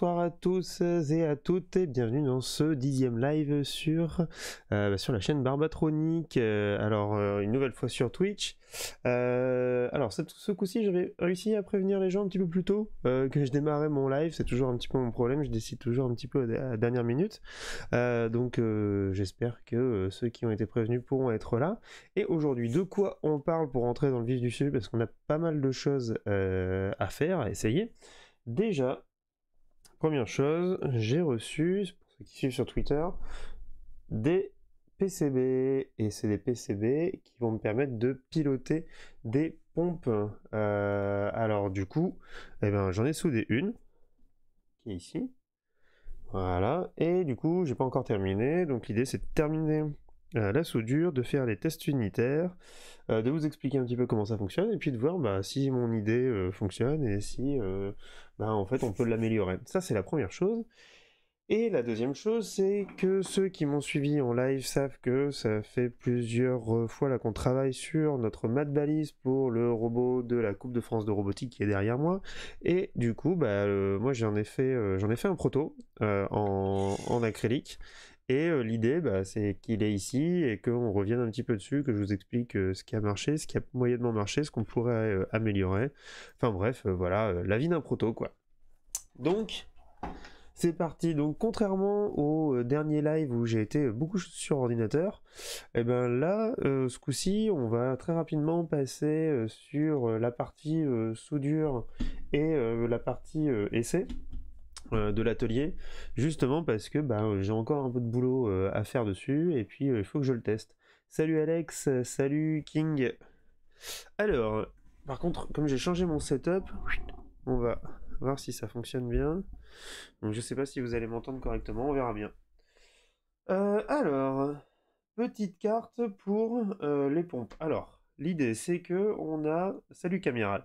bonsoir à tous et à toutes et bienvenue dans ce dixième live sur, euh, bah, sur la chaîne Barbatronic. Euh, alors euh, une nouvelle fois sur Twitch. alors ce, ce coup-ci j'avais réussi à prévenir les gens un petit peu plus tôt que je démarrais mon live. C'est toujours un petit peu mon problème, je décide toujours un petit peu à la dernière minute. donc j'espère que ceux qui ont été prévenus pourront être là. Et aujourd'hui de quoi on parle pour entrer dans le vif du sujet parce qu'on a pas mal de choses à faire, à essayer. Déjà, Première chose, j'ai reçu, pour ceux qui suivent sur Twitter, des PCB. Et c'est des PCB qui vont me permettre de piloter des pompes. Euh, alors du coup, eh ben, j'en ai soudé une, qui est ici. Voilà. Et du coup, j'ai pas encore terminé. Donc l'idée c'est de terminer euh, la soudure, de faire les tests unitaires, euh, de vous expliquer un petit peu comment ça fonctionne, et puis de voir bah, si mon idée euh, fonctionne et si bah, en fait on peut l'améliorer. Ça c'est la première chose. Et la deuxième chose, c'est que ceux qui m'ont suivi en live savent que ça fait plusieurs fois là qu'on travaille sur notre mat balise pour le robot de la Coupe de France de robotique qui est derrière moi. Et du coup, bah, moi j'en ai fait, j'en ai fait un proto en, en, acrylique et euh, l'idée, bah, c'est qu'il est ici et qu'on revienne un petit peu dessus, que je vous explique euh, ce qui a marché, ce qui a moyennement marché, ce qu'on pourrait euh, améliorer. Enfin bref, voilà, la vie d'un proto, quoi. Donc, c'est parti. Donc, contrairement au dernier live où j'ai été beaucoup sur ordinateur, et eh ben là, ce coup-ci, on va très rapidement passer sur la partie soudure et la partie essai. Euh, de l'atelier, justement parce que bah, j'ai encore un peu de boulot euh, à faire dessus, et puis euh, il faut que je le teste. Salut Alex, salut King. Alors, par contre, comme j'ai changé mon setup, on va voir si ça fonctionne bien. Donc je sais pas si vous allez m'entendre correctement, on verra bien. alors, petite carte pour les pompes. Alors, l'idée c'est que on a, salut caméral,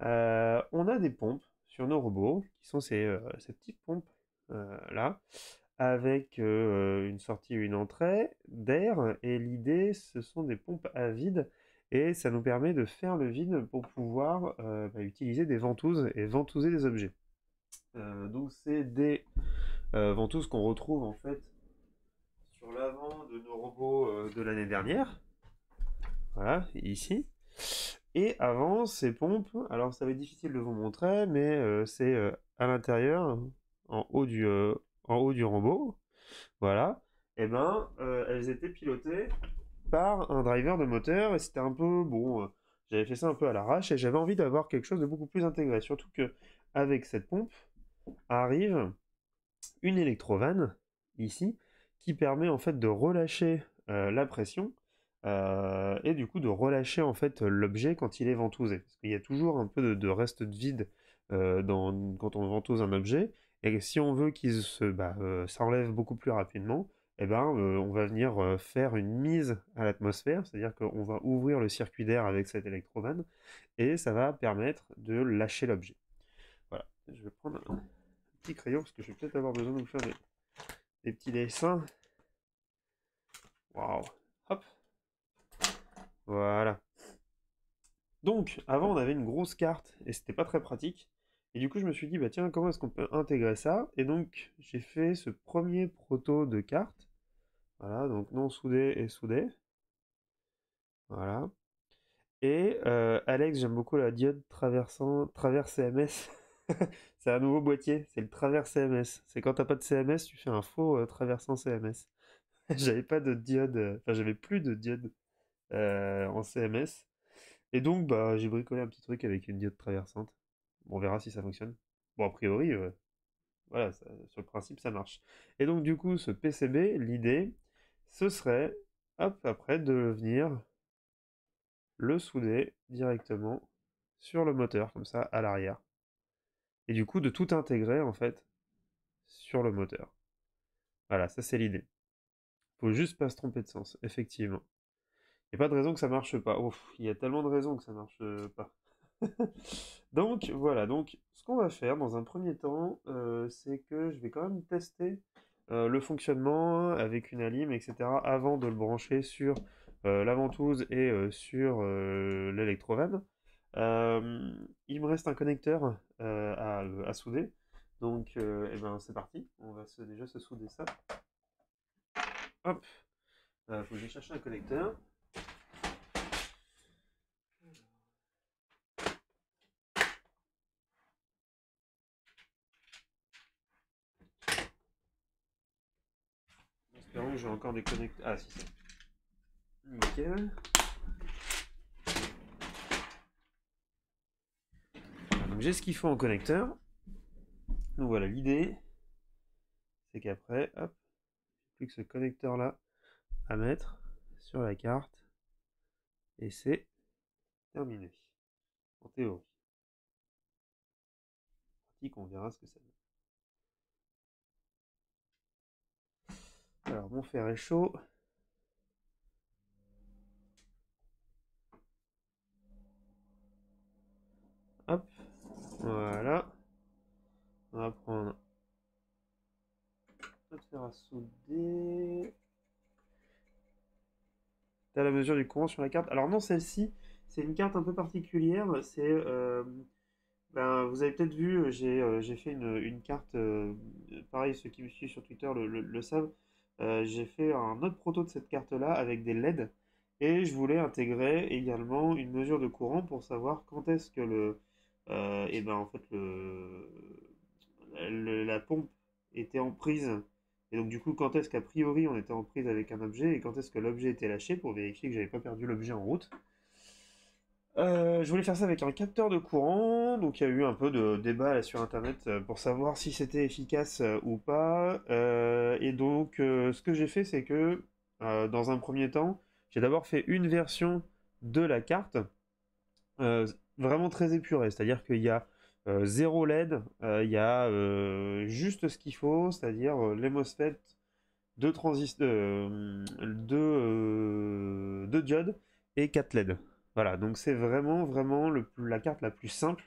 on a des pompes sur nos robots, qui sont ces, euh, petites pompes euh, là, avec euh, une sortie et une entrée d'air. Et l'idée, ce sont des pompes à vide et ça nous permet de faire le vide pour pouvoir bah, utiliser des ventouses et ventouser des objets. donc c'est des ventouses qu'on retrouve en fait sur l'avant de nos robots de l'année dernière. Voilà, ici. Et avant, ces pompes, alors ça va être difficile de vous montrer, mais euh, c'est euh, à l'intérieur, en haut du, euh, en haut du Rambo, voilà, et eh ben elles étaient pilotées par un driver de moteur, et c'était un peu, bon, j'avais fait ça un peu à l'arrache, et j'avais envie d'avoir quelque chose de beaucoup plus intégré, surtout que avec cette pompe arrive une électrovanne, ici, qui permet en fait de relâcher la pression, euh, et du coup de relâcher en fait l'objet quand il est ventousé. Parce qu'il y a toujours un peu de, reste de vide euh, quand on ventouse un objet, et si on veut qu'il se bah, euh, s'enlève beaucoup plus rapidement, eh ben, on va venir faire une mise à l'atmosphère, c'est-à-dire qu'on va ouvrir le circuit d'air avec cette électrovanne, et ça va permettre de lâcher l'objet. Voilà, je vais prendre un petit crayon, parce que je vais peut-être avoir besoin de vous faire des, des petits dessins. Waouh, hop voilà. Donc, avant, on avait une grosse carte et c'était pas très pratique. Et du coup, je me suis dit, bah tiens, comment est-ce qu'on peut intégrer ça Et donc, j'ai fait ce premier proto de carte. Voilà, donc non soudé et soudé. Voilà. Et euh, Alex, j'aime beaucoup la diode traversant, Travers CMS. c'est un nouveau boîtier, c'est le travers CMS. C'est quand t'as pas de CMS, tu fais un faux euh, traversant CMS. j'avais pas de diode, euh, enfin j'avais plus de diode euh, en CMS. Et donc, bah, j'ai bricolé un petit truc avec une diode traversante. on verra si ça fonctionne. Bon, a priori, euh, voilà, sur le principe, ça marche. Et donc, du coup, ce PCB, l'idée, ce serait, hop, après, de venir le souder directement sur le moteur, comme ça, à l'arrière. Et du coup, de tout intégrer, en fait, sur le moteur. Voilà, ça, c'est l'idée. Faut juste pas se tromper de sens, effectivement. Il n'y a pas de raison que ça marche pas. il y a tellement de raisons que ça marche euh, pas. donc voilà, donc ce qu'on va faire dans un premier temps, euh, c'est que je vais quand même tester euh, le fonctionnement avec une alim, etc. avant de le brancher sur euh, la ventouse et sur l'électrovanne. il me reste un connecteur à, souder. Donc eh ben, c'est parti, on va déjà se souder ça. Hop, il faut que je cherche un connecteur. j'ai encore des Ah, c'est j'ai ce qu'il faut en connecteur. Donc voilà, l'idée, c'est qu'après, hop, plus que ce connecteur là à mettre sur la carte. Et c'est terminé. En théorie. On verra ce que ça donne. Alors, mon fer est chaud. Hop, voilà. On va prendre notre fer à souder. T'as la mesure du courant sur la carte. Alors non, celle-ci, c'est une carte un peu particulière. C'est, euh, ben, vous avez peut-être vu, j'ai euh, fait une, carte, euh, pareil, ceux qui me suivent sur Twitter le savent, euh, j'ai fait un autre proto de cette carte-là avec des LED et je voulais intégrer également une mesure de courant pour savoir quand est-ce que le, et euh, eh ben en fait la pompe était en prise et donc du coup quand est-ce qu'a priori on était en prise avec un objet et quand est-ce que l'objet était lâché pour vérifier que j'avais pas perdu l'objet en route. Euh, je voulais faire ça avec un capteur de courant, donc il y a eu un peu de débat sur internet euh, pour savoir si c'était efficace euh, ou pas. et donc ce que j'ai fait c'est que dans un premier temps, j'ai d'abord fait une version de la carte vraiment très épurée, c'est-à-dire qu'il y a zéro LED, il y a juste ce qu'il faut, c'est-à-dire les MOSFET, deux transistors, deux diodes et quatre LED. Voilà, donc c'est vraiment, vraiment la carte la plus simple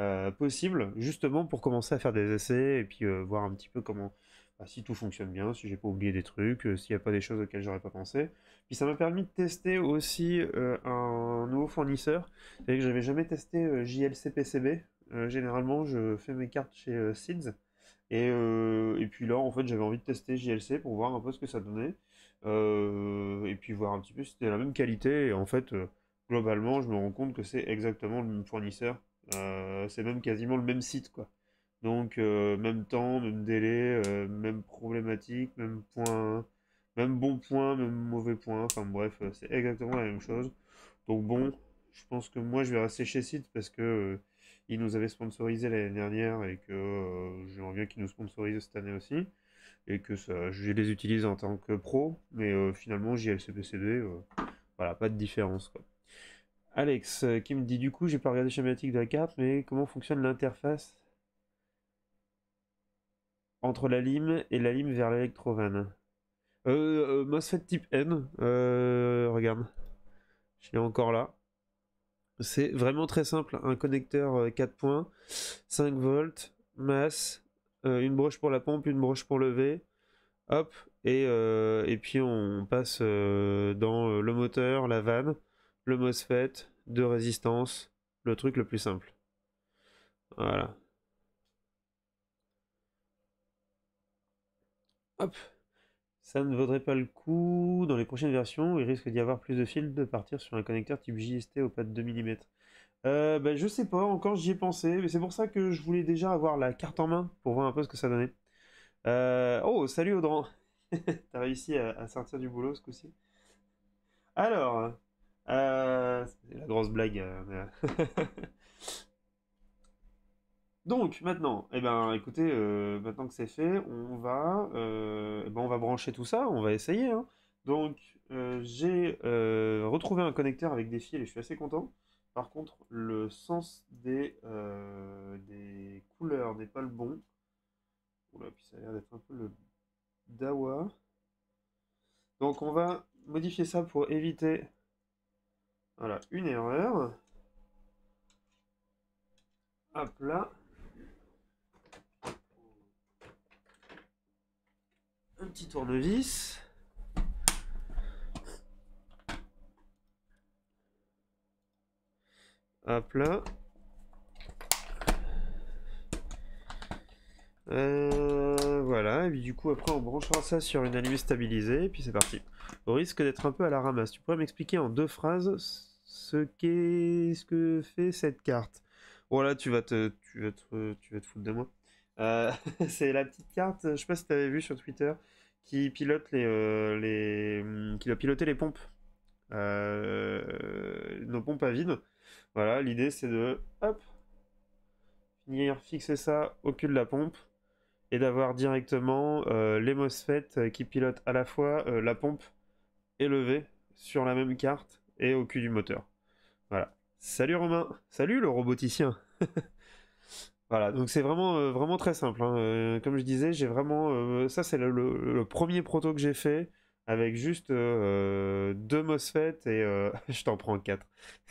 euh, possible, justement pour commencer à faire des essais et puis euh, voir un petit peu comment, bah, si tout fonctionne bien, si j'ai pas oublié des trucs, euh, s'il n'y a pas des choses auxquelles j'aurais pas pensé. Puis ça m'a permis de tester aussi un nouveau fournisseur, c'est que j'avais jamais testé JLCPCB. généralement, je fais mes cartes chez SIDS. Et, et, puis là, en fait, j'avais envie de tester JLC pour voir un peu ce que ça donnait. et puis voir un petit peu si c'était la même qualité. Et en fait, globalement, je me rends compte que c'est exactement le même fournisseur. Euh, c'est même quasiment le même site, quoi. Donc, euh, même temps, même délai, euh, même problématique, même point, même bon point, même mauvais point. Enfin, bref, c'est exactement la même chose. Donc, bon, je pense que moi, je vais rester chez Site parce que ils nous avaient sponsorisé l'année dernière et que j'ai envie qu'ils nous sponsorisent cette année aussi. Et que ça, je les utilise en tant que pro, mais finalement, JLCPCD, voilà, pas de différence, quoi. Alex euh, qui me dit du coup j'ai pas regardé schématique de la carte mais comment fonctionne l'interface entre la lime et la lime vers l'électrovanne euh, euh, MOSFET type N regarde je l'ai encore là c'est vraiment très simple un connecteur 4 points 5 volts masse une broche pour la pompe une broche pour lever hop et puis on passe dans le moteur la vanne le MOSFET, de résistance, le truc le plus simple. Voilà. Hop. Ça ne vaudrait pas le coup. Dans les prochaines versions, il risque d'y avoir plus de fils de partir sur un connecteur type JST au pas de 2 mm. ben, je sais pas, encore j'y ai pensé, mais c'est pour ça que je voulais déjà avoir la carte en main pour voir un peu ce que ça donnait. Euh, oh, salut Audran T'as réussi à, à, sortir du boulot ce coup-ci. Alors, euh, c'est la grosse blague. Euh, euh. Donc maintenant, eh ben, écoutez, maintenant que c'est fait, on va, eh ben, on va brancher tout ça, on va essayer. Hein. Donc j'ai retrouvé un connecteur avec des fils et je suis assez content. Par contre, le sens des, des couleurs n'est pas le bon. Oula, puis ça a l'air d'être un peu le dawa. Donc on va modifier ça pour éviter voilà, une erreur. Hop là. Un petit tournevis. Hop là. Euh, voilà, et puis du coup après on branchera ça sur une allumée stabilisée, et puis c'est parti. Au risque d'être un peu à la ramasse, tu pourrais m'expliquer en deux phrases ce qu'est-ce que fait cette carte. Voilà, tu vas te, tu vas te, tu vas foutre de moi. Euh, c'est la petite carte, je sais pas si tu avais vu sur Twitter, qui pilote les, euh, les hmm, qui doit piloter les pompes, euh, nos pompes à vide. Voilà, l'idée c'est de hop finir fixer ça au cul de la pompe et d'avoir directement les qui pilote à la fois la pompe et le V sur la même carte et au cul du moteur. Voilà. Salut Romain, salut le roboticien. Voilà, donc c'est vraiment, euh, vraiment très simple. Hein. Euh, comme je disais, j'ai vraiment. Euh, ça, c'est le, premier proto que j'ai fait avec juste deux MOSFET et je t'en prends quatre.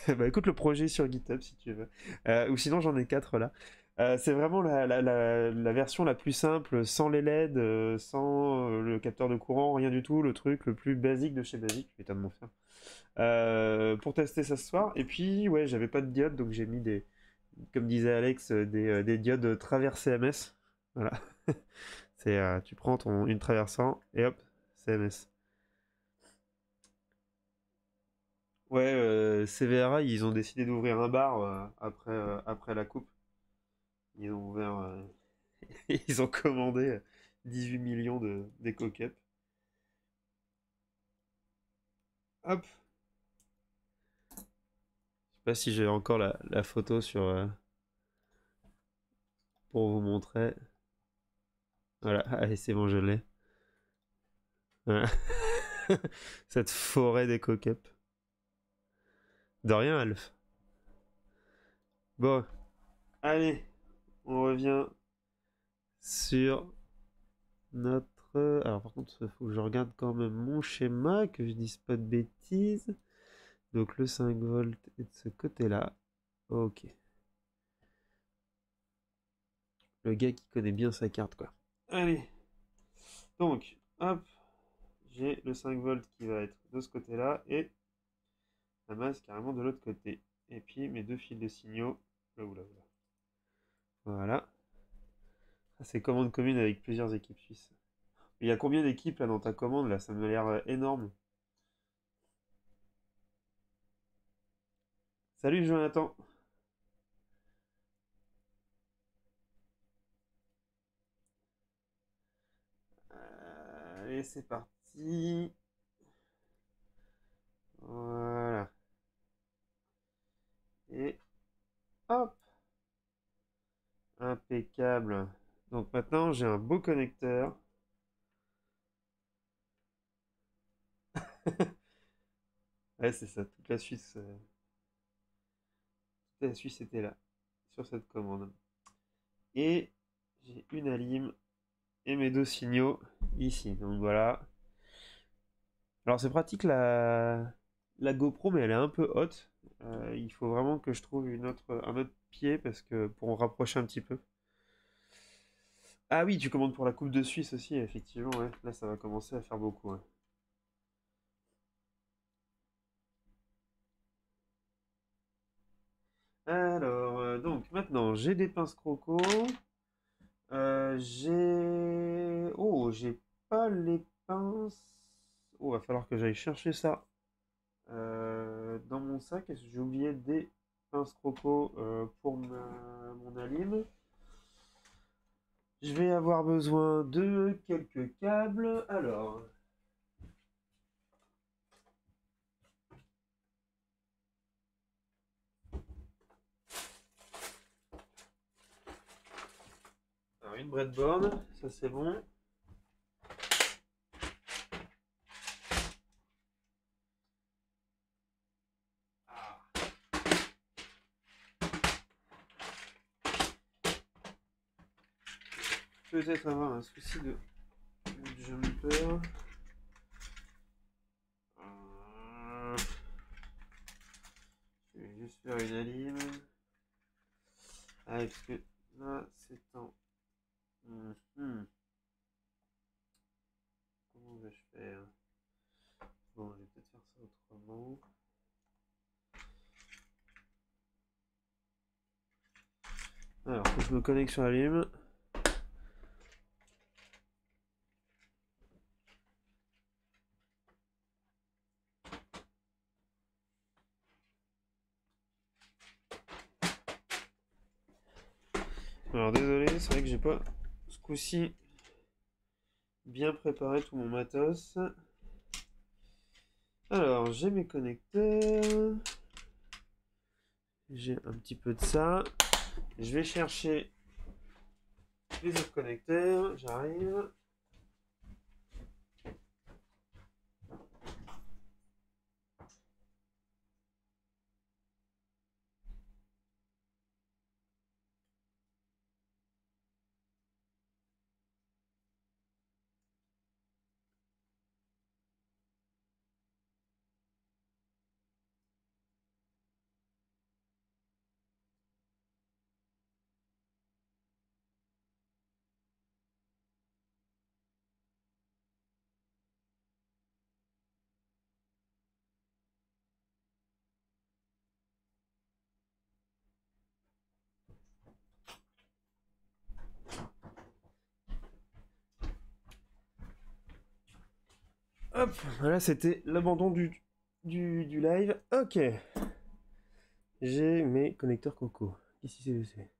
bah écoute le projet sur GitHub si tu veux. ou sinon, j'en ai quatre là. Euh, c'est vraiment la, version la plus simple, sans les LED, euh, sans euh, le capteur de courant, rien du tout, le truc le plus basique de chez Basic, je vais de mon pour tester ça ce soir. Et puis, ouais, j'avais pas de diode, donc j'ai mis des, comme disait Alex, des, des diodes travers CMS. Voilà. c'est, tu prends ton, une traversant et hop, CMS. Ouais, CVRA, ils ont décidé d'ouvrir un bar après, après la coupe. Ils ont ouvert. Euh, ils ont commandé 18 euh, millions de d'EcoCup. Hop. Je sais pas si j'ai encore la, photo sur. Euh, pour vous montrer. Voilà, allez, c'est bon, je l'ai. Cette forêt des d'EcoCup. De rien, Alf. Bon. Allez on revient sur notre... Alors par contre, il faut que je regarde quand même mon schéma, que je ne dise pas de bêtises. Donc le 5 volts est de ce côté-là. Ok. Le gars qui connaît bien sa carte, quoi. Allez. Donc, hop. J'ai le 5 volts qui va être de ce côté-là et la masse carrément de l'autre côté. Et puis mes deux fils de signaux. là-haut, là là. Voilà. C'est commande commune avec plusieurs équipes suisses. Il y a combien d'équipes là dans ta commande là Ça me l'air euh, énorme. Salut Jonathan. Allez, c'est parti. Voilà. Et hop. Impeccable. Donc maintenant, j'ai un beau connecteur. c'est ça. Toute la Suisse. Euh, toute la Suisse était là. Sur cette commande. Et j'ai une alim et mes deux signaux ici. Donc voilà. Alors c'est pratique la... la GoPro, mais elle est un peu haute. Euh, il faut vraiment que je trouve une autre, un autre pied parce que pour en rapprocher un petit peu. Ah oui, tu commandes pour la Coupe de Suisse aussi, effectivement. Là, ça va commencer à faire beaucoup. Alors, euh, donc maintenant, j'ai des pinces croco. Euh, j'ai... Oh, j'ai pas les pinces... Oh, va falloir que j'aille chercher ça. Euh, dans mon sac, j'ai oublié des 15 propos euh, pour mon alim. Je vais avoir besoin de quelques câbles. Alors une breadboard, ça c'est bon. peut-être avoir un souci de, jumper. Euh, je vais juste faire une alim. Ah, est-ce que là, c'est en... Mhm. Comment vais-je faire Bon, je vais peut-être faire ça autrement. Alors, que je me connecte sur la lime. pas ce coup-ci bien préparé tout mon matos. Alors, j'ai mes connecteurs. J'ai un petit peu de ça. Je vais chercher les autres connecteurs. J'arrive. voilà, c'était l'abandon du, du, du, live. Ok. J'ai mes connecteurs coco. ici c'est le c'est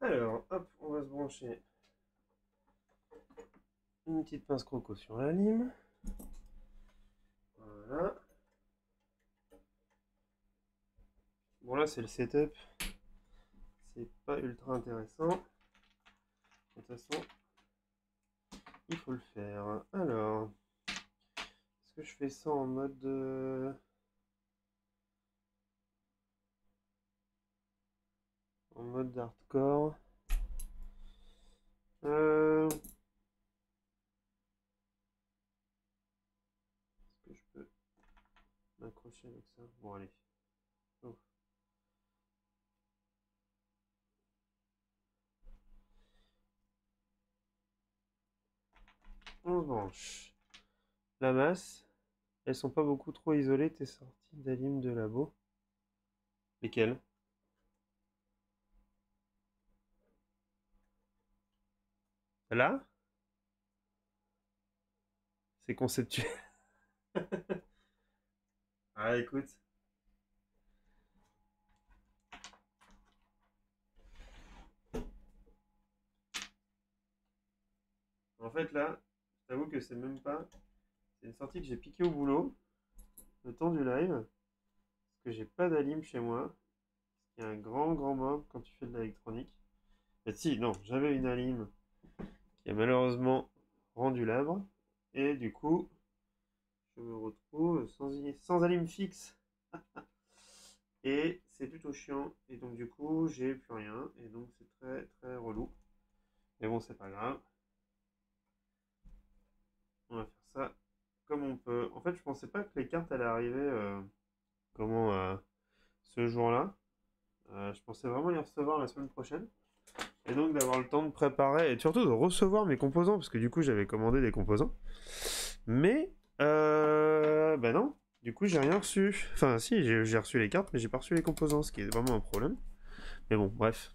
Alors, hop, on va se brancher une petite pince coco sur la lime. Voilà. Bon là c'est le setup pas ultra intéressant. De toute façon, il faut le faire. Alors, est-ce que je fais ça en mode... Euh, en mode hardcore. Euh, est-ce que je peux m'accrocher avec ça Bon, allez. 11 branche La masse, elles sont pas beaucoup trop isolées, tes sorti d'alim de labo. Lesquelles Là C'est conceptuel. ah, écoute. En fait, là, J'avoue que c'est même pas. C'est une sortie que j'ai piquée au boulot, le temps du live, parce que j'ai pas d'alim chez moi. Il y a un grand, grand mob quand tu fais de l'électronique. si, non, j'avais une alim qui a malheureusement rendu l'arbre. Et du coup, je me retrouve sans, sans alim fixe. et c'est plutôt chiant. Et donc, du coup, j'ai plus rien. Et donc, c'est très, très relou. Mais bon, c'est pas grave. On va faire ça comme on peut. En fait, je pensais pas que les cartes allaient arriver euh, comment euh, ce jour-là. Euh, je pensais vraiment les recevoir la semaine prochaine. Et donc d'avoir le temps de préparer et surtout de recevoir mes composants, parce que du coup j'avais commandé des composants. Mais euh, bah non, du coup j'ai rien reçu. Enfin si, j'ai reçu les cartes, mais j'ai pas reçu les composants, ce qui est vraiment un problème. Mais bon, bref.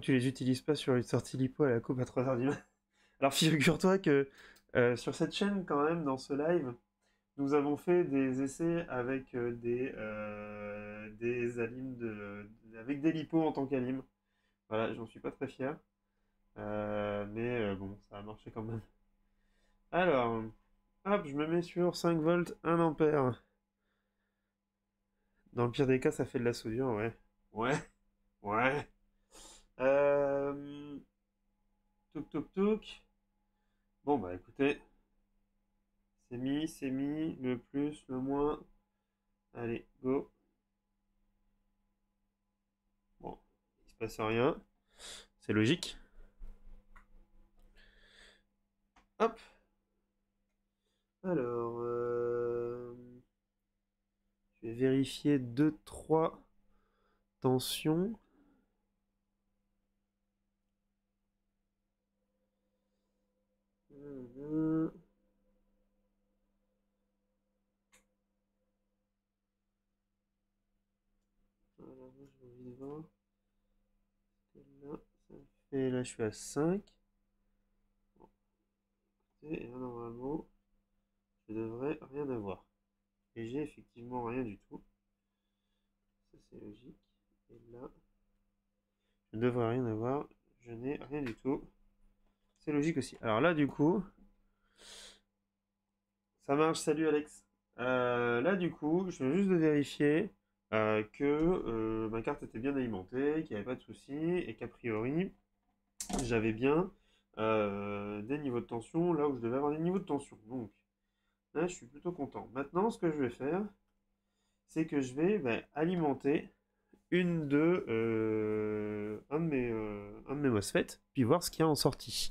que tu les utilises pas sur une sortie lipo à la coupe à 3h du matin. Alors figure-toi que euh, sur cette chaîne, quand même, dans ce live, nous avons fait des essais avec euh, des, euh, des alimes de, avec des lipos en tant qu'alim. Voilà, j'en suis pas très fier. mais bon, ça a marché quand même. Alors, hop, je me mets sur 5 volts, 1 ampère. Dans le pire des cas, ça fait de la soudure, ouais. Ouais. Ouais. Euh... toc toc Bon bah écoutez, c'est mis, c'est mis, le plus, le moins. Allez, go. Bon, il se passe rien. C'est logique. Hop. Alors, euh, je vais vérifier 2, 3 tensions. Voilà, mhm. Là, je suis à 5. Et là, normalement, je devrais rien avoir. Et j'ai effectivement rien du tout. Ça, c'est logique. Et là, je ne devrais rien avoir. Je n'ai rien du tout. C'est logique aussi. Alors là, du coup, ça marche. Salut Alex. Euh, là, du coup, je viens juste de vérifier euh, que euh, ma carte était bien alimentée, qu'il n'y avait pas de souci et qu'a priori, j'avais bien des niveaux de tension là où je devais avoir des niveaux de tension. Donc là, je suis plutôt content. Maintenant, ce que je vais faire, c'est que je vais ben, alimenter une de, euh, un, de mes, euh, un de mes MOSFET, puis voir ce qu'il y a en sortie.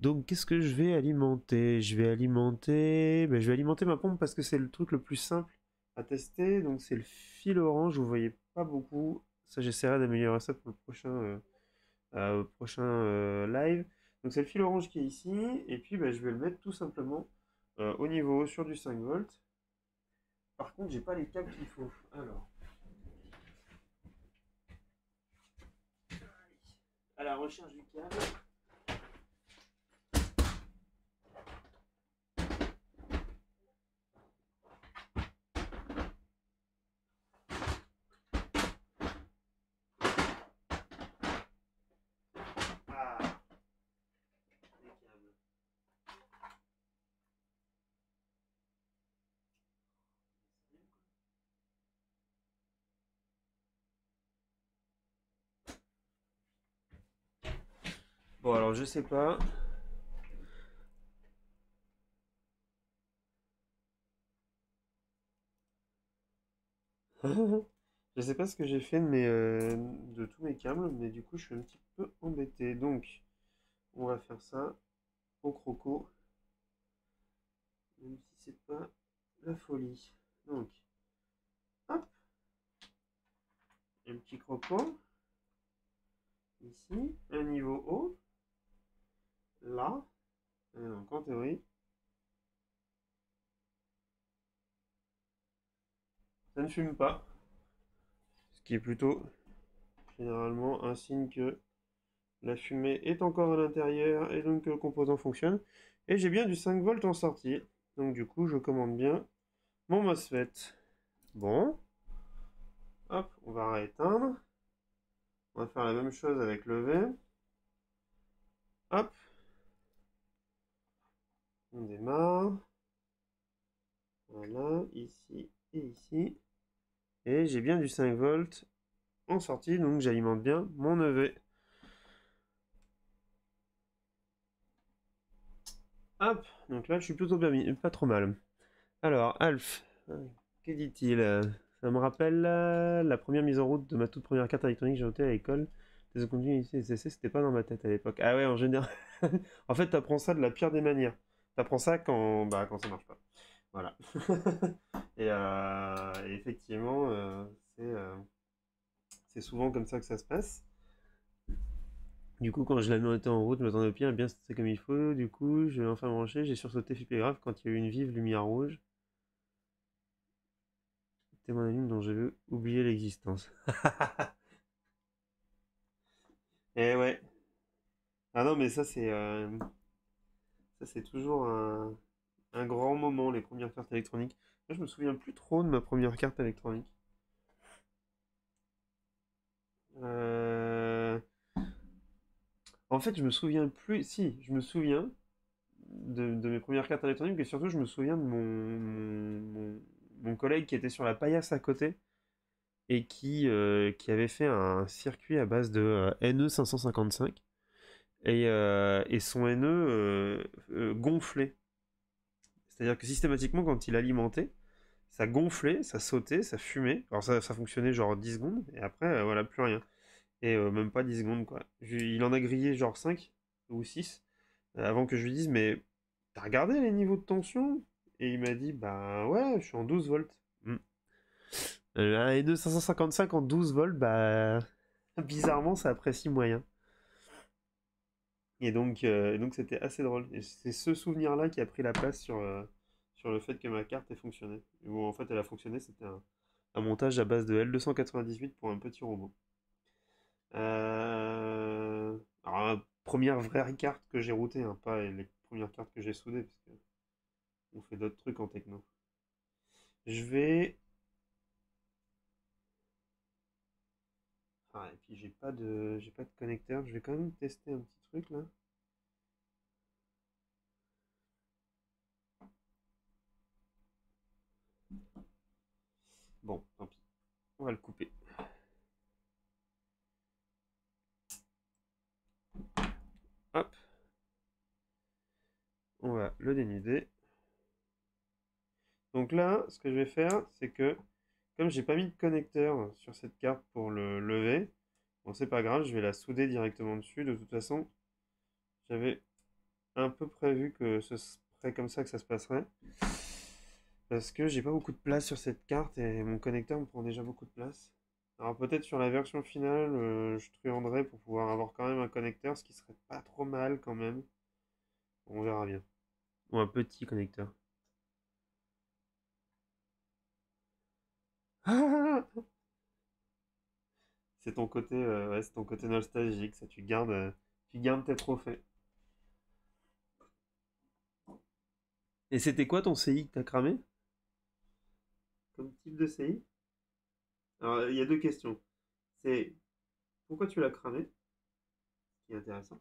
Donc qu'est-ce que je vais alimenter Je vais alimenter, ben, je vais alimenter ma pompe parce que c'est le truc le plus simple à tester. Donc c'est le fil orange, vous voyez pas beaucoup. Ça j'essaierai d'améliorer ça pour le prochain, euh, prochain live. Donc c'est le fil orange qui est ici, et puis ben, je vais le mettre tout simplement au niveau sur du 5 volts. Par contre, j'ai pas les câbles qu'il faut. Alors. à la recherche du câble. alors je sais pas. je sais pas ce que j'ai fait de, euh, de tous mes câbles, mais du coup je suis un petit peu embêté. Donc on va faire ça au croco. Même si c'est pas la folie. Donc, hop, un petit croco. Ici, un niveau haut là, donc euh, en théorie Ça ne fume pas. Ce qui est plutôt généralement un signe que la fumée est encore à l'intérieur et donc que le composant fonctionne. Et j'ai bien du 5 volts en sortie. Donc du coup, je commande bien mon MOSFET. Bon. Hop, on va rééteindre. On va faire la même chose avec le V. Hop. là, ici et ici. Et j'ai bien du 5 volts en sortie, donc j'alimente bien mon EV. Hop, donc là je suis plutôt bien pas trop mal. Alors, Alf, que dit-il Ça me rappelle euh, la, première mise en route de ma toute première carte électronique que j'ai notée à l'école. c'était pas dans ma tête à l'époque. Ah ouais, en général. en fait, apprends ça de la pire des manières. T'apprends ça quand, bah, quand ça marche pas. Voilà. Euh, et, effectivement, euh, euh, c'est souvent comme ça que ça se passe. Du coup, quand je la mettais en route, je m'attendais au pire, eh bien c'est comme il faut. Du coup, je l'ai enfin branché, j'ai sursauté flippé grave quand il y a eu une vive lumière rouge. c'était mon anime dont j'avais oublié l'existence. Et eh ouais. Ah non, mais ça, c'est. Ça, c'est toujours un un grand moment, les premières cartes électroniques. je me souviens plus trop de ma première carte électronique. Euh, en fait, je me souviens plus. Si, je me souviens de, mes premières cartes électroniques, mais surtout, je me souviens de mon, mon, collègue qui était sur la paillasse à côté et qui, euh, qui avait fait un circuit à base de euh, NE555. Et, et son NE gonflait c'est-à-dire que systématiquement, quand il alimentait, ça gonflait, ça sautait, ça fumait. Alors ça, ça fonctionnait genre 10 secondes, et après, euh, voilà, plus rien. Et euh, même pas 10 secondes, quoi. il en a grillé genre 5 ou 6, euh, avant que je lui dise, mais t'as regardé les niveaux de tension Et il m'a dit, bah ouais, je suis en 12 volts. Hmm. Et 255 555 en 12 volts, bah bizarrement, ça apprécie moyen. Euh, et donc, c'était assez drôle. Et c'est ce souvenir-là qui a pris la place sur, euh, sur le fait que ma carte ait fonctionné. en fait, elle a fonctionné, c'était un, montage à base de L298 pour un petit robot. Euh, alors, première vraie carte que j'ai routée, hein, pas les premières cartes que j'ai soudées, parce que on fait d'autres trucs en techno. Je vais Ah, et puis j'ai pas de j'ai pas de connecteur. Je vais quand même tester un petit truc là. Bon, tant pis. On va le couper. Hop. On va le dénuder. Donc là, ce que je vais faire, c'est que comme j'ai pas mis de connecteur sur cette carte pour le lever, bon c'est pas grave, je vais la souder directement dessus. De toute façon, j'avais un peu prévu que ce serait comme ça que ça se passerait. Parce que j'ai pas beaucoup de place sur cette carte et mon connecteur me prend déjà beaucoup de place. Alors peut-être sur la version finale, euh, je truanderai pour pouvoir avoir quand même un connecteur, ce qui serait pas trop mal quand même. on verra bien. Ou un petit connecteur. c'est ton côté, euh, ton nostalgique, ça tu gardes, euh, tu gardes tes trophées. Et c'était quoi ton CI que t'as cramé Comme type de CI Alors il y a deux questions. C'est pourquoi tu l'as cramé Ce qui est intéressant.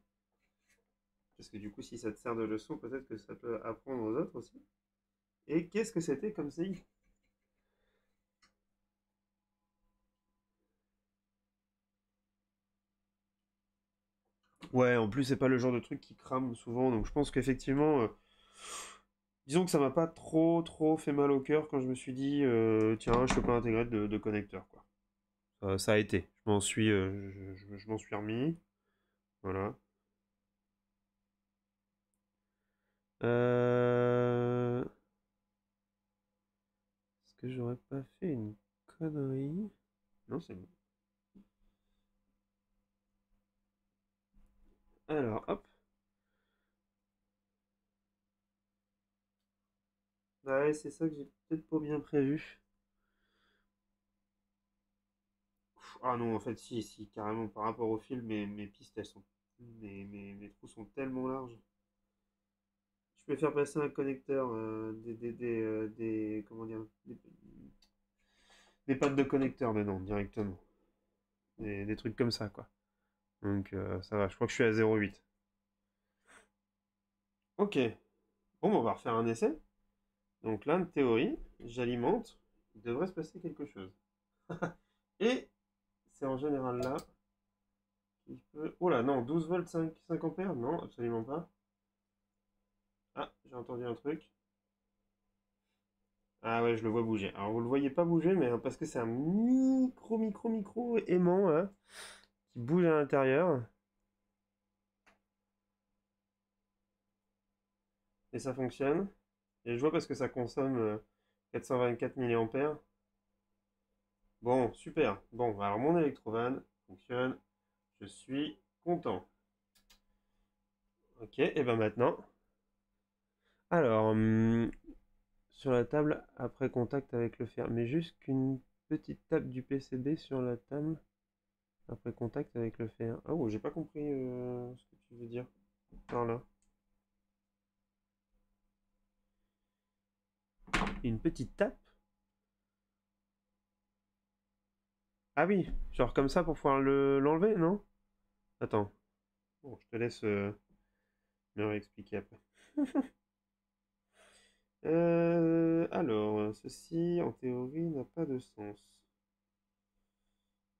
Parce que du coup, si ça te sert de leçon, peut-être que ça peut apprendre aux autres aussi. Et qu'est-ce que c'était comme CI Ouais, en plus, c'est pas le genre de truc qui crame souvent, donc je pense qu'effectivement. Euh, disons que ça m'a pas trop, trop fait mal au cœur quand je me suis dit, euh, tiens, je peux pas intégrer de, connecteur, quoi. Euh, ça a été. Je m'en suis, je, m'en suis remis. Voilà. Est-ce que j'aurais pas fait une connerie Non, c'est bon. Alors, hop. Bah ouais, c'est ça que j'ai peut-être pas bien prévu. Ah non, en fait, si, si, carrément, par rapport au fil mes, mes pistes, elles sont. Mes, mes, trous sont tellement larges. Je peux faire passer un connecteur, euh, des, euh, des, Comment dire Des, pattes de connecteur dedans, directement. des trucs comme ça, quoi. Donc euh, ça va, je crois que je suis à 0,8. Ok. Bon, on va refaire un essai. Donc là, en théorie, j'alimente, il devrait se passer quelque chose. Et c'est en général là Oh là, non, 12 volts, 5, 5 ampères Non, absolument pas. Ah, j'ai entendu un truc. Ah ouais, je le vois bouger. Alors vous le voyez pas bouger, mais parce que c'est un micro, micro, micro aimant là. Hein qui bouge à l'intérieur. Et ça fonctionne. Et je vois parce que ça consomme 424 euh, milliampères Bon, super. Bon, alors mon électrovanne fonctionne. Je suis content. Ok, et ben maintenant. Alors, hum, sur la table après contact avec le fer, mais juste qu'une petite tape du PCB sur la table. Après contact avec le fer. Hein. Ah oh, j'ai pas compris euh, ce que tu veux dire par là. Une petite tape Ah oui, genre comme ça pour pouvoir l'enlever, non Attends. Bon, je te laisse euh, me réexpliquer après. Euh, alors, ceci en théorie n'a pas de sens.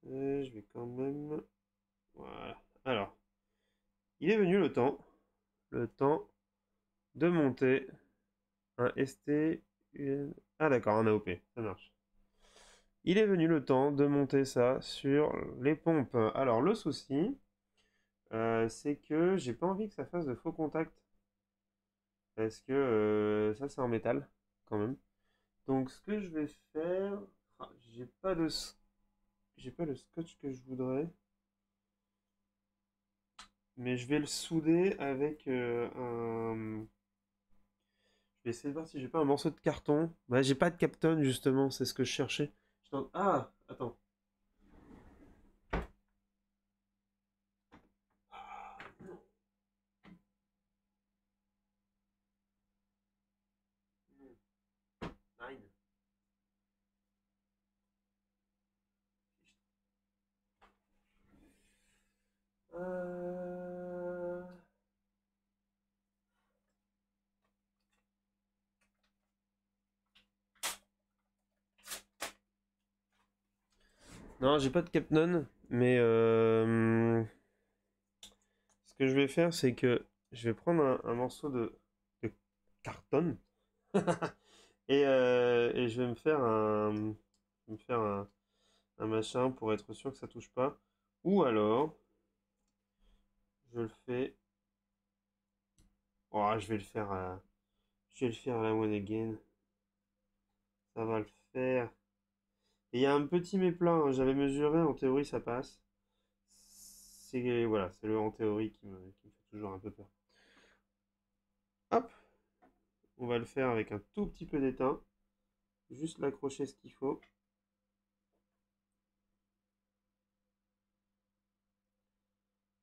Euh, je vais quand même... Voilà. Alors, il est venu le temps, le temps de monter un ST... Ah d'accord, un AOP, ça marche. Il est venu le temps de monter ça sur les pompes. Alors le souci, euh, c'est que j'ai pas envie que ça fasse de faux contacts. Parce que euh, ça c'est en métal, quand même. Donc ce que je vais faire... Ah, j'ai pas de j'ai pas le scotch que je voudrais. Mais je vais le souder avec euh, un. Je vais essayer de voir si j'ai pas un morceau de carton. Bah, j'ai pas de capton, justement, c'est ce que je cherchais. ah, attends. Non, j'ai pas de Capnon, mais euh, ce que je vais faire, c'est que je vais prendre un, morceau de, carton euh, et, je vais me faire un, me faire un, machin pour être sûr que ça touche pas. Ou alors, je le fais. Oh, je vais le faire. À, euh, je vais le faire à la one again. Ça va le faire il y a un petit méplat, hein. j'avais mesuré, en théorie ça passe. C'est voilà, c'est le en théorie qui me, fait toujours un peu peur. Hop, on va le faire avec un tout petit peu d'étain. Juste l'accrocher ce qu'il faut.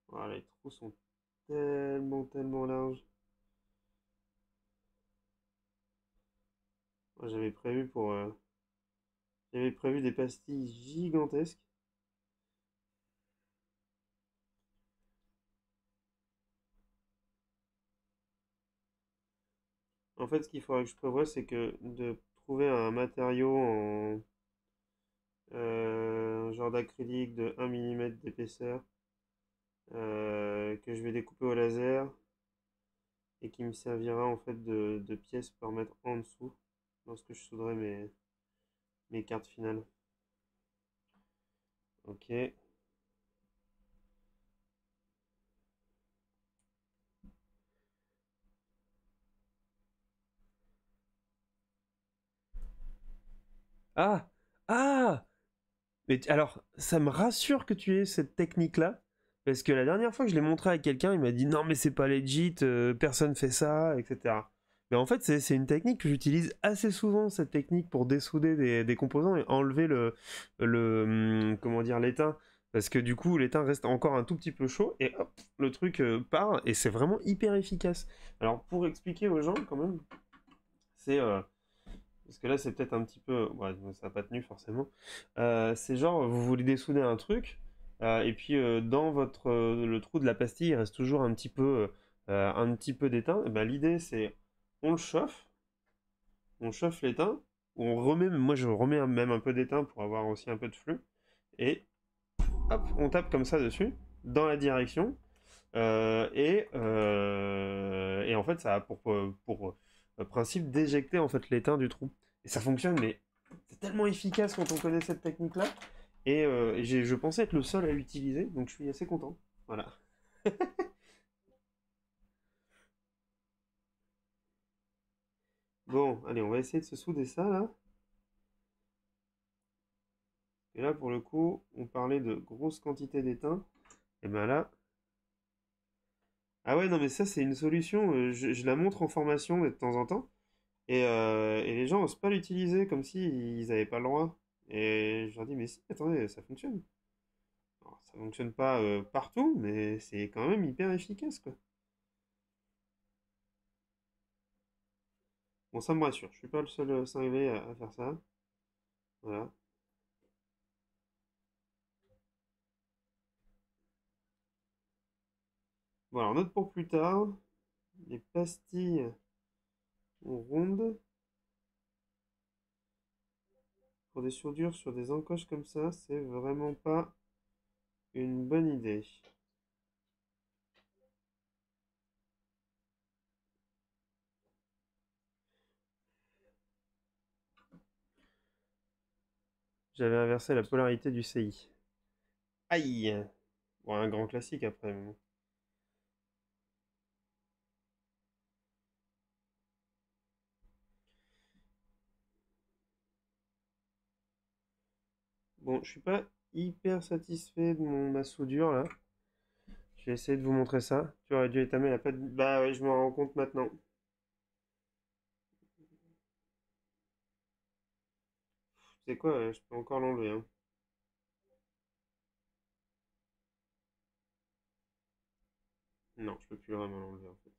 Voilà, les trous sont tellement, tellement larges. j'avais prévu pour... Euh, j'avais prévu des pastilles gigantesques. En fait, ce qu'il faudrait que je prévoie, c'est que de trouver un matériau en euh, un genre d'acrylique de 1 mm d'épaisseur euh, que je vais découper au laser et qui me servira en fait de, pièce pour mettre en dessous lorsque je soudrai mes, mes cartes finales. Ok. Ah Ah Mais alors, ça me rassure que tu aies cette technique-là. Parce que la dernière fois que je l'ai montré à quelqu'un, il m'a dit non mais c'est pas legit, personne euh, personne fait ça, etc. Mais en fait, c'est une technique que j'utilise assez souvent, cette technique pour dessouder des, composants et enlever le, le hum, comment dire, l'étain. Parce que du coup, l'étain reste encore un tout petit peu chaud et hop, le truc euh, part et c'est vraiment hyper efficace. Alors, pour expliquer aux gens, quand même, c'est. Euh, parce que là, c'est peut-être un petit peu. Ouais, ça n'a pas tenu forcément. Euh, c'est genre, vous voulez dessouder un truc et puis dans votre, le trou de la pastille, il reste toujours un petit peu, un petit peu d'étain. Ben, l'idée, c'est on le chauffe, on chauffe l'étain, on remet, moi je remets même un peu d'étain pour avoir aussi un peu de flux, et hop, on tape comme ça dessus, dans la direction, euh, euh, et, en fait ça a pour, pour, euh, principe d'éjecter en fait l'étain du trou. Et ça fonctionne, mais c'est tellement efficace quand on connaît cette technique-là, et, et je pensais être le seul à l'utiliser, donc je suis assez content. Voilà. Bon, allez, on va essayer de se souder ça, là. Et là, pour le coup, on parlait de grosses quantités d'étain. Et ben là... Ah ouais, non, mais ça, c'est une solution. Euh, je, la montre en formation de temps en temps. Et, euh, les gens n'osent pas l'utiliser comme s'ils n'avaient pas le droit. Et je leur dis, mais si, attendez, ça fonctionne. Alors, ça fonctionne pas euh, partout, mais c'est quand même hyper efficace, quoi. Bon, ça me rassure. Je suis pas le seul euh, cinglé à, faire ça. Voilà. Voilà, note pour plus tard, les pastilles rondes pour des soudures sur des encoches comme ça, c'est vraiment pas une bonne idée. J'avais inversé la polarité du CI. Aïe Bon, un grand classique après. Bon, je suis pas hyper satisfait de mon, ma soudure là. Je vais essayer de vous montrer ça. Tu aurais dû étamer la pâte. Bah ouais, je me rends compte maintenant. C'est quoi euh, Je peux encore l'enlever. Hein. Non, je peux plus vraiment l'enlever en fait.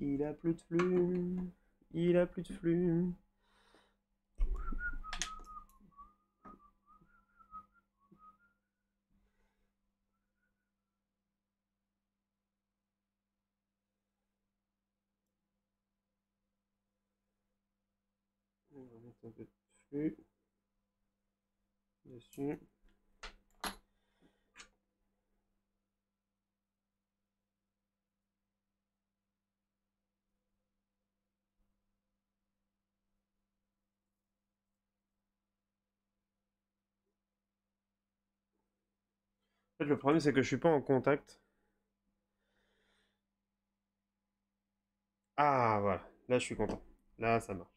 Il a plus de flux. Il a plus de flux. On va mettre un peu de flux dessus. le problème, c'est que je suis pas en contact. Ah, voilà. Là, je suis content. Là, ça marche.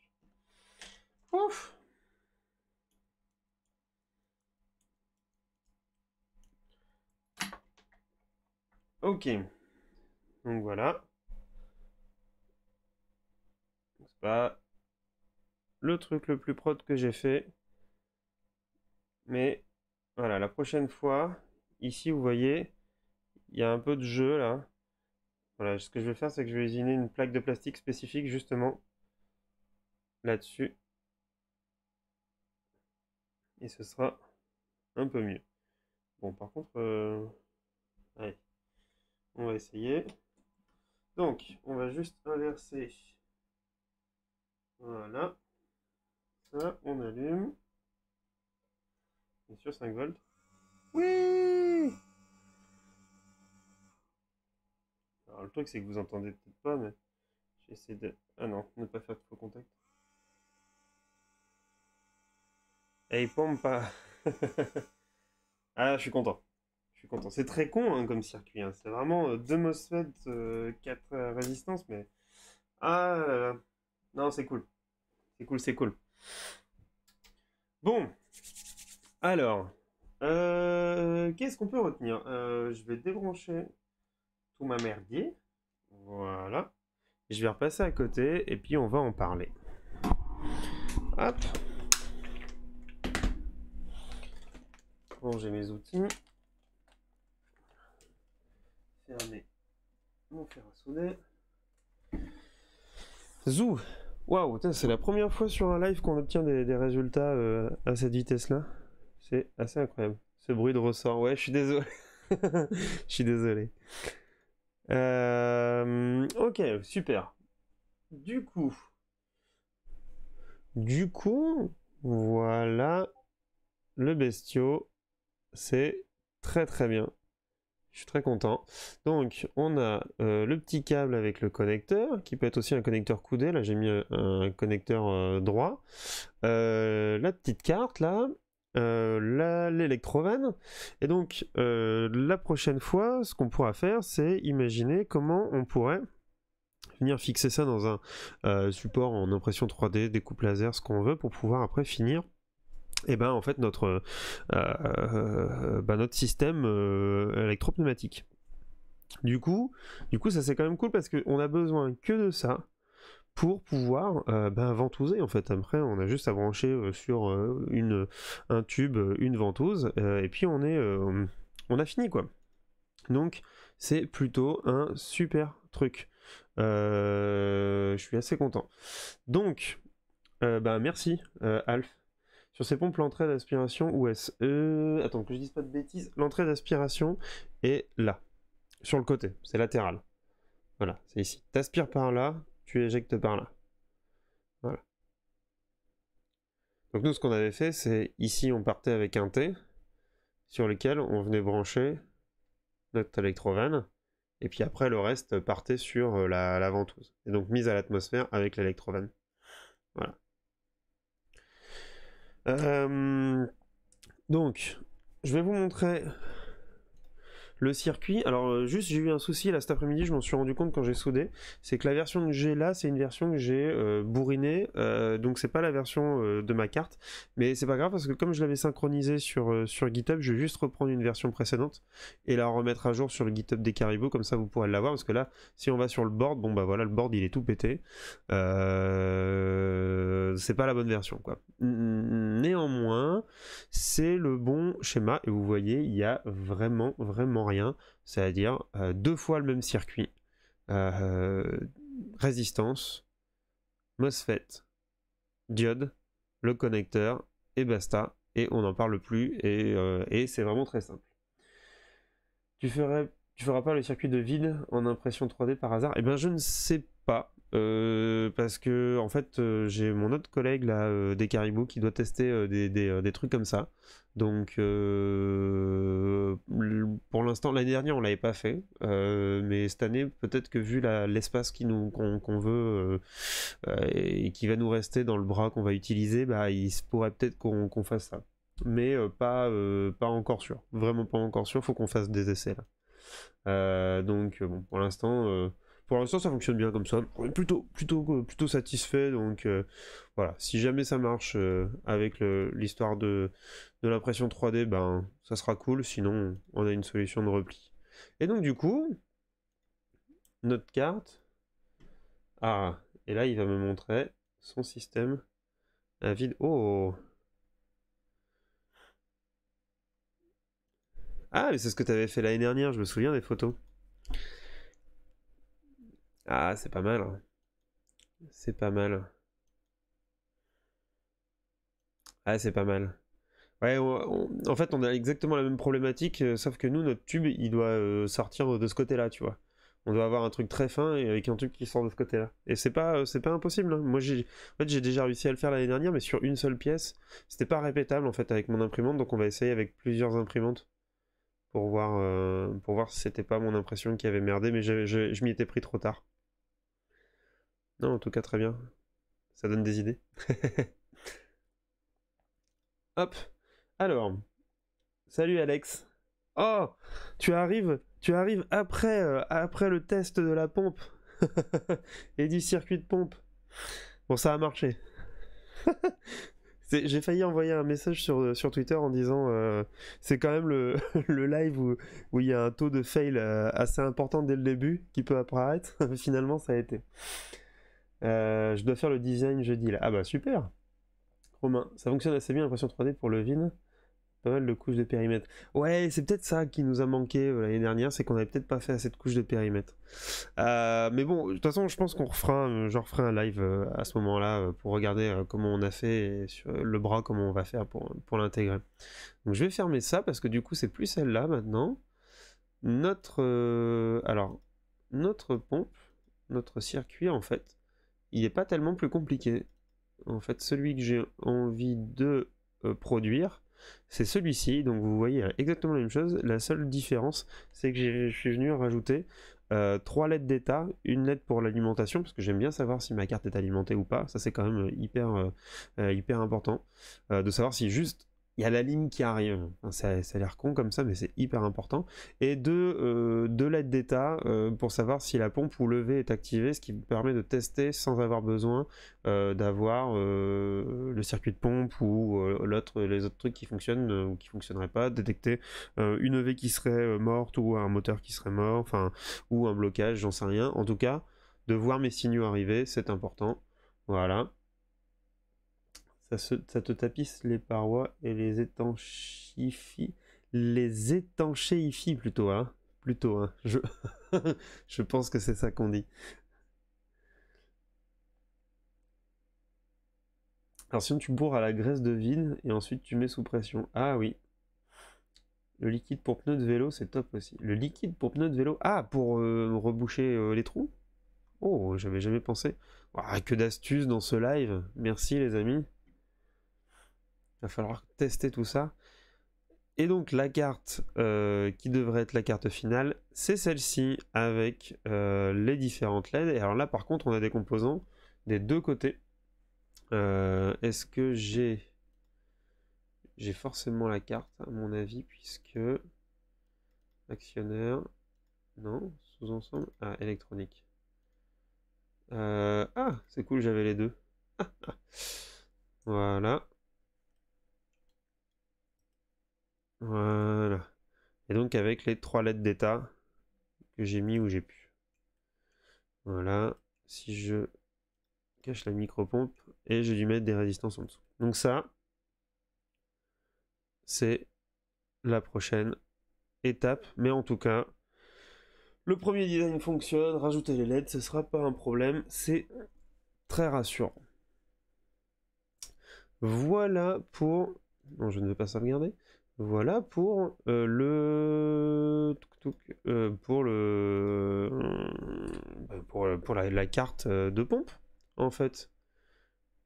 Ouf Ok. Donc voilà. C'est pas le truc le plus propre que j'ai fait. Mais voilà, la prochaine fois, ici, vous voyez, il y a un peu de jeu là. Voilà, ce que je vais faire, c'est que je vais usiner une plaque de plastique spécifique justement là-dessus. Et ce sera un peu mieux. Bon, par contre, euh, allez, on va essayer. Donc, on va juste inverser. Voilà. Ça, on allume. Bien sûr, 5 volts. Oui le truc c'est que vous entendez peut-être pas, mais j'essaie de... Ah non, ne pas faire trop contact. Hey Pompa Ah, je suis content. Je suis content. C'est très con hein, comme circuit. Hein. C'est vraiment euh, deux MOSFET, euh, quatre euh, résistances, mais... Ah Non, c'est cool. C'est cool, c'est cool. Bon. Alors, euh, qu'est-ce qu'on peut retenir euh, Je vais débrancher tout ma merdier. Voilà. Je vais repasser à côté et puis on va en parler. Hop. j'ai mes outils. Fermer mon fer à souder. Zou Waouh, c'est la première fois sur un live qu'on obtient des, résultats euh, à cette vitesse-là. C'est assez incroyable. Ce bruit de ressort, ouais, je suis désolé. Je suis désolé. Euh, ok, super. Du coup. Du coup, voilà. Le bestiau. C'est très très bien. Je suis très content. Donc, on a euh, le petit câble avec le connecteur, qui peut être aussi un connecteur coudé. Là, j'ai mis un, connecteur euh, droit. la petite carte, là. Euh, l'électrovanne. Et donc, euh, la prochaine fois, ce qu'on pourra faire, c'est imaginer comment on pourrait venir fixer ça dans un euh, support en impression 3D, découpe laser, ce qu'on veut, pour pouvoir après finir et eh ben en fait notre, bah, notre système électropneumatique. Du coup, du coup ça c'est quand même cool parce qu'on a besoin que de ça pour pouvoir euh, ben, ventouser en fait. Après, on a juste à brancher euh, sur euh, une, un tube, une ventouse, et puis on est, on a fini quoi. Donc, c'est plutôt un super truc. je suis assez content. Donc, ben, merci Alf. Sur ces pompes, l'entrée d'aspiration, où est Attends, que je dise pas de bêtises. L'entrée d'aspiration est là, sur le côté, c'est latéral. Voilà, c'est ici. T'aspires par là, tu éjectes par là. Voilà. Donc nous, ce qu'on avait fait, c'est ici, on partait avec un T sur lequel on venait brancher notre électrovanne, et puis après, le reste partait sur euh, la, ventouse, et donc mise à l'atmosphère avec l'électrovanne. Voilà. Euh, donc, je vais vous montrer le circuit. Alors euh, juste j'ai eu un souci là cet après-midi, je m'en suis rendu compte quand j'ai soudé, c'est que la version que j'ai là, c'est une version que j'ai euh, bourrinée, euh, donc c'est pas la version de ma carte, mais c'est pas grave parce que comme je l'avais synchronisé sur sur GitHub, je vais juste reprendre une version précédente et la remettre à jour sur le GitHub des caribous, comme ça vous pourrez la voir parce que là, si on va sur le board, bon bah voilà, le board il est tout pété, c'est pas la bonne version quoi. Néanmoins, c'est le bon schéma et vous voyez, il y a vraiment vraiment rien, c'est-à-dire euh, deux fois le même circuit, euh, résistance, MOSFET, diode, le connecteur, et basta, et on n'en parle plus, euh, et, c'est vraiment très simple. Tu ferais tu feras pas le circuit de vide en impression 3D par hasard Eh bien, je ne sais pas. Euh, parce que en fait euh, j'ai mon autre collègue là euh, des caribous qui doit tester des, des, des, trucs comme ça donc pour l'instant l'année dernière on l'avait pas fait mais cette année peut-être que vu l'espace qui nous qu'on veut et qui va nous rester dans le bras qu'on va utiliser bah il se pourrait peut-être qu'on fasse ça mais pas pas encore sûr vraiment pas encore sûr il faut qu'on fasse des essais là donc bon pour l'instant pour l'instant, ça fonctionne bien comme ça. On est plutôt, plutôt, euh, plutôt satisfait. Donc euh, voilà, si jamais ça marche euh, avec l'histoire de, de l'impression 3D, ben ça sera cool. Sinon, on a une solution de repli. Et donc du coup, notre carte. Ah, et là, il va me montrer son système à vide. Oh, oh, oh Ah, mais c'est ce que tu avais fait l'année dernière, je me souviens des photos. Ah, c'est pas mal. Hein. C'est pas mal. Ah, c'est pas mal. Ouais, en fait, on a exactement la même problématique, euh, sauf que nous, notre tube, il doit euh, sortir de ce côté-là, tu vois. On doit avoir un truc très fin et avec un truc qui sort de ce côté-là. Et c'est pas, euh, c'est pas impossible. Hein. Moi, j'ai, en fait, j'ai déjà réussi à le faire l'année dernière, mais sur une seule pièce, c'était pas répétable en fait avec mon imprimante, donc on va essayer avec plusieurs imprimantes pour voir, pour voir si c'était pas mon impression qui avait merdé, mais je m'y étais pris trop tard. Non, en tout cas, très bien. Ça donne des idées. Hop. Alors. Salut Alex. Oh Tu arrives tu arrives après, euh, après le test de la pompe et du circuit de pompe. Bon, ça a marché. J'ai failli envoyer un message sur, sur Twitter en disant euh, c'est quand même le, live où, où, il y a un taux de fail euh, assez important dès le début qui peut apparaître. Finalement, ça a été. Euh, je dois faire le design jeudi là. Ah bah super Romain, ça fonctionne assez bien l'impression 3D pour le VIN. Pas mal de couches de périmètre. Ouais, c'est peut-être ça qui nous a manqué euh, l'année dernière, c'est qu'on n'avait peut-être pas fait assez de couche de périmètre. Euh, mais bon, de toute façon, je pense qu'on refera, je referai un live à ce moment-là pour regarder comment on a fait et sur le bras, comment on va faire pour, pour l'intégrer. Donc je vais fermer ça parce que du coup, c'est plus celle-là maintenant. Notre. alors, notre pompe, notre circuit en fait il n'est pas tellement plus compliqué. En fait, celui que j'ai envie de euh, produire, c'est celui-ci. Donc vous voyez exactement la même chose. La seule différence, c'est que je suis venu rajouter euh, trois lettres d'état, une lettre pour l'alimentation, parce que j'aime bien savoir si ma carte est alimentée ou pas. Ça, c'est quand même euh, hyper, hyper important de savoir si juste il y a la ligne qui arrive. Ça, ça a l'air con comme ça, mais c'est hyper important. Et de, euh, de l'aide d'état euh, pour savoir si la pompe ou levée est activée, ce qui permet de tester sans avoir besoin euh, d'avoir le circuit de pompe ou l'autre, les autres trucs qui fonctionnent ou qui fonctionneraient pas, détecter une EV qui serait morte ou un moteur qui serait mort, enfin, ou un blocage, j'en sais rien. En tout cas, de voir mes signaux arriver, c'est important. Voilà. Ça, te tapisse les parois et les étanchifie, Les étanchéifie plutôt, hein. Plutôt, hein. Je, pense que c'est ça qu'on dit. Alors sinon tu bourres à la graisse de vide et ensuite tu mets sous pression. Ah oui. Le liquide pour pneus de vélo, c'est top aussi. Le liquide pour pneus de vélo. Ah, pour euh, reboucher euh, les trous Oh, j'avais jamais pensé. que d'astuces dans ce live. Merci les amis. Il va falloir tester tout ça. Et donc la carte euh, qui devrait être la carte finale, c'est celle-ci avec euh, les différentes LED. Et alors là par contre on a des composants des deux côtés. Euh, est-ce que j'ai... J'ai forcément la carte à mon avis puisque... Actionnaire... Non, sous-ensemble... Ah, électronique. ah, c'est cool, j'avais les deux. voilà. Voilà. Et donc avec les trois lettres d'état que j'ai mis où j'ai pu. Voilà. Si je cache la micro pompe et j'ai dû mettre des résistances en dessous. Donc ça, c'est la prochaine étape. Mais en tout cas, le premier design fonctionne. Rajouter les LED, ce sera pas un problème. C'est très rassurant. Voilà pour... Non, je ne veux pas ça regarder voilà pour euh, le euh, pour le euh, pour, la, carte de pompe en fait.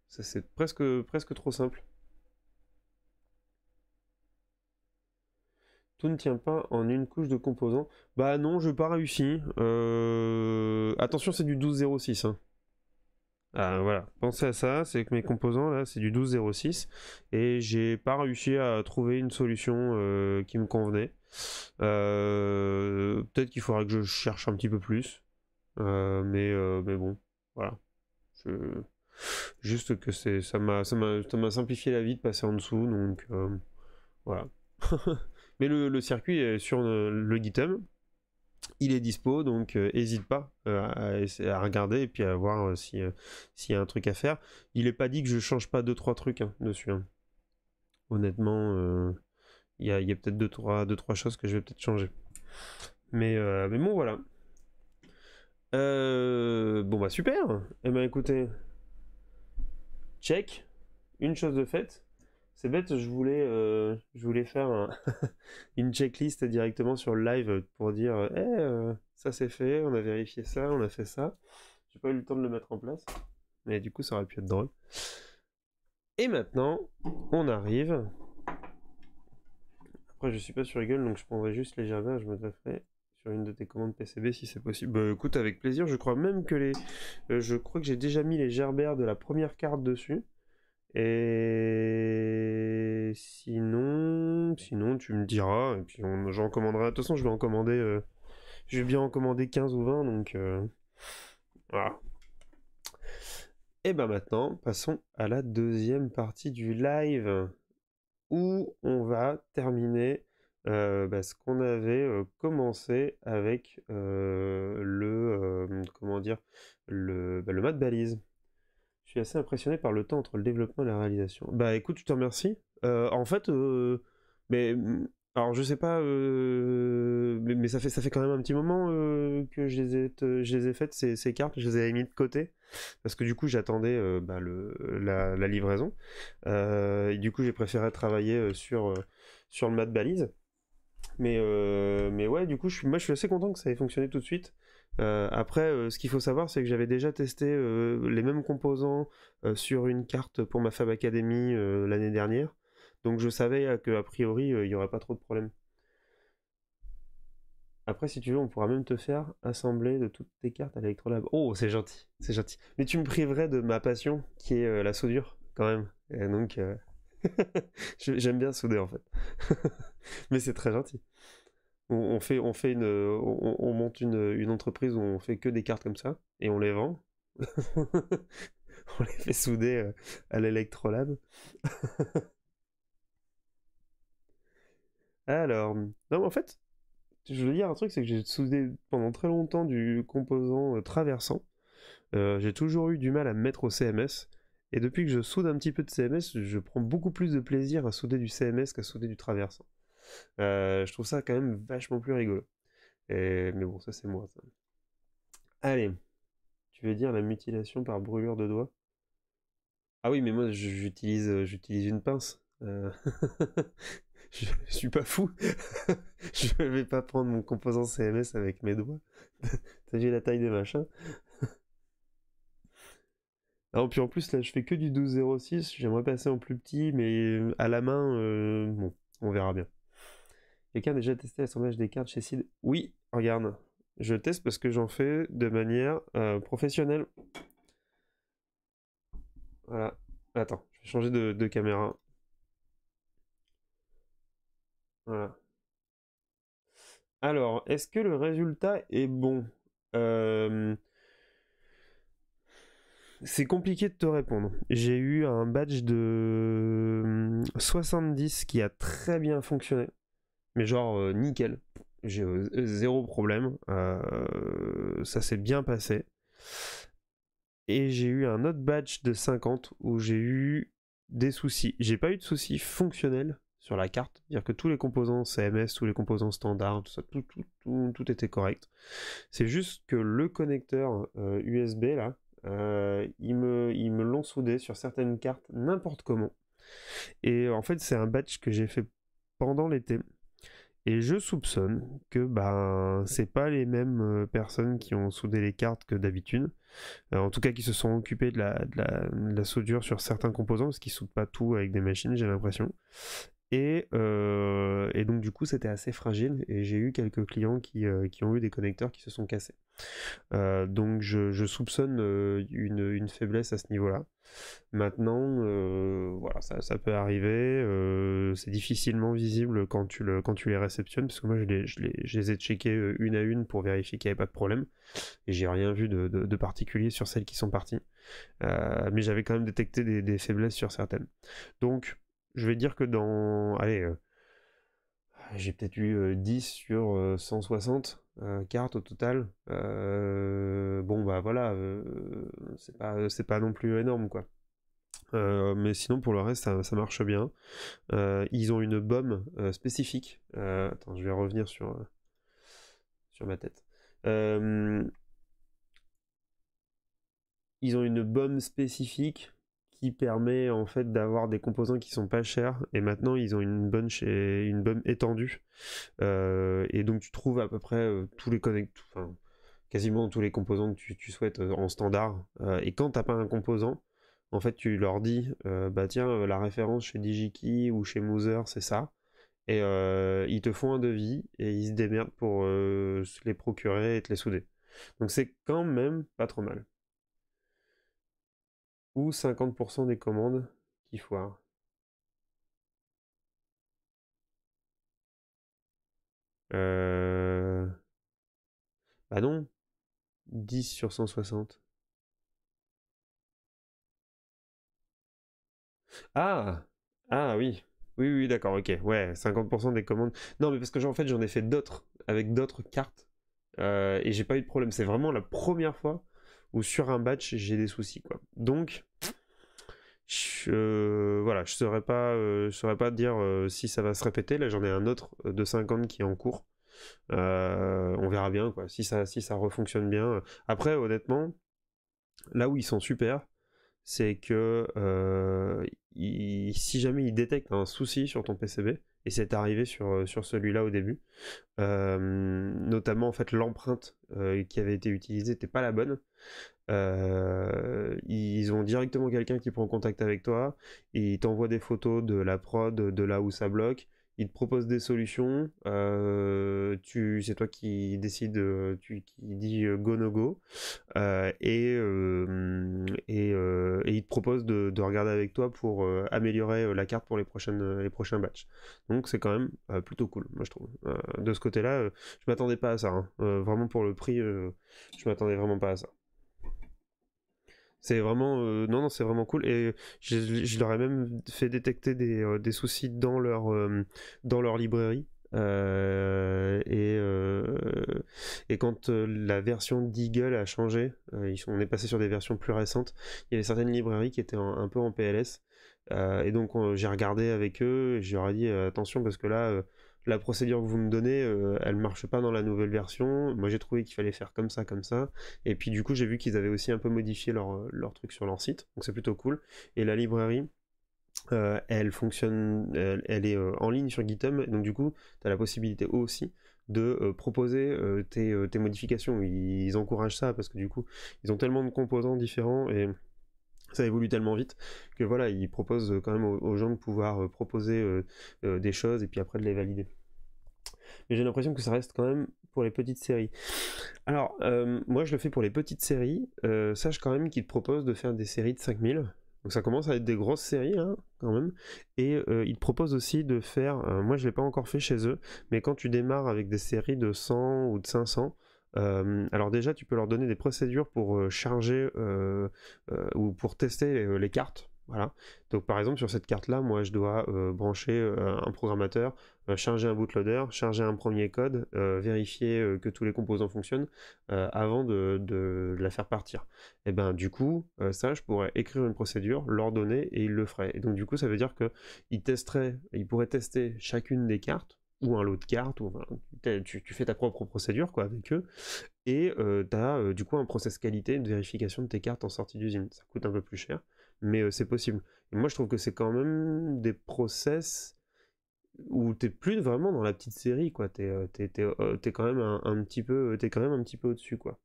Ça c'est presque presque trop simple. Tout ne tient pas en une couche de composants. Bah non, je n'ai pas réussi. Attention, c'est du 12.06. Euh, voilà, pensez à ça, c'est que mes composants là c'est du 12.06 et j'ai pas réussi à trouver une solution euh, qui me convenait. Euh, peut-être qu'il faudra que je cherche un petit peu plus, mais, mais bon, voilà. Juste que ça m'a simplifié la vie de passer en dessous, donc voilà. mais le, circuit est sur le, le il est dispo, donc n'hésite euh, pas euh, à, regarder et puis à voir euh, s'il y a un truc à faire. Il n'est pas dit que je change pas 2 trois trucs hein, dessus. Hein. Honnêtement, il y a, peut-être deux, trois, trois choses que je vais peut-être changer. Mais, mais bon, voilà. bon, bah super. Eh ben écoutez, check. Une chose de faite. C'est bête, je voulais, euh, je voulais faire une checklist directement sur le live pour dire eh, ça c'est fait, on a vérifié ça, on a fait ça. J'ai pas eu le temps de le mettre en place, mais du coup ça aurait pu être drôle. Et maintenant, on arrive. Après, je suis pas sur Eagle, donc je prendrai juste les gerbères, je me grefferai sur une de tes commandes PCB si c'est possible. Bah écoute, avec plaisir, je crois même que les. Euh, je crois que j'ai déjà mis les gerbères de la première carte dessus. Et sinon, sinon tu me diras, et puis j'en commanderai. De toute façon, je vais en commander. Euh, je vais bien en commander 15 ou 20, donc euh, voilà. Et ben maintenant, passons à la deuxième partie du live où on va terminer euh, bah, ce qu'on avait commencé avec le comment dire le, bah, le mat balise. Je assez impressionné par le temps entre le développement et la réalisation. Bah écoute, tu te remercie. Euh, en fait, euh, mais mm, alors je sais pas, euh, mais, ça fait ça fait quand même un petit moment que je les ai je les ai faites ces, cartes, je les ai mis de côté parce que du coup j'attendais bah, le la, livraison. du coup j'ai préféré travailler sur sur le mat de balise. Mais mais ouais, du coup je suis moi je suis assez content que ça ait fonctionné tout de suite. Euh, après, euh, ce qu'il faut savoir, c'est que j'avais déjà testé euh, les mêmes composants sur une carte pour ma Fab Academy l'année dernière. Donc je savais que priori, il n'y aurait pas trop de problèmes. Après, si tu veux, on pourra même te faire assembler de toutes tes cartes à l'électrolab Oh, c'est gentil, c'est gentil. Mais tu me priverais de ma passion, qui est la soudure, quand même. Et donc, j'aime bien souder, en fait. Mais c'est très gentil on, fait, on, fait une, on, monte une, entreprise où on fait que des cartes comme ça et on les vend. on les fait souder euh, à l'électrolab. Alors, non, en fait, je veux dire un truc, c'est que j'ai soudé pendant très longtemps du composant euh, traversant. Euh, j'ai toujours eu du mal à me mettre au CMS. Et depuis que je soude un petit peu de CMS, je prends beaucoup plus de plaisir à souder du CMS qu'à souder du traversant. Euh, je trouve ça quand même vachement plus rigolo. mais bon, ça c'est moi. Allez, tu veux dire la mutilation par brûlure de doigts Ah oui, mais moi j'utilise euh, j'utilise une pince. Euh, je, suis pas fou. je vais pas prendre mon composant CMS avec mes doigts. Ça vu la taille des machins alors, ah, puis en plus, là, je fais que du 12.06. J'aimerais passer en plus petit, mais à la main, bon, on verra bien. Quelqu'un a déjà testé l'assemblage des cartes chez Sid Oui, regarde. Je teste parce que j'en fais de manière euh, professionnelle. Voilà. Attends, je vais changer de, caméra. Voilà. Alors, est-ce que le résultat est bon euh, C'est compliqué de te répondre. J'ai eu un badge de 70 hum, qui a très bien fonctionné mais genre euh, nickel. J'ai euh, zéro problème. Euh, ça s'est bien passé. Et j'ai eu un autre batch de 50 où j'ai eu des soucis. J'ai pas eu de soucis fonctionnels sur la carte. C'est-à-dire que tous les composants CMS, tous les composants standards, tout ça, tout, était correct. C'est juste que le connecteur USB là, il me il me l'ont soudé sur certaines cartes n'importe comment. Et en fait, c'est un batch que j'ai fait pendant l'été. Et je soupçonne que ben c'est pas les mêmes euh, personnes qui ont soudé les cartes que d'habitude. Euh, en tout cas, qui se sont occupés de la, de la, soudure sur certains composants, parce qu'ils soudent pas tout avec des machines, j'ai l'impression. Euh, et, donc du coup c'était assez fragile et j'ai eu quelques clients qui, euh, qui, ont eu des connecteurs qui se sont cassés. Euh, donc je, soupçonne une, faiblesse à ce niveau-là. Maintenant, voilà, ça, peut arriver. c'est difficilement visible quand tu, le, quand tu les réceptionnes, parce que moi je les, ai checkés une à une pour vérifier qu'il n'y avait pas de problème. Et j'ai rien vu de, particulier sur celles qui sont parties. mais j'avais quand même détecté des, des faiblesses sur certaines. Donc je vais dire que dans. Allez, euh, j'ai peut-être eu 10 euh, sur 160 euh, cartes au total. bon, bah voilà, c'est pas, non plus énorme, quoi. mais sinon, pour le reste, ça, marche bien. ils ont une bombe spécifique. attends, je vais revenir sur, sur ma tête ils ont une bombe spécifique permet en fait d'avoir des composants qui sont pas chers et maintenant ils ont une bonne chez une bonne étendue euh, et donc tu trouves à peu près euh, tous les connecteurs enfin, quasiment tous les composants que tu, souhaites euh, en standard et quand t'as pas un composant en fait tu leur dis bah tiens la référence chez digiKey ou chez Mooser c'est ça et ils te font un devis et ils se démerdent pour les procurer et te les souder donc c'est quand même pas trop mal ou 50% des commandes qui foirent. Euh, bah non. 10 sur 160. Ah Ah oui. Oui, oui, d'accord, ok. Ouais, 50% des commandes. Non, mais parce que en fait, j'en ai fait d'autres, avec d'autres cartes. Euh, et j'ai pas eu de problème. C'est vraiment la première fois ou sur un batch, j'ai des soucis. Quoi. Donc, je, euh, voilà, je ne saurais pas, euh, pas dire euh, si ça va se répéter. Là, j'en ai un autre de 50 qui est en cours. on verra bien quoi, si ça, si ça refonctionne bien. Après, honnêtement, là où ils sont super, c'est que si jamais ils détectent un souci sur ton PCB, et c'est arrivé sur, euh, celui-là au début. Euh, notamment, en fait, l'empreinte euh, qui avait été utilisée n'était pas la bonne. ils ont directement quelqu'un qui prend contact avec toi, et ils t'envoient des photos de la prod, de là où ça bloque, il te propose des solutions, euh, c'est toi qui décides, euh, tu, qui dis euh, go no go, et, et, il te propose de, regarder avec toi pour améliorer la carte pour les, prochaines, les prochains batchs. Donc c'est quand même plutôt cool, moi je trouve. de ce côté-là, je ne m'attendais pas à ça. Hein. vraiment pour le prix, je ne m'attendais vraiment pas à ça. C'est vraiment, euh, non, non, c'est vraiment cool. Et je, leur ai même fait détecter des, euh, soucis dans leur, euh, dans leur librairie. et, et quand la version d'Eagle a changé, ils sont, on est passé sur des versions plus récentes, il y avait certaines librairies qui étaient un peu en PLS. et donc j'ai regardé avec eux et je leur dit attention parce que là la procédure que vous me donnez, elle euh, elle marche pas dans la nouvelle version. Moi, j'ai trouvé qu'il fallait faire comme ça, comme ça. Et puis, du coup, j'ai vu qu'ils avaient aussi un peu modifié leur, euh, leur truc sur leur site. Donc, c'est plutôt cool. Et la librairie, euh, elle fonctionne, elle, est en ligne sur GitHub. Donc, du coup, tu as la possibilité aussi de proposer tes, modifications. Ils, ils encouragent ça parce que, du coup, ils ont tellement de composants différents et ça évolue tellement vite que voilà, ils proposent euh, quand même aux, gens de pouvoir euh, proposer euh, des choses et puis après de les valider. Mais j'ai l'impression que ça reste quand même pour les petites séries. Alors, moi je le fais pour les petites séries. sache quand même qu'ils te proposent de faire des séries de 5000. Donc ça commence à être des grosses séries hein, quand même. Et ils proposent aussi de faire, moi je ne l'ai pas encore fait chez eux, mais quand tu démarres avec des séries de 100 ou de 500, euh, alors déjà, tu peux leur donner des procédures pour euh, charger euh, ou pour tester les, cartes. Voilà. Donc par exemple sur cette carte-là, moi je dois brancher un programmateur, charger un bootloader, charger un premier code, vérifier que tous les composants fonctionnent avant de, la faire partir. Et eh ben du coup, ça je pourrais écrire une procédure, leur donner et ils le feraient. Et donc du coup ça veut dire que ils testeraient, ils pourraient tester chacune des cartes ou un lot de cartes, ou tu, fais ta propre procédure quoi, avec eux, et euh, tu as euh, du coup un process qualité de vérification de tes cartes en sortie d'usine. Ça coûte un peu plus cher, mais euh, c'est possible. moi je trouve que c'est quand même des process où tu n'es plus vraiment dans la petite série, quoi. es, quand même un, petit peu, es quand même un petit peu au-dessus, quoi.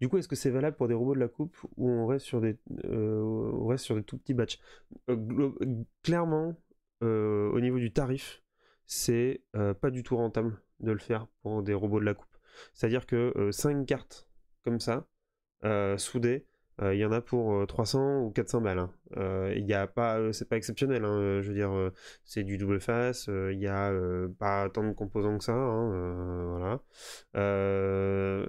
Du coup, est-ce que c'est valable pour des robots de la coupe où on reste sur des, sur des tout petits batchs Clairement, au niveau du tarif, c'est euh, pas du tout rentable de le faire pour des robots de la coupe. C'est-à-dire que 5 euh, cartes comme ça, euh, soudées, il y en a pour 300 ou 400 balles. Hein. Il y a pas, c'est pas exceptionnel. Hein, je veux dire, c'est du double face. Il n'y a pas tant de composants que ça. Hein, voilà.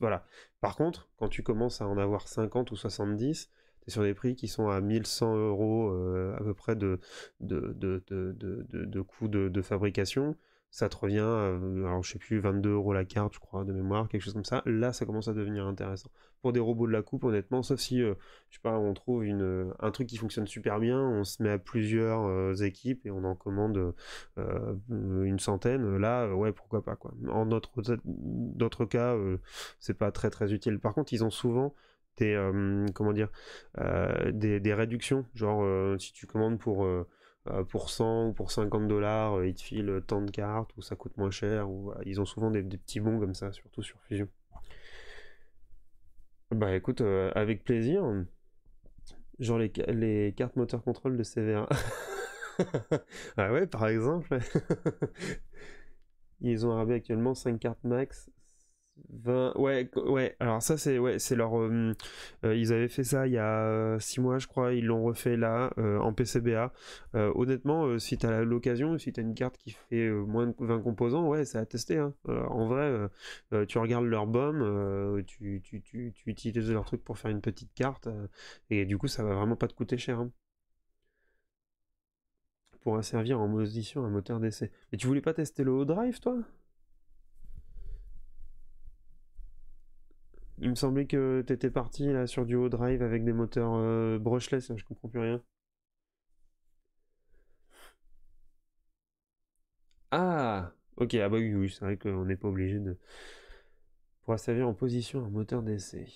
voilà. Par contre, quand tu commences à en avoir 50 ou 70, sur des prix qui sont à 1100 euros euh, à peu près de, de, de, coûts de, fabrication, ça te revient, euh, alors je sais plus, 22 euros la carte, je crois, de mémoire, quelque chose comme ça. Là, ça commence à devenir intéressant. Pour des robots de la coupe, honnêtement, sauf si, euh, je sais pas, on trouve une, un truc qui fonctionne super bien, on se met à plusieurs équipes et on en commande une centaine. Là, ouais, pourquoi pas, quoi. En d'autres cas, cas, c'est pas très très utile. Par contre, ils ont souvent des euh, comment dire euh, des, réductions genre euh, si tu commandes pour pour 100 ou pour 50 dollars ils te filent tant de cartes ou ça coûte moins cher ou ils ont souvent des, petits bons comme ça surtout sur Fusion bah écoute avec plaisir genre les, les cartes moteur contrôle de CVA ah ouais par exemple ils ont arrivé actuellement 5 cartes max 20... Ouais, ouais, alors ça c'est ouais, leur... Euh, euh, ils avaient fait ça il y a 6 euh, mois je crois, ils l'ont refait là, en PCBA. honnêtement, si t'as l'occasion, si t'as une carte qui fait moins de 20 composants, ouais, c'est à tester. Hein. en vrai, tu regardes leur BOM, tu, tu, tu, utilises leur truc pour faire une petite carte, et du coup ça va vraiment pas te coûter cher. Hein. Pour Pourra servir en position un moteur d'essai. Mais tu voulais pas tester le haut drive toi Il me semblait que t'étais parti là sur du haut drive avec des moteurs euh, brushless, je comprends plus rien. Ah Ok, ah bah oui, oui c'est vrai qu'on n'est pas obligé de. Pour servir en position un moteur d'essai.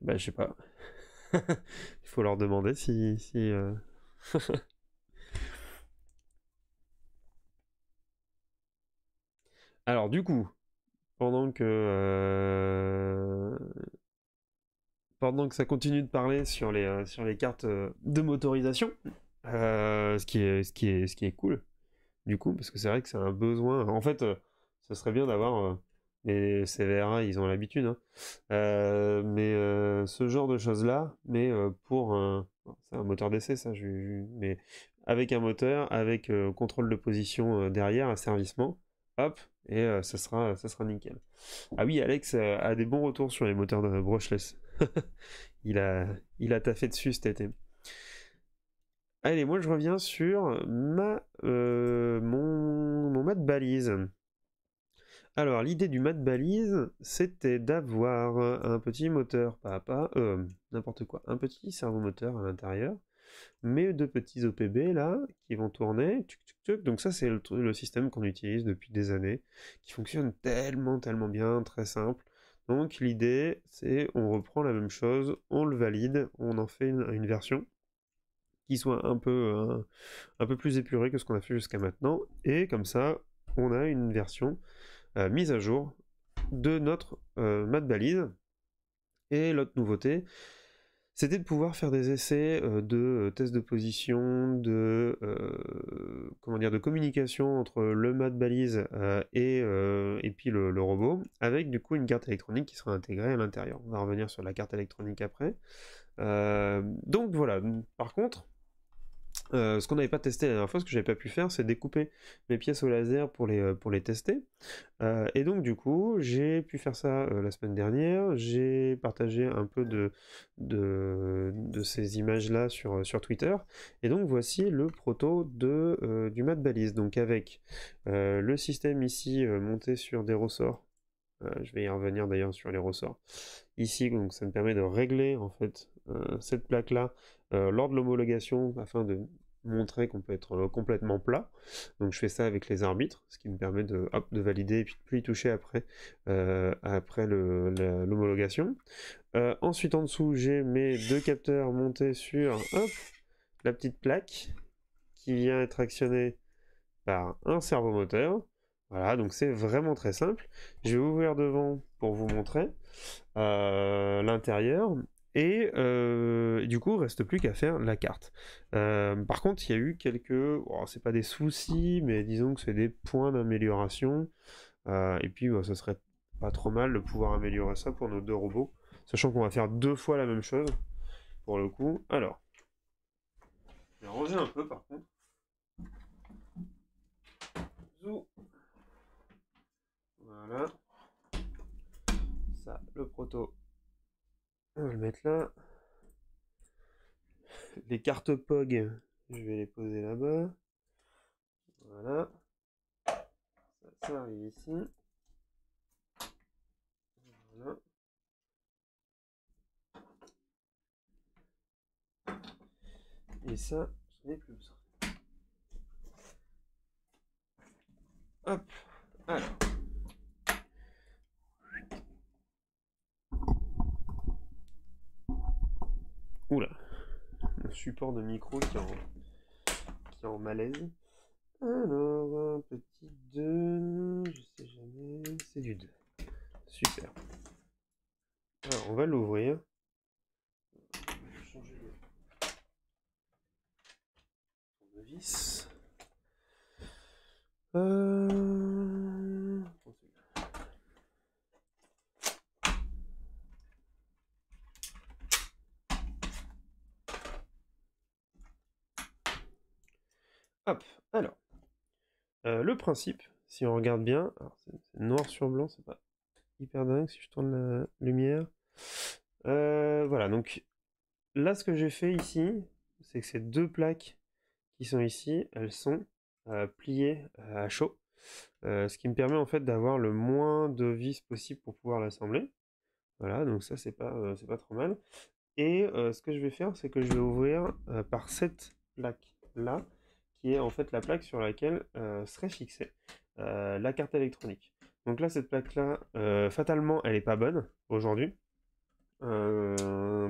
Bah je sais pas. Il faut leur demander si. si euh. Alors du coup, pendant que euh, pendant que ça continue de parler sur les euh, sur les cartes euh, de motorisation, ce qui est ce qui est ce qui est cool du coup parce que c'est vrai que c'est un besoin. En fait, ce serait bien d'avoir les CVRA, ils ont l'habitude, hein, mais ce genre de choses là, mais pour un, c'est un moteur d'essai ça, mais avec un moteur, avec contrôle de position derrière, asservissement Hop, et euh, ça, sera, ça sera nickel. Ah oui, Alex euh, a des bons retours sur les moteurs de brushless. il, a, il a taffé dessus cet été. Allez, moi je reviens sur ma, euh, mon, mat balise. Alors, l'idée du mat balise, c'était d'avoir un petit moteur, pas pas, n'importe quoi, un petit servomoteur à l'intérieur mes deux petits OPB là qui vont tourner. Donc ça c'est le, système qu'on utilise depuis des années, qui fonctionne tellement tellement bien, très simple. Donc l'idée c'est on reprend la même chose, on le valide, on en fait une, version qui soit un peu, euh, un, peu plus épurée que ce qu'on a fait jusqu'à maintenant, et comme ça on a une version euh, mise à jour de notre euh, mat balise. Et l'autre nouveauté, c'était de pouvoir faire des essais euh, de euh, tests de position, de euh, comment dire, de communication entre le mat de balise et, puis le, le, robot, avec du coup une carte électronique qui sera intégrée à l'intérieur. On va revenir sur la carte électronique après. donc voilà. Par contre, euh, ce qu'on n'avait pas testé la dernière fois, ce que n'avais pas pu faire, c'est découper mes pièces au laser pour les, euh, pour les tester. Euh, et donc du coup, j'ai pu faire ça la semaine dernière. J'ai partagé un peu de, de, ces images-là sur, sur Twitter. Et donc voici le proto de, du mat balise. Donc avec le système ici monté sur des ressorts euh, je vais y revenir d'ailleurs sur les ressorts. Ici, donc, ça me permet de régler fait euh, cette plaque-là euh, lors de l'homologation afin de montrer qu'on peut être complètement plat. Donc je fais ça avec les arbitres, ce qui me permet de, valider et puis de plus y toucher après, après l'homologation. ensuite en dessous, j'ai mes deux capteurs montés sur la petite plaque qui vient être actionnée par un servomoteur voilà, donc c'est vraiment très simple. Je vais ouvrir devant pour vous montrer euh, l'intérieur. Euh, et du coup, il ne reste plus qu'à faire la carte. Euh, par contre, il y a eu quelques... Oh, c'est pas des soucis, mais disons que c'est des points d'amélioration. et puis, bah, ça serait pas trop mal de pouvoir améliorer ça pour nos deux robots. Sachant qu'on va faire deux fois la même chose, pour le coup. Alors, je vais ranger un peu, par contre. Ça, le proto, on va le mettre là. Les cartes POG, je vais les poser là-bas. Voilà. Ça, ça arrive ici. Voilà. Et ça, je n'ai plus Hop. Alors. Oula, un support de micro qui est en, malaise. Alors, un petit 2, je sais jamais, c'est du 2. Super. Alors, on va l'ouvrir. changer le vis. Euh... Hop, alors. Euh, le principe, si on regarde bien, c'est noir sur blanc, c'est pas hyper dingue si je tourne la lumière. Euh, voilà, donc là ce que j'ai fait ici, c'est que ces deux plaques qui sont ici, elles sont euh, pliées à chaud. ce qui me permet en fait d'avoir le moins de vis possible pour pouvoir l'assembler. Voilà, donc ça c'est pas, pas trop mal. Et ce que je vais faire, c'est que je vais ouvrir par cette plaque là qui est en fait la plaque sur laquelle euh, serait fixée euh, la carte électronique. Donc là, cette plaque-là, euh, fatalement, elle n'est pas bonne aujourd'hui,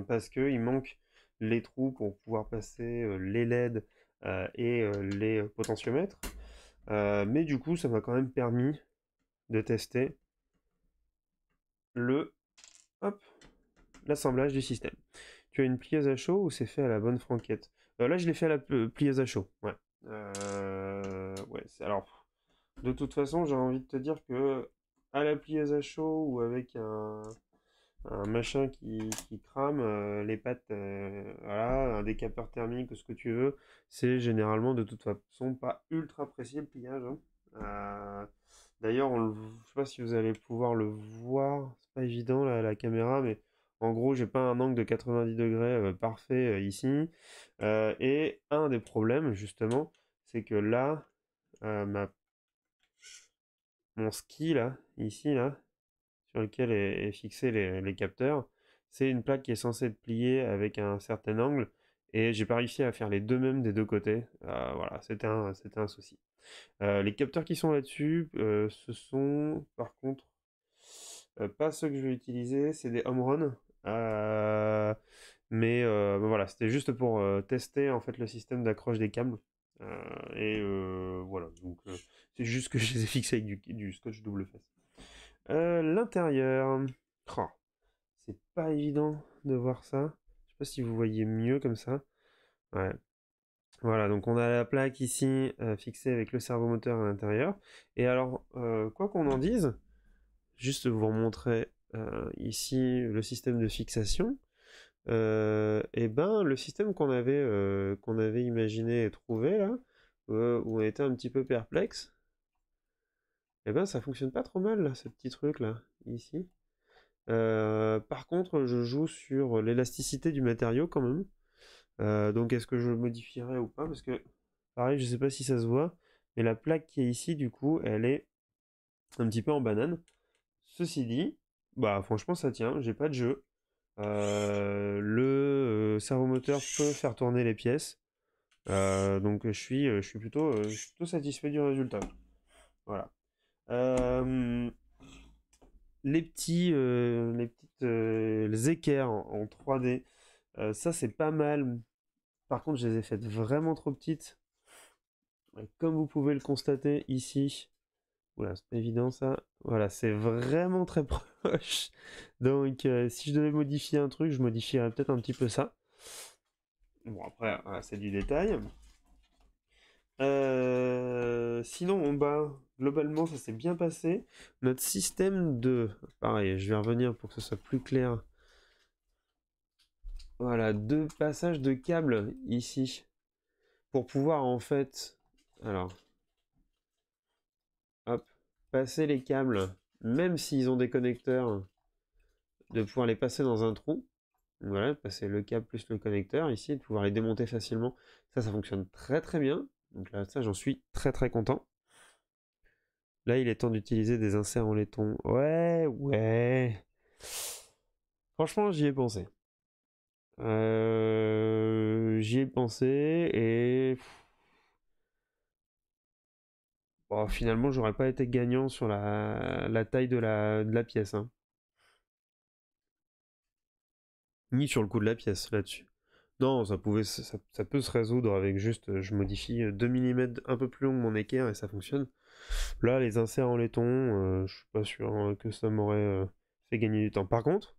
parce qu'il manque les trous pour pouvoir passer les LED et les potentiomètres. mais du coup, ça m'a quand même permis de tester le l'assemblage du système. Tu as une plieuse à chaud ou c'est fait à la bonne franquette Là, je l'ai fait à la plieuse à chaud. Ouais. Euh, ouais, alors, de toute façon, j'ai envie de te dire que à la pliage à chaud ou avec un, machin qui, crame, euh, les pattes, euh, voilà, un décapeur thermique ou ce que tu veux, c'est généralement de toute façon pas ultra précis le pliage. Hein. D'ailleurs, je sais pas si vous allez pouvoir le voir, c'est pas évident la caméra, mais en gros, j'ai pas un angle de 90 degrés euh, parfait euh, ici. Euh, et un des problèmes, justement, c'est que là, mon ski, là, ici, là, sur lequel est, fixé les, capteurs, c'est une plaque qui est censée être pliée avec un certain angle et j'ai pas réussi à faire les deux mêmes des deux côtés. Ah, voilà, c'était un, un souci. les capteurs qui sont là-dessus, ce sont par contre pas ceux que je vais utiliser, c'est des home euh, mais euh, bah, voilà, c'était juste pour euh, tester en fait le système d'accroche des câbles. et voilà, donc c'est juste que je les ai fixés avec du, scotch double face. L'intérieur, oh, c'est pas évident de voir ça. Je sais pas si vous voyez mieux comme ça. Ouais. Voilà, donc on a la plaque ici fixée avec le servomoteur à l'intérieur. Et alors, quoi qu'on en dise, juste vous montrer euh, ici le système de fixation, et euh, eh ben le système qu'on avait, euh, qu'on avait imaginé et trouvé là, où on était un petit peu perplexe, et eh ben ça fonctionne pas trop mal là, ce petit truc là, ici. par contre, je joue sur l'élasticité du matériau quand même. donc est-ce que je modifierai ou pas Parce que, pareil, je sais pas si ça se voit, mais la plaque qui est ici, du coup, elle est un petit peu en banane. Ceci dit, bah franchement ça tient, j'ai pas de jeu. Euh, le servomoteur peut faire tourner les pièces. Euh, donc je suis, je suis plutôt, satisfait du résultat. Voilà. les petits, les petites, équerres en 3D, ça c'est pas mal. Par contre, je les ai faites vraiment trop petites. Comme vous pouvez le constater ici, c'est évident ça. Voilà, c'est vraiment très proche. Donc, euh, si je devais modifier un truc, je modifierais peut-être un petit peu ça. Bon, après, c'est du détail. Euh, sinon, on bas, globalement, ça s'est bien passé. Notre système de. Pareil, je vais revenir pour que ce soit plus clair. Voilà, deux passages de câbles ici. Pour pouvoir en fait. Alors, les câbles, même s'ils ont des connecteurs, de pouvoir les passer dans un trou. Voilà, passer le câble plus le connecteur ici, de pouvoir les démonter facilement. Ça, ça fonctionne très très bien. Donc là, ça, j'en suis très très content. Là, il est temps d'utiliser des inserts en laiton. Ouais, ouais. Franchement, j'y ai pensé. Euh, j'y ai pensé et alors oh, finalement, j'aurais pas été gagnant sur la, taille de la, pièce. Hein. Ni sur le coût de la pièce là-dessus. Non, ça, pouvait, ça, peut se résoudre avec juste, je modifie 2 mm un peu plus long mon équerre et ça fonctionne. Là, les inserts en laiton, euh, je suis pas sûr euh, que ça m'aurait euh, fait gagner du temps. Par contre,